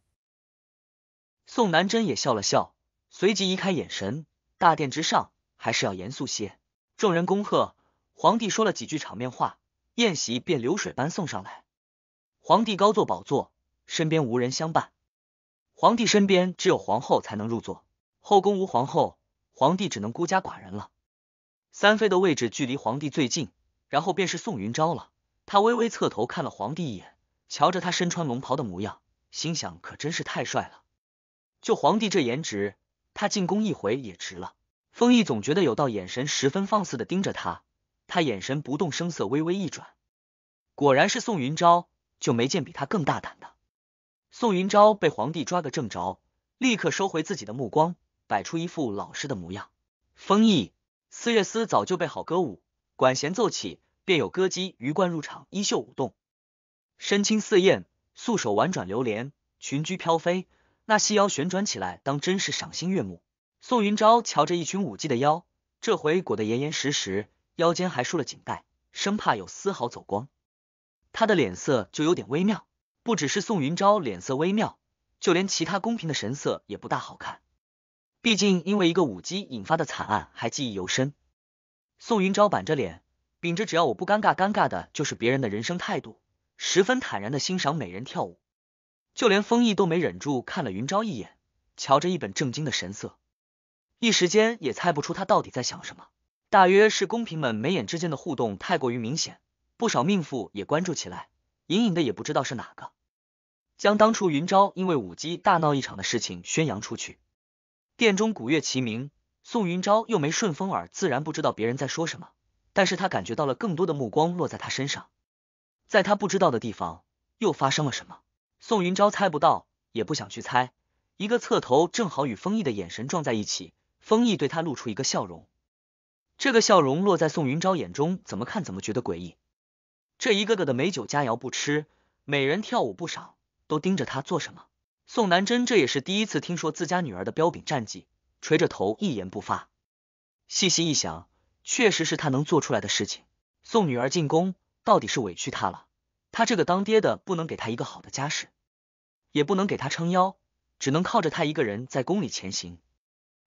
Speaker 1: 宋南珍也笑了笑，随即移开眼神。大殿之上还是要严肃些。众人恭贺皇帝，说了几句场面话，宴席便流水般送上来。皇帝高坐宝座，身边无人相伴。皇帝身边只有皇后才能入座，后宫无皇后，皇帝只能孤家寡人了。三妃的位置距离皇帝最近，然后便是宋云昭了。他微微侧头看了皇帝一眼，瞧着他身穿龙袍的模样，心想可真是太帅了。就皇帝这颜值，他进宫一回也值了。封毅总觉得有道眼神十分放肆的盯着他，他眼神不动声色，微微一转，果然是宋云昭，就没见比他更大胆的。宋云昭被皇帝抓个正着，立刻收回自己的目光，摆出一副老实的模样。风邑四月司早就备好歌舞，管弦奏起，便有歌姬鱼贯入场，衣袖舞动，身轻似燕，素手婉转流连，裙裾飘飞，那细腰旋转起来，当真是赏心悦目。宋云昭瞧着一群舞姬的腰，这回裹得严严实实，腰间还束了锦带，生怕有丝毫走光，他的脸色就有点微妙。不只是宋云昭脸色微妙，就连其他宫嫔的神色也不大好看。毕竟因为一个舞姬引发的惨案还记忆犹深。宋云昭板着脸，秉着只要我不尴尬，尴尬的就是别人的人生态度，十分坦然的欣赏美人跳舞。就连封毅都没忍住看了云昭一眼，瞧着一本正经的神色，一时间也猜不出他到底在想什么。大约是宫嫔们眉眼之间的互动太过于明显，不少命妇也关注起来，隐隐的也不知道是哪个。将当初云昭因为舞姬大闹一场的事情宣扬出去，殿中鼓乐齐鸣，宋云昭又没顺风耳，自然不知道别人在说什么。但是他感觉到了更多的目光落在他身上，在他不知道的地方又发生了什么。宋云昭猜不到，也不想去猜。一个侧头，正好与封毅的眼神撞在一起。封毅对他露出一个笑容，这个笑容落在宋云昭眼中，怎么看怎么觉得诡异。这一个个的美酒佳肴不吃，美人跳舞不赏。都盯着他做什么？宋南珍这也是第一次听说自家女儿的彪炳战绩，垂着头一言不发。细细一想，确实是他能做出来的事情。送女儿进宫，到底是委屈他了。他这个当爹的，不能给他一个好的家世，也不能给他撑腰，只能靠着他一个人在宫里前行。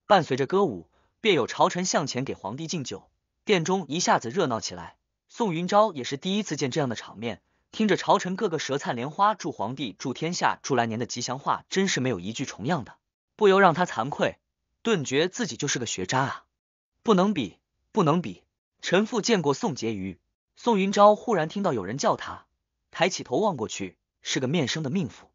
Speaker 1: 伴随着歌舞，便有朝臣向前给皇帝敬酒，殿中一下子热闹起来。宋云昭也是第一次见这样的场面。听着朝臣各个舌灿莲花，祝皇帝，祝天下，祝来年的吉祥话，真是没有一句重样的，不由让他惭愧，顿觉自己就是个学渣啊，不能比，不能比。陈父见过宋婕妤，宋云昭忽然听到有人叫他，抬起头望过去，是个面生的命妇，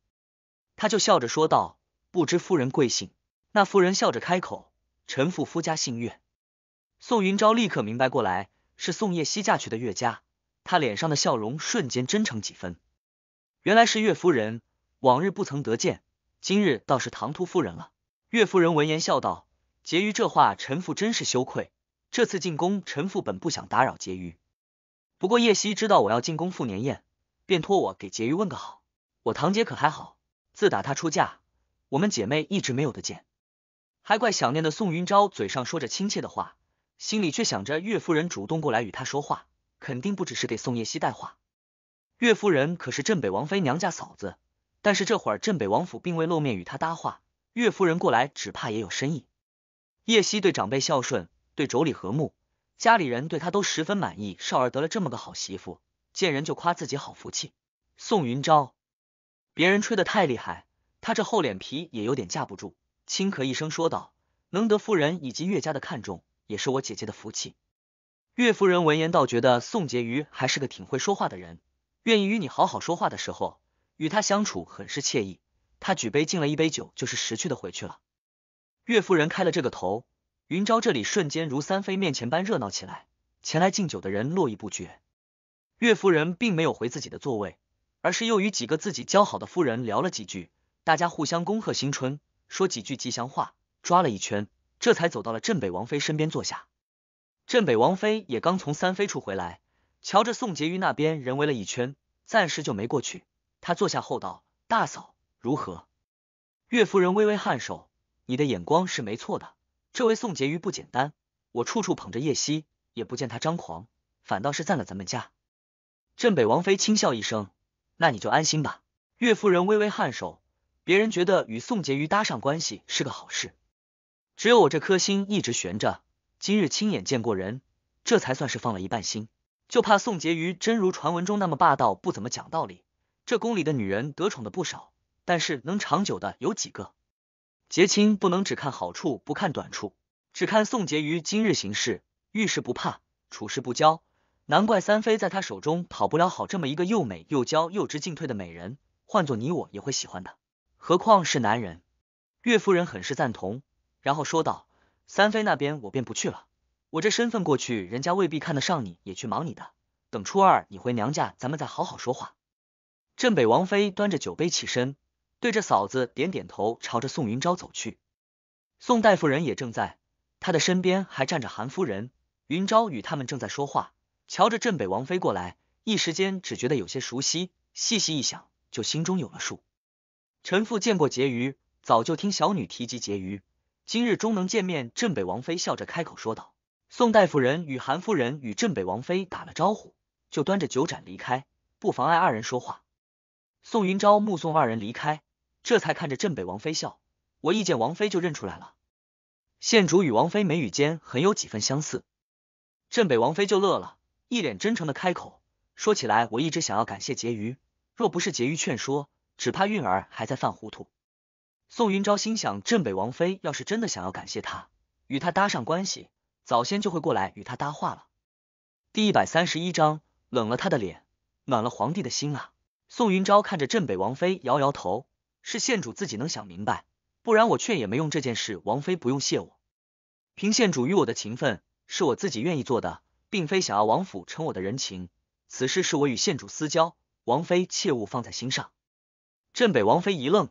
Speaker 1: 他就笑着说道：“不知夫人贵姓？”那妇人笑着开口：“陈父夫家姓岳。”宋云昭立刻明白过来，是宋叶熙嫁去的岳家。他脸上的笑容瞬间真诚几分，原来是岳夫人，往日不曾得见，今日倒是唐突夫人了。岳夫人闻言笑道：“婕妤这话，臣父真是羞愧。这次进宫，臣父本不想打扰婕妤，不过叶熙知道我要进宫赴年宴，便托我给婕妤问个好。我堂姐可还好？自打她出嫁，我们姐妹一直没有得见，还怪想念的。”宋云昭嘴上说着亲切的话，心里却想着岳夫人主动过来与他说话。肯定不只是给宋叶熙带话，岳夫人可是镇北王妃娘家嫂子，但是这会儿镇北王府并未露面与她搭话，岳夫人过来只怕也有深意。叶熙对长辈孝顺，对妯娌和睦，家里人对他都十分满意，少儿得了这么个好媳妇，见人就夸自己好福气。宋云昭，别人吹的太厉害，他这厚脸皮也有点架不住，轻咳一声说道：“能得夫人以及岳家的看重，也是我姐姐的福气。”岳夫人闻言，倒觉得宋婕妤还是个挺会说话的人，愿意与你好好说话的时候，与他相处很是惬意。他举杯敬了一杯酒，就是识趣的回去了。岳夫人开了这个头，云昭这里瞬间如三妃面前般热闹起来，前来敬酒的人络绎不绝。岳夫人并没有回自己的座位，而是又与几个自己交好的夫人聊了几句，大家互相恭贺新春，说几句吉祥话，抓了一圈，这才走到了镇北王妃身边坐下。镇北王妃也刚从三妃处回来，瞧着宋婕妤那边人围了一圈，暂时就没过去。她坐下后道：“大嫂，如何？”岳夫人微微颔首：“你的眼光是没错的，这位宋婕妤不简单。我处处捧着叶希，也不见她张狂，反倒是赞了咱们家。”镇北王妃轻笑一声：“那你就安心吧。”岳夫人微微颔首：“别人觉得与宋婕妤搭上关系是个好事，只有我这颗心一直悬着。”今日亲眼见过人，这才算是放了一半心。就怕宋婕妤真如传闻中那么霸道，不怎么讲道理。这宫里的女人得宠的不少，但是能长久的有几个？结亲不能只看好处，不看短处。只看宋婕妤今日行事，遇事不怕，处事不骄，难怪三妃在她手中讨不了好。这么一个又美又娇又知进退的美人，换做你我也会喜欢的，何况是男人。岳夫人很是赞同，然后说道。三妃那边我便不去了，我这身份过去人家未必看得上，你也去忙你的。等初二你回娘家，咱们再好好说话。镇北王妃端着酒杯起身，对着嫂子点点头，朝着宋云昭走去。宋大夫人也正在她的身边，还站着韩夫人。云昭与他们正在说话，瞧着镇北王妃过来，一时间只觉得有些熟悉，细细一想，就心中有了数。陈父见过婕妤，早就听小女提及婕妤。今日终能见面，镇北王妃笑着开口说道。宋大夫人与韩夫人与镇北王妃打了招呼，就端着酒盏离开，不妨碍二人说话。宋云昭目送二人离开，这才看着镇北王妃笑。我一见王妃就认出来了，县主与王妃眉宇间很有几分相似。镇北王妃就乐了，一脸真诚的开口说：“起来，我一直想要感谢婕妤，若不是婕妤劝说，只怕韵儿还在犯糊涂。”宋云昭心想，镇北王妃要是真的想要感谢他，与他搭上关系，早先就会过来与他搭话了。第一百三十一章，冷了他的脸，暖了皇帝的心啊！宋云昭看着镇北王妃，摇摇头：“是县主自己能想明白，不然我劝也没用。这件事，王妃不用谢我，凭县主与我的情分，是我自己愿意做的，并非想要王府承我的人情。此事是我与县主私交，王妃切勿放在心上。”镇北王妃一愣。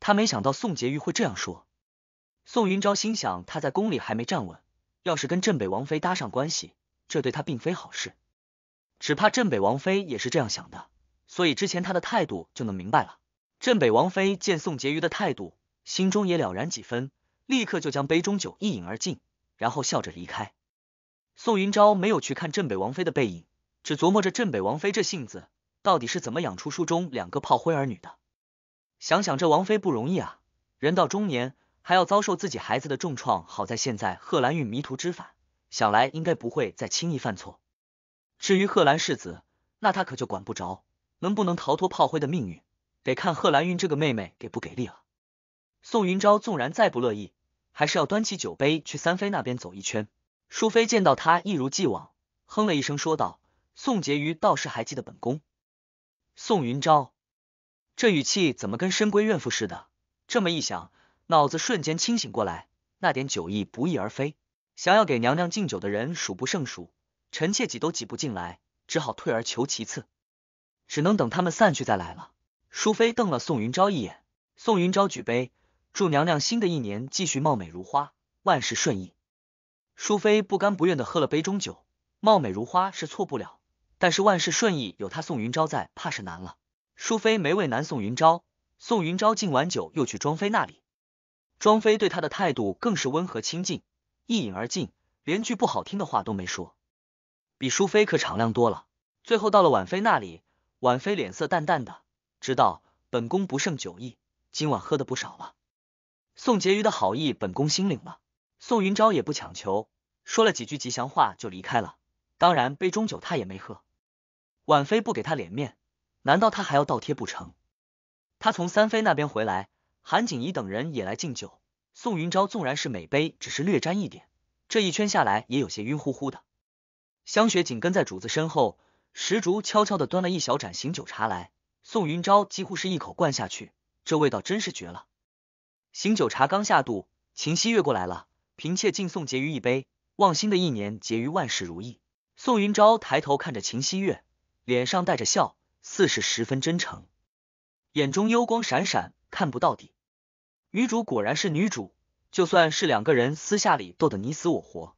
Speaker 1: 他没想到宋婕妤会这样说，宋云昭心想他在宫里还没站稳，要是跟镇北王妃搭上关系，这对他并非好事，只怕镇北王妃也是这样想的，所以之前他的态度就能明白了。镇北王妃见宋婕妤的态度，心中也了然几分，立刻就将杯中酒一饮而尽，然后笑着离开。宋云昭没有去看镇北王妃的背影，只琢磨着镇北王妃这性子到底是怎么养出书中两个炮灰儿女的。想想这王妃不容易啊，人到中年还要遭受自己孩子的重创。好在现在贺兰玉迷途知返，想来应该不会再轻易犯错。至于贺兰世子，那他可就管不着，能不能逃脱炮灰的命运，得看贺兰玉这个妹妹给不给力了。宋云昭纵然再不乐意，还是要端起酒杯去三妃那边走一圈。淑妃见到他，一如既往，哼了一声说道：“宋婕妤倒是还记得本宫。”宋云昭。这语气怎么跟深闺怨妇似的？这么一想，脑子瞬间清醒过来，那点酒意不翼而飞。想要给娘娘敬酒的人数不胜数，臣妾挤都挤不进来，只好退而求其次，只能等他们散去再来了。淑妃瞪了宋云昭一眼，宋云昭举杯，祝娘娘新的一年继续貌美如花，万事顺意。淑妃不甘不愿的喝了杯中酒，貌美如花是错不了，但是万事顺意有她宋云昭在，怕是难了。淑妃没为难宋云昭，宋云昭敬完酒又去庄妃那里，庄妃对他的态度更是温和亲近，一饮而尽，连句不好听的话都没说，比淑妃可敞亮多了。最后到了婉妃那里，婉妃脸色淡淡的，知道本宫不胜酒意，今晚喝的不少了。宋婕妤的好意，本宫心领了。宋云昭也不强求，说了几句吉祥话就离开了，当然杯中酒他也没喝。婉妃不给他脸面。难道他还要倒贴不成？他从三妃那边回来，韩景怡等人也来敬酒。宋云昭纵然是每杯只是略沾一点，这一圈下来也有些晕乎乎的。香雪紧跟在主子身后，石竹悄悄地端了一小盏醒酒茶来。宋云昭几乎是一口灌下去，这味道真是绝了。醒酒茶刚下肚，秦希月过来了，嫔妾敬宋婕妤一杯，望新的一年婕妤万事如意。宋云昭抬头看着秦熙月，脸上带着笑。似是十分真诚，眼中幽光闪闪，看不到底。女主果然是女主，就算是两个人私下里斗得你死我活，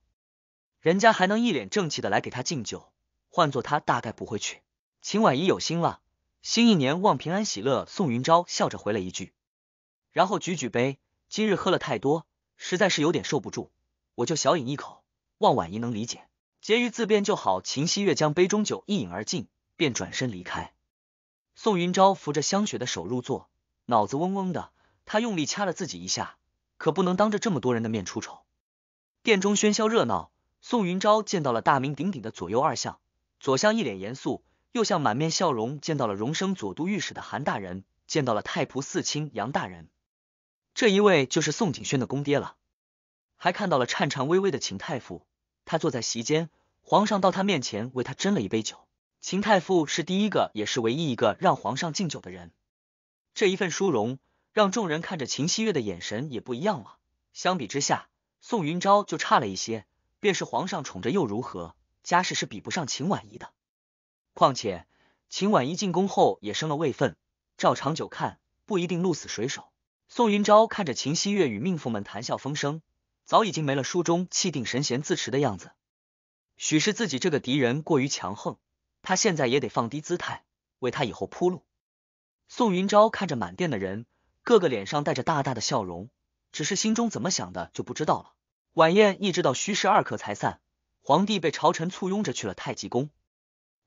Speaker 1: 人家还能一脸正气的来给他敬酒，换做他大概不会去。秦婉怡有心了，新一年望平安喜乐。宋云昭笑着回了一句，然后举举杯，今日喝了太多，实在是有点受不住，我就小饮一口，望婉怡能理解，结余自便就好。秦熙月将杯中酒一饮而尽。便转身离开。宋云昭扶着香雪的手入座，脑子嗡嗡的。他用力掐了自己一下，可不能当着这么多人的面出丑。殿中喧嚣热闹，宋云昭见到了大名鼎鼎的左右二相，左相一脸严肃，右相满面笑容。见到了荣升左都御史的韩大人，见到了太仆四卿杨大人，这一位就是宋景轩的公爹了。还看到了颤颤巍巍的秦太傅，他坐在席间，皇上到他面前为他斟了一杯酒。秦太傅是第一个，也是唯一一个让皇上敬酒的人。这一份殊荣，让众人看着秦熙月的眼神也不一样了。相比之下，宋云昭就差了一些。便是皇上宠着又如何？家世是比不上秦婉仪的。况且，秦婉仪进宫后也升了位分，照长久看，不一定鹿死谁手。宋云昭看着秦熙月与命妇们谈笑风生，早已经没了书中气定神闲自持的样子。许是自己这个敌人过于强横。他现在也得放低姿态，为他以后铺路。宋云昭看着满殿的人，个个脸上带着大大的笑容，只是心中怎么想的就不知道了。晚宴一直到戌时二刻才散，皇帝被朝臣簇拥着去了太极宫。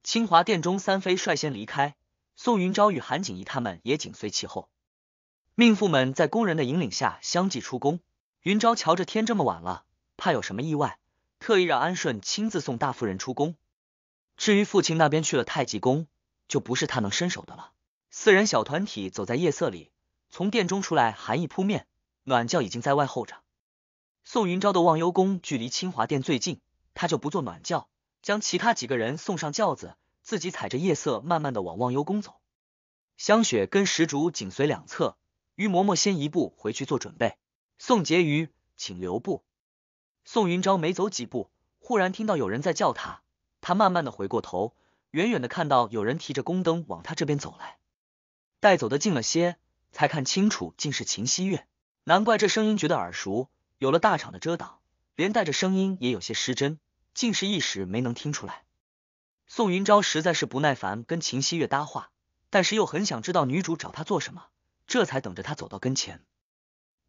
Speaker 1: 清华殿中，三妃率先离开，宋云昭与韩景怡他们也紧随其后。命妇们在宫人的引领下相继出宫。云昭瞧着天这么晚了，怕有什么意外，特意让安顺亲自送大夫人出宫。至于父亲那边去了太极宫，就不是他能伸手的了。四人小团体走在夜色里，从殿中出来，寒意扑面。暖轿已经在外候着。宋云昭的忘忧宫距离清华殿最近，他就不坐暖轿，将其他几个人送上轿子，自己踩着夜色慢慢的往忘忧宫走。香雪跟石竹紧随两侧，于嬷嬷先一步回去做准备。宋婕妤，请留步。宋云昭没走几步，忽然听到有人在叫他。他慢慢的回过头，远远的看到有人提着宫灯往他这边走来，带走的近了些，才看清楚，竟是秦希月。难怪这声音觉得耳熟，有了大场的遮挡，连带着声音也有些失真，竟是一时没能听出来。宋云昭实在是不耐烦跟秦希月搭话，但是又很想知道女主找他做什么，这才等着他走到跟前。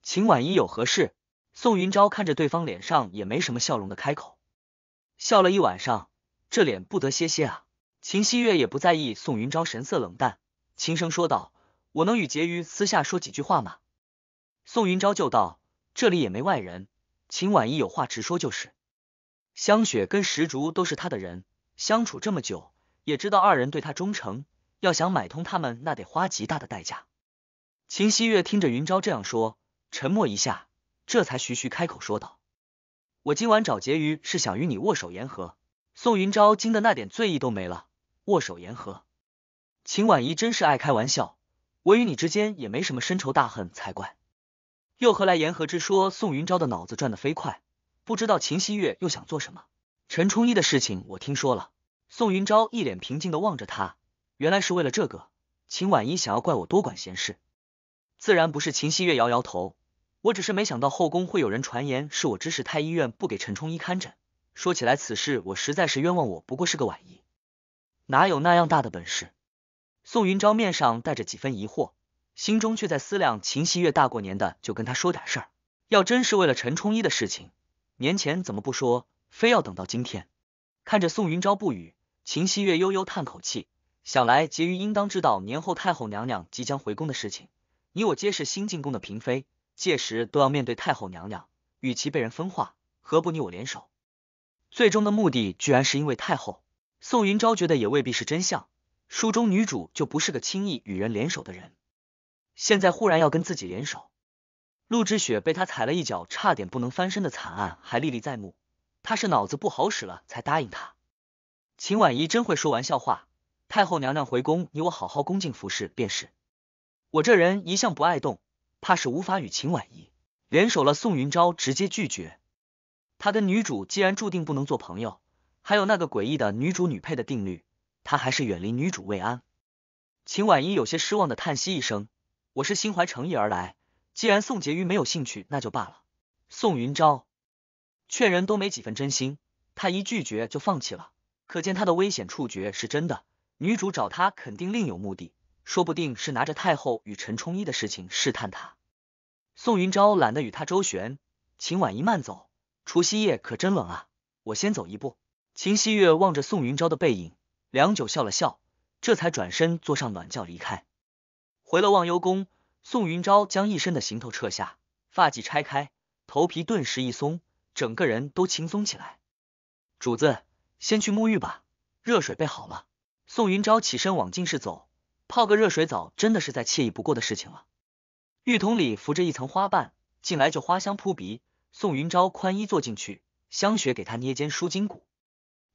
Speaker 1: 秦婉意有何事？宋云昭看着对方脸上也没什么笑容的开口，笑了一晚上。这脸不得歇歇啊！秦希月也不在意宋云昭神色冷淡，轻声说道：“我能与婕妤私下说几句话吗？”宋云昭就道：“这里也没外人，秦婉仪有话直说就是。”香雪跟石竹都是他的人，相处这么久，也知道二人对他忠诚。要想买通他们，那得花极大的代价。秦希月听着云昭这样说，沉默一下，这才徐徐开口说道：“我今晚找婕妤是想与你握手言和。”宋云昭惊的那点醉意都没了，握手言和。秦婉仪真是爱开玩笑，我与你之间也没什么深仇大恨才怪，又何来言和之说？宋云昭的脑子转得飞快，不知道秦熙月又想做什么。陈冲一的事情我听说了。宋云昭一脸平静的望着他，原来是为了这个。秦婉仪想要怪我多管闲事，自然不是。秦熙月摇摇头，我只是没想到后宫会有人传言是我指使太医院不给陈冲一看诊。说起来，此事我实在是冤枉我，不过是个晚意，哪有那样大的本事？宋云昭面上带着几分疑惑，心中却在思量秦希月大过年的就跟他说点事儿，要真是为了陈冲一的事情，年前怎么不说，非要等到今天？看着宋云昭不语，秦希月悠悠叹口气，想来婕妤应当知道年后太后娘娘即将回宫的事情，你我皆是新进宫的嫔妃，届时都要面对太后娘娘，与其被人分化，何不你我联手？最终的目的居然是因为太后。宋云昭觉得也未必是真相。书中女主就不是个轻易与人联手的人，现在忽然要跟自己联手，陆之雪被他踩了一脚，差点不能翻身的惨案还历历在目。他是脑子不好使了才答应他。秦婉仪真会说玩笑话，太后娘娘回宫，你我好好恭敬服侍便是。我这人一向不爱动，怕是无法与秦婉仪联手了。宋云昭直接拒绝。他跟女主既然注定不能做朋友，还有那个诡异的女主女配的定律，他还是远离女主未安。秦婉依有些失望的叹息一声：“我是心怀诚意而来，既然宋婕妤没有兴趣，那就罢了。”宋云昭劝人都没几分真心，他一拒绝就放弃了，可见他的危险触觉是真的。女主找他肯定另有目的，说不定是拿着太后与陈冲一的事情试探他。宋云昭懒得与他周旋，秦婉依慢走。除夕夜可真冷啊！我先走一步。秦希月望着宋云昭的背影，良久笑了笑，这才转身坐上暖轿离开。回了忘忧宫，宋云昭将一身的行头撤下，发髻拆开，头皮顿时一松，整个人都轻松起来。主子，先去沐浴吧，热水备好了。宋云昭起身往净室走，泡个热水澡真的是再惬意不过的事情了。浴桶里浮着一层花瓣，进来就花香扑鼻。宋云昭宽衣坐进去，香雪给他捏肩舒筋骨，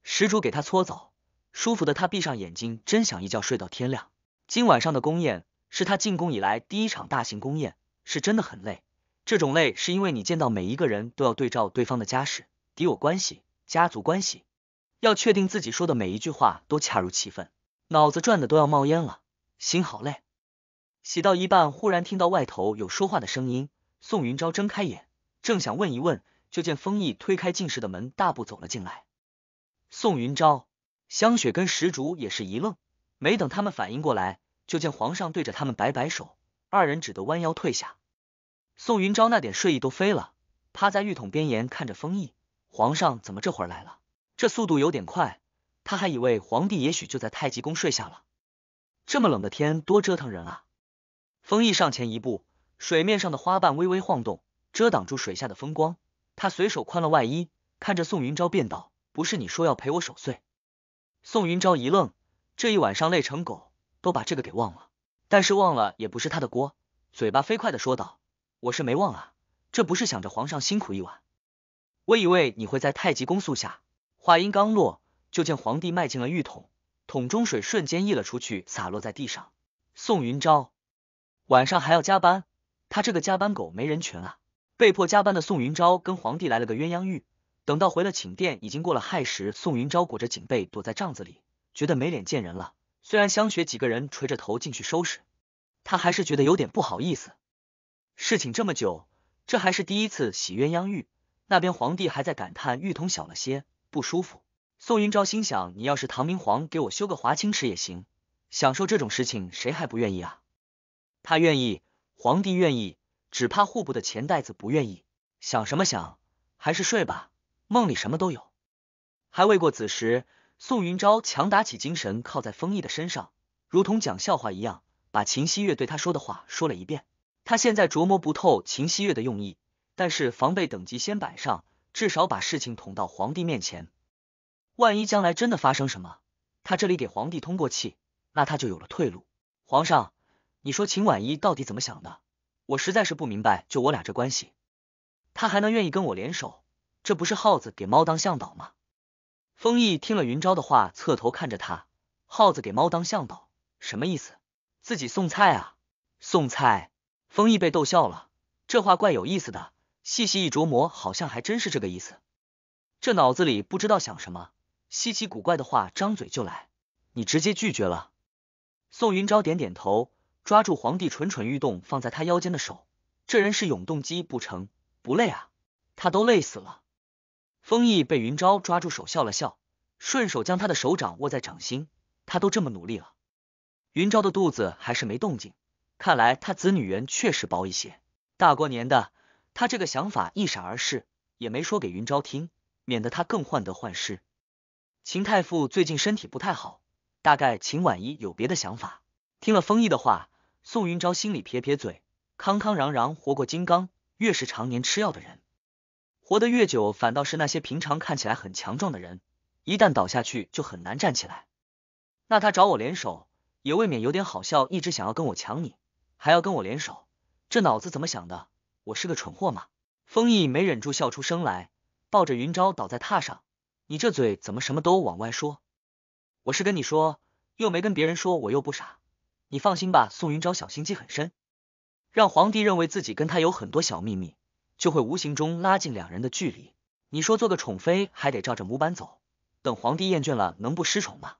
Speaker 1: 石主给他搓澡，舒服的他闭上眼睛，真想一觉睡到天亮。今晚上的宫宴是他进宫以来第一场大型宫宴，是真的很累。这种累是因为你见到每一个人都要对照对方的家世、敌我关系、家族关系，要确定自己说的每一句话都恰如其分，脑子转的都要冒烟了，心好累。洗到一半，忽然听到外头有说话的声音，宋云昭睁开眼。正想问一问，就见封毅推开进室的门，大步走了进来。宋云昭、香雪跟石竹也是一愣，没等他们反应过来，就见皇上对着他们摆摆手，二人只得弯腰退下。宋云昭那点睡意都飞了，趴在浴桶边沿看着封毅，皇上怎么这会儿来了？这速度有点快，他还以为皇帝也许就在太极宫睡下了。这么冷的天，多折腾人啊！封毅上前一步，水面上的花瓣微微晃动。遮挡住水下的风光，他随手宽了外衣，看着宋云昭便道：“不是你说要陪我守岁？”宋云昭一愣，这一晚上累成狗，都把这个给忘了。但是忘了也不是他的锅，嘴巴飞快的说道：“我是没忘啊，这不是想着皇上辛苦一晚，我以为你会在太极宫宿下。”话音刚落，就见皇帝迈进了浴桶，桶中水瞬间溢了出去，洒落在地上。宋云昭晚上还要加班，他这个加班狗没人权啊！被迫加班的宋云昭跟皇帝来了个鸳鸯浴，等到回了寝殿，已经过了亥时。宋云昭裹着锦被躲在帐子里，觉得没脸见人了。虽然香雪几个人垂着头进去收拾，他还是觉得有点不好意思。侍寝这么久，这还是第一次洗鸳鸯浴。那边皇帝还在感叹浴桶小了些，不舒服。宋云昭心想，你要是唐明皇给我修个华清池也行，享受这种事情谁还不愿意啊？他愿意，皇帝愿意。只怕户部的钱袋子不愿意想什么想，还是睡吧，梦里什么都有。还未过子时，宋云昭强打起精神，靠在封毅的身上，如同讲笑话一样，把秦希月对他说的话说了一遍。他现在琢磨不透秦希月的用意，但是防备等级先摆上，至少把事情捅到皇帝面前。万一将来真的发生什么，他这里给皇帝通过气，那他就有了退路。皇上，你说秦婉一到底怎么想的？我实在是不明白，就我俩这关系，他还能愿意跟我联手？这不是耗子给猫当向导吗？风毅听了云昭的话，侧头看着他，耗子给猫当向导什么意思？自己送菜啊？送菜？风毅被逗笑了，这话怪有意思的，细细一琢磨，好像还真是这个意思。这脑子里不知道想什么，稀奇古怪的话，张嘴就来。你直接拒绝了？宋云昭点点头。抓住皇帝蠢蠢欲动放在他腰间的手，这人是永动机不成？不累啊？他都累死了。封毅被云昭抓住手笑了笑，顺手将他的手掌握在掌心。他都这么努力了，云昭的肚子还是没动静，看来他子女缘确实薄一些。大过年的，他这个想法一闪而逝，也没说给云昭听，免得他更患得患失。秦太傅最近身体不太好，大概秦婉一有别的想法。听了封毅的话。宋云昭心里撇撇嘴，康康攘攘活过金刚，越是常年吃药的人，活得越久，反倒是那些平常看起来很强壮的人，一旦倒下去就很难站起来。那他找我联手，也未免有点好笑。一直想要跟我抢你，还要跟我联手，这脑子怎么想的？我是个蠢货吗？风毅没忍住笑出声来，抱着云昭倒在榻上。你这嘴怎么什么都往外说？我是跟你说，又没跟别人说，我又不傻。你放心吧，宋云昭小心机很深，让皇帝认为自己跟他有很多小秘密，就会无形中拉近两人的距离。你说做个宠妃还得照着模板走，等皇帝厌倦了，能不失宠吗？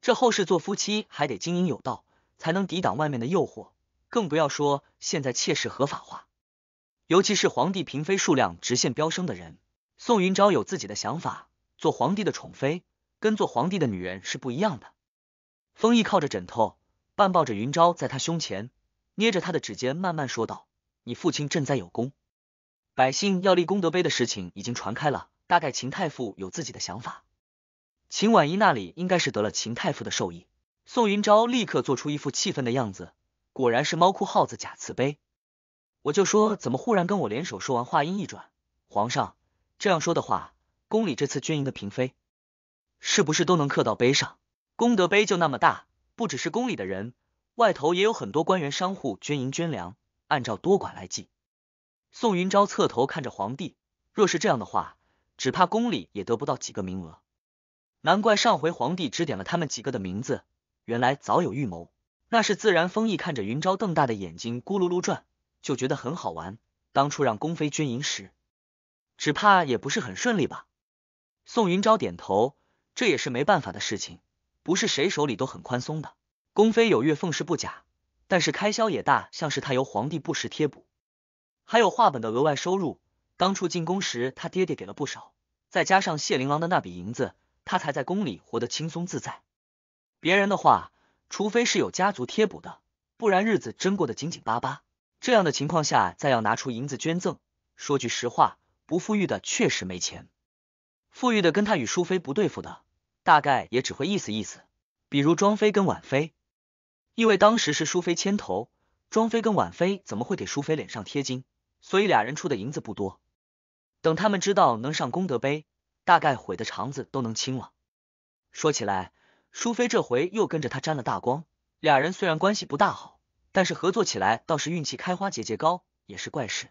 Speaker 1: 这后世做夫妻还得经营有道，才能抵挡外面的诱惑。更不要说现在妾室合法化，尤其是皇帝嫔妃数量直线飙升的人，宋云昭有自己的想法。做皇帝的宠妃跟做皇帝的女人是不一样的。封毅靠着枕头。半抱着云昭，在他胸前捏着他的指尖，慢慢说道：“你父亲赈灾有功，百姓要立功德碑的事情已经传开了，大概秦太傅有自己的想法。秦婉仪那里应该是得了秦太傅的授意。”宋云昭立刻做出一副气愤的样子，果然是猫哭耗子假慈悲，我就说怎么忽然跟我联手。说完，话音一转：“皇上这样说的话，宫里这次捐银的嫔妃是不是都能刻到碑上？功德碑就那么大？”不只是宫里的人，外头也有很多官员、商户捐银捐粮，按照多寡来计。宋云昭侧头看着皇帝，若是这样的话，只怕宫里也得不到几个名额。难怪上回皇帝指点了他们几个的名字，原来早有预谋。那是自然。封邑看着云昭瞪大的眼睛，咕噜噜转，就觉得很好玩。当初让宫妃捐银时，只怕也不是很顺利吧？宋云昭点头，这也是没办法的事情。不是谁手里都很宽松的。宫妃有月俸是不假，但是开销也大，像是她由皇帝不时贴补，还有画本的额外收入。当初进宫时，她爹爹给了不少，再加上谢琳郎的那笔银子，她才在宫里活得轻松自在。别人的话，除非是有家族贴补的，不然日子真过得紧紧巴巴。这样的情况下，再要拿出银子捐赠，说句实话，不富裕的确实没钱，富裕的跟他与淑妃不对付的。大概也只会意思意思，比如庄妃跟婉妃，因为当时是淑妃牵头，庄妃跟婉妃怎么会给淑妃脸上贴金？所以俩人出的银子不多。等他们知道能上功德碑，大概悔的肠子都能青了。说起来，淑妃这回又跟着他沾了大光，俩人虽然关系不大好，但是合作起来倒是运气开花节节高，也是怪事。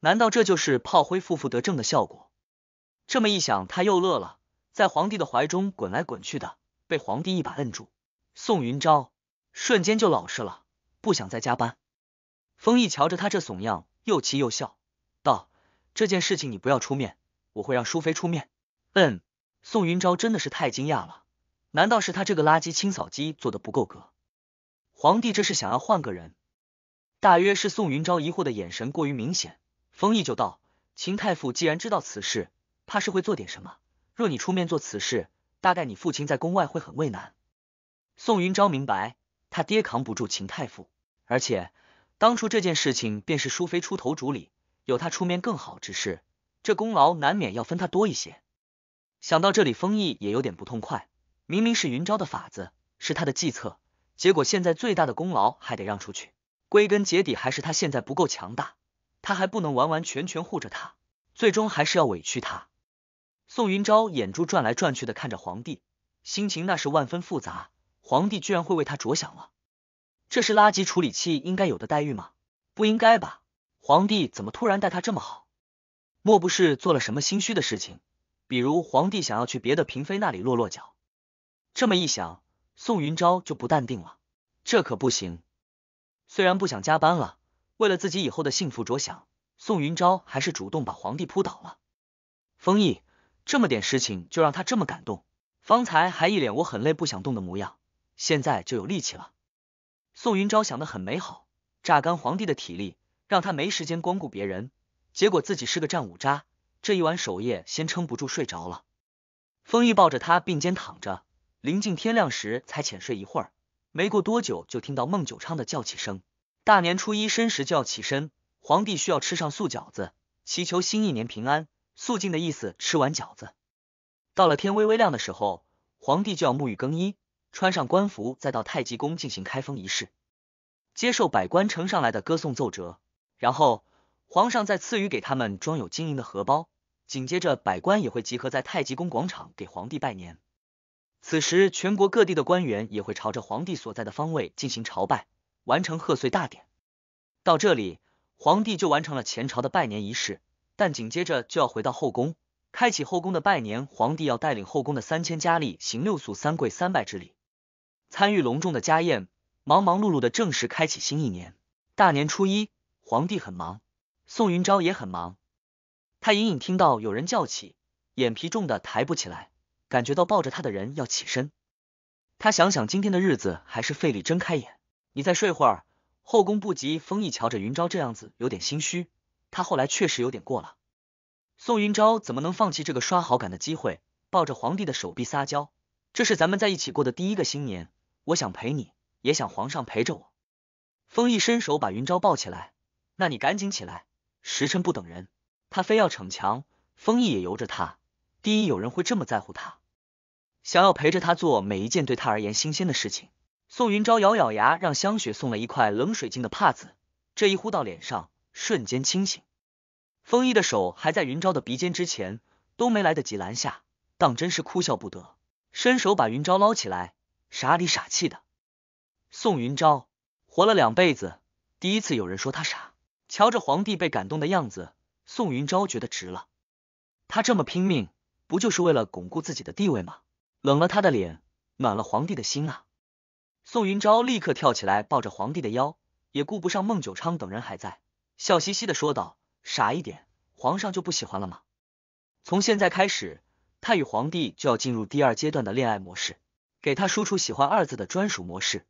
Speaker 1: 难道这就是炮灰夫妇得正的效果？这么一想，他又乐了。在皇帝的怀中滚来滚去的，被皇帝一把摁住。宋云昭瞬间就老实了，不想再加班。封毅瞧着他这怂样，又气又笑，道：“这件事情你不要出面，我会让淑妃出面。”嗯，宋云昭真的是太惊讶了，难道是他这个垃圾清扫机做的不够格？皇帝这是想要换个人？大约是宋云昭疑惑的眼神过于明显，封毅就道：“秦太傅既然知道此事，怕是会做点什么。”若你出面做此事，大概你父亲在宫外会很为难。宋云昭明白，他爹扛不住秦太傅，而且当初这件事情便是淑妃出头主理，有他出面更好。只是这功劳难免要分他多一些。想到这里，封毅也有点不痛快。明明是云昭的法子，是他的计策，结果现在最大的功劳还得让出去。归根结底，还是他现在不够强大，他还不能完完全全护着他，最终还是要委屈他。宋云昭眼珠转来转去的看着皇帝，心情那是万分复杂。皇帝居然会为他着想了，这是垃圾处理器应该有的待遇吗？不应该吧！皇帝怎么突然待他这么好？莫不是做了什么心虚的事情？比如皇帝想要去别的嫔妃那里落落脚？这么一想，宋云昭就不淡定了。这可不行！虽然不想加班了，为了自己以后的幸福着想，宋云昭还是主动把皇帝扑倒了。封印。这么点事情就让他这么感动，方才还一脸我很累不想动的模样，现在就有力气了。宋云昭想的很美好，榨干皇帝的体力，让他没时间光顾别人，结果自己是个战五渣，这一晚守夜先撑不住睡着了。丰裕抱着他并肩躺着，临近天亮时才浅睡一会儿，没过多久就听到孟九昌的叫起声。大年初一申时就要起身，皇帝需要吃上素饺子，祈求新一年平安。肃静的意思。吃完饺子，到了天微微亮的时候，皇帝就要沐浴更衣，穿上官服，再到太极宫进行开封仪式，接受百官呈上来的歌颂奏折，然后皇上再赐予给他们装有金银的荷包。紧接着，百官也会集合在太极宫广场给皇帝拜年。此时，全国各地的官员也会朝着皇帝所在的方位进行朝拜，完成贺岁大典。到这里，皇帝就完成了前朝的拜年仪式。但紧接着就要回到后宫，开启后宫的拜年。皇帝要带领后宫的三千佳丽行六宿三跪三拜之礼，参与隆重的家宴，忙忙碌碌的正式开启新一年。大年初一，皇帝很忙，宋云昭也很忙。他隐隐听到有人叫起，眼皮重的抬不起来，感觉到抱着他的人要起身。他想想今天的日子，还是费力睁开眼。你再睡会儿，后宫不急。封邑瞧着云昭这样子，有点心虚。他后来确实有点过了。宋云昭怎么能放弃这个刷好感的机会？抱着皇帝的手臂撒娇，这是咱们在一起过的第一个新年，我想陪你，也想皇上陪着我。风毅伸手把云昭抱起来，那你赶紧起来，时辰不等人。他非要逞强，风毅也由着他。第一，有人会这么在乎他，想要陪着他做每一件对他而言新鲜的事情。宋云昭咬咬牙，让香雪送了一块冷水晶的帕子，这一呼到脸上。瞬间清醒，风衣的手还在云昭的鼻尖之前，都没来得及拦下，当真是哭笑不得。伸手把云昭捞起来，傻里傻气的。宋云昭活了两辈子，第一次有人说他傻。瞧着皇帝被感动的样子，宋云昭觉得值了。他这么拼命，不就是为了巩固自己的地位吗？冷了他的脸，暖了皇帝的心啊！宋云昭立刻跳起来，抱着皇帝的腰，也顾不上孟九昌等人还在。笑嘻嘻的说道：“傻一点，皇上就不喜欢了吗？”从现在开始，他与皇帝就要进入第二阶段的恋爱模式，给他输出“喜欢”二字的专属模式。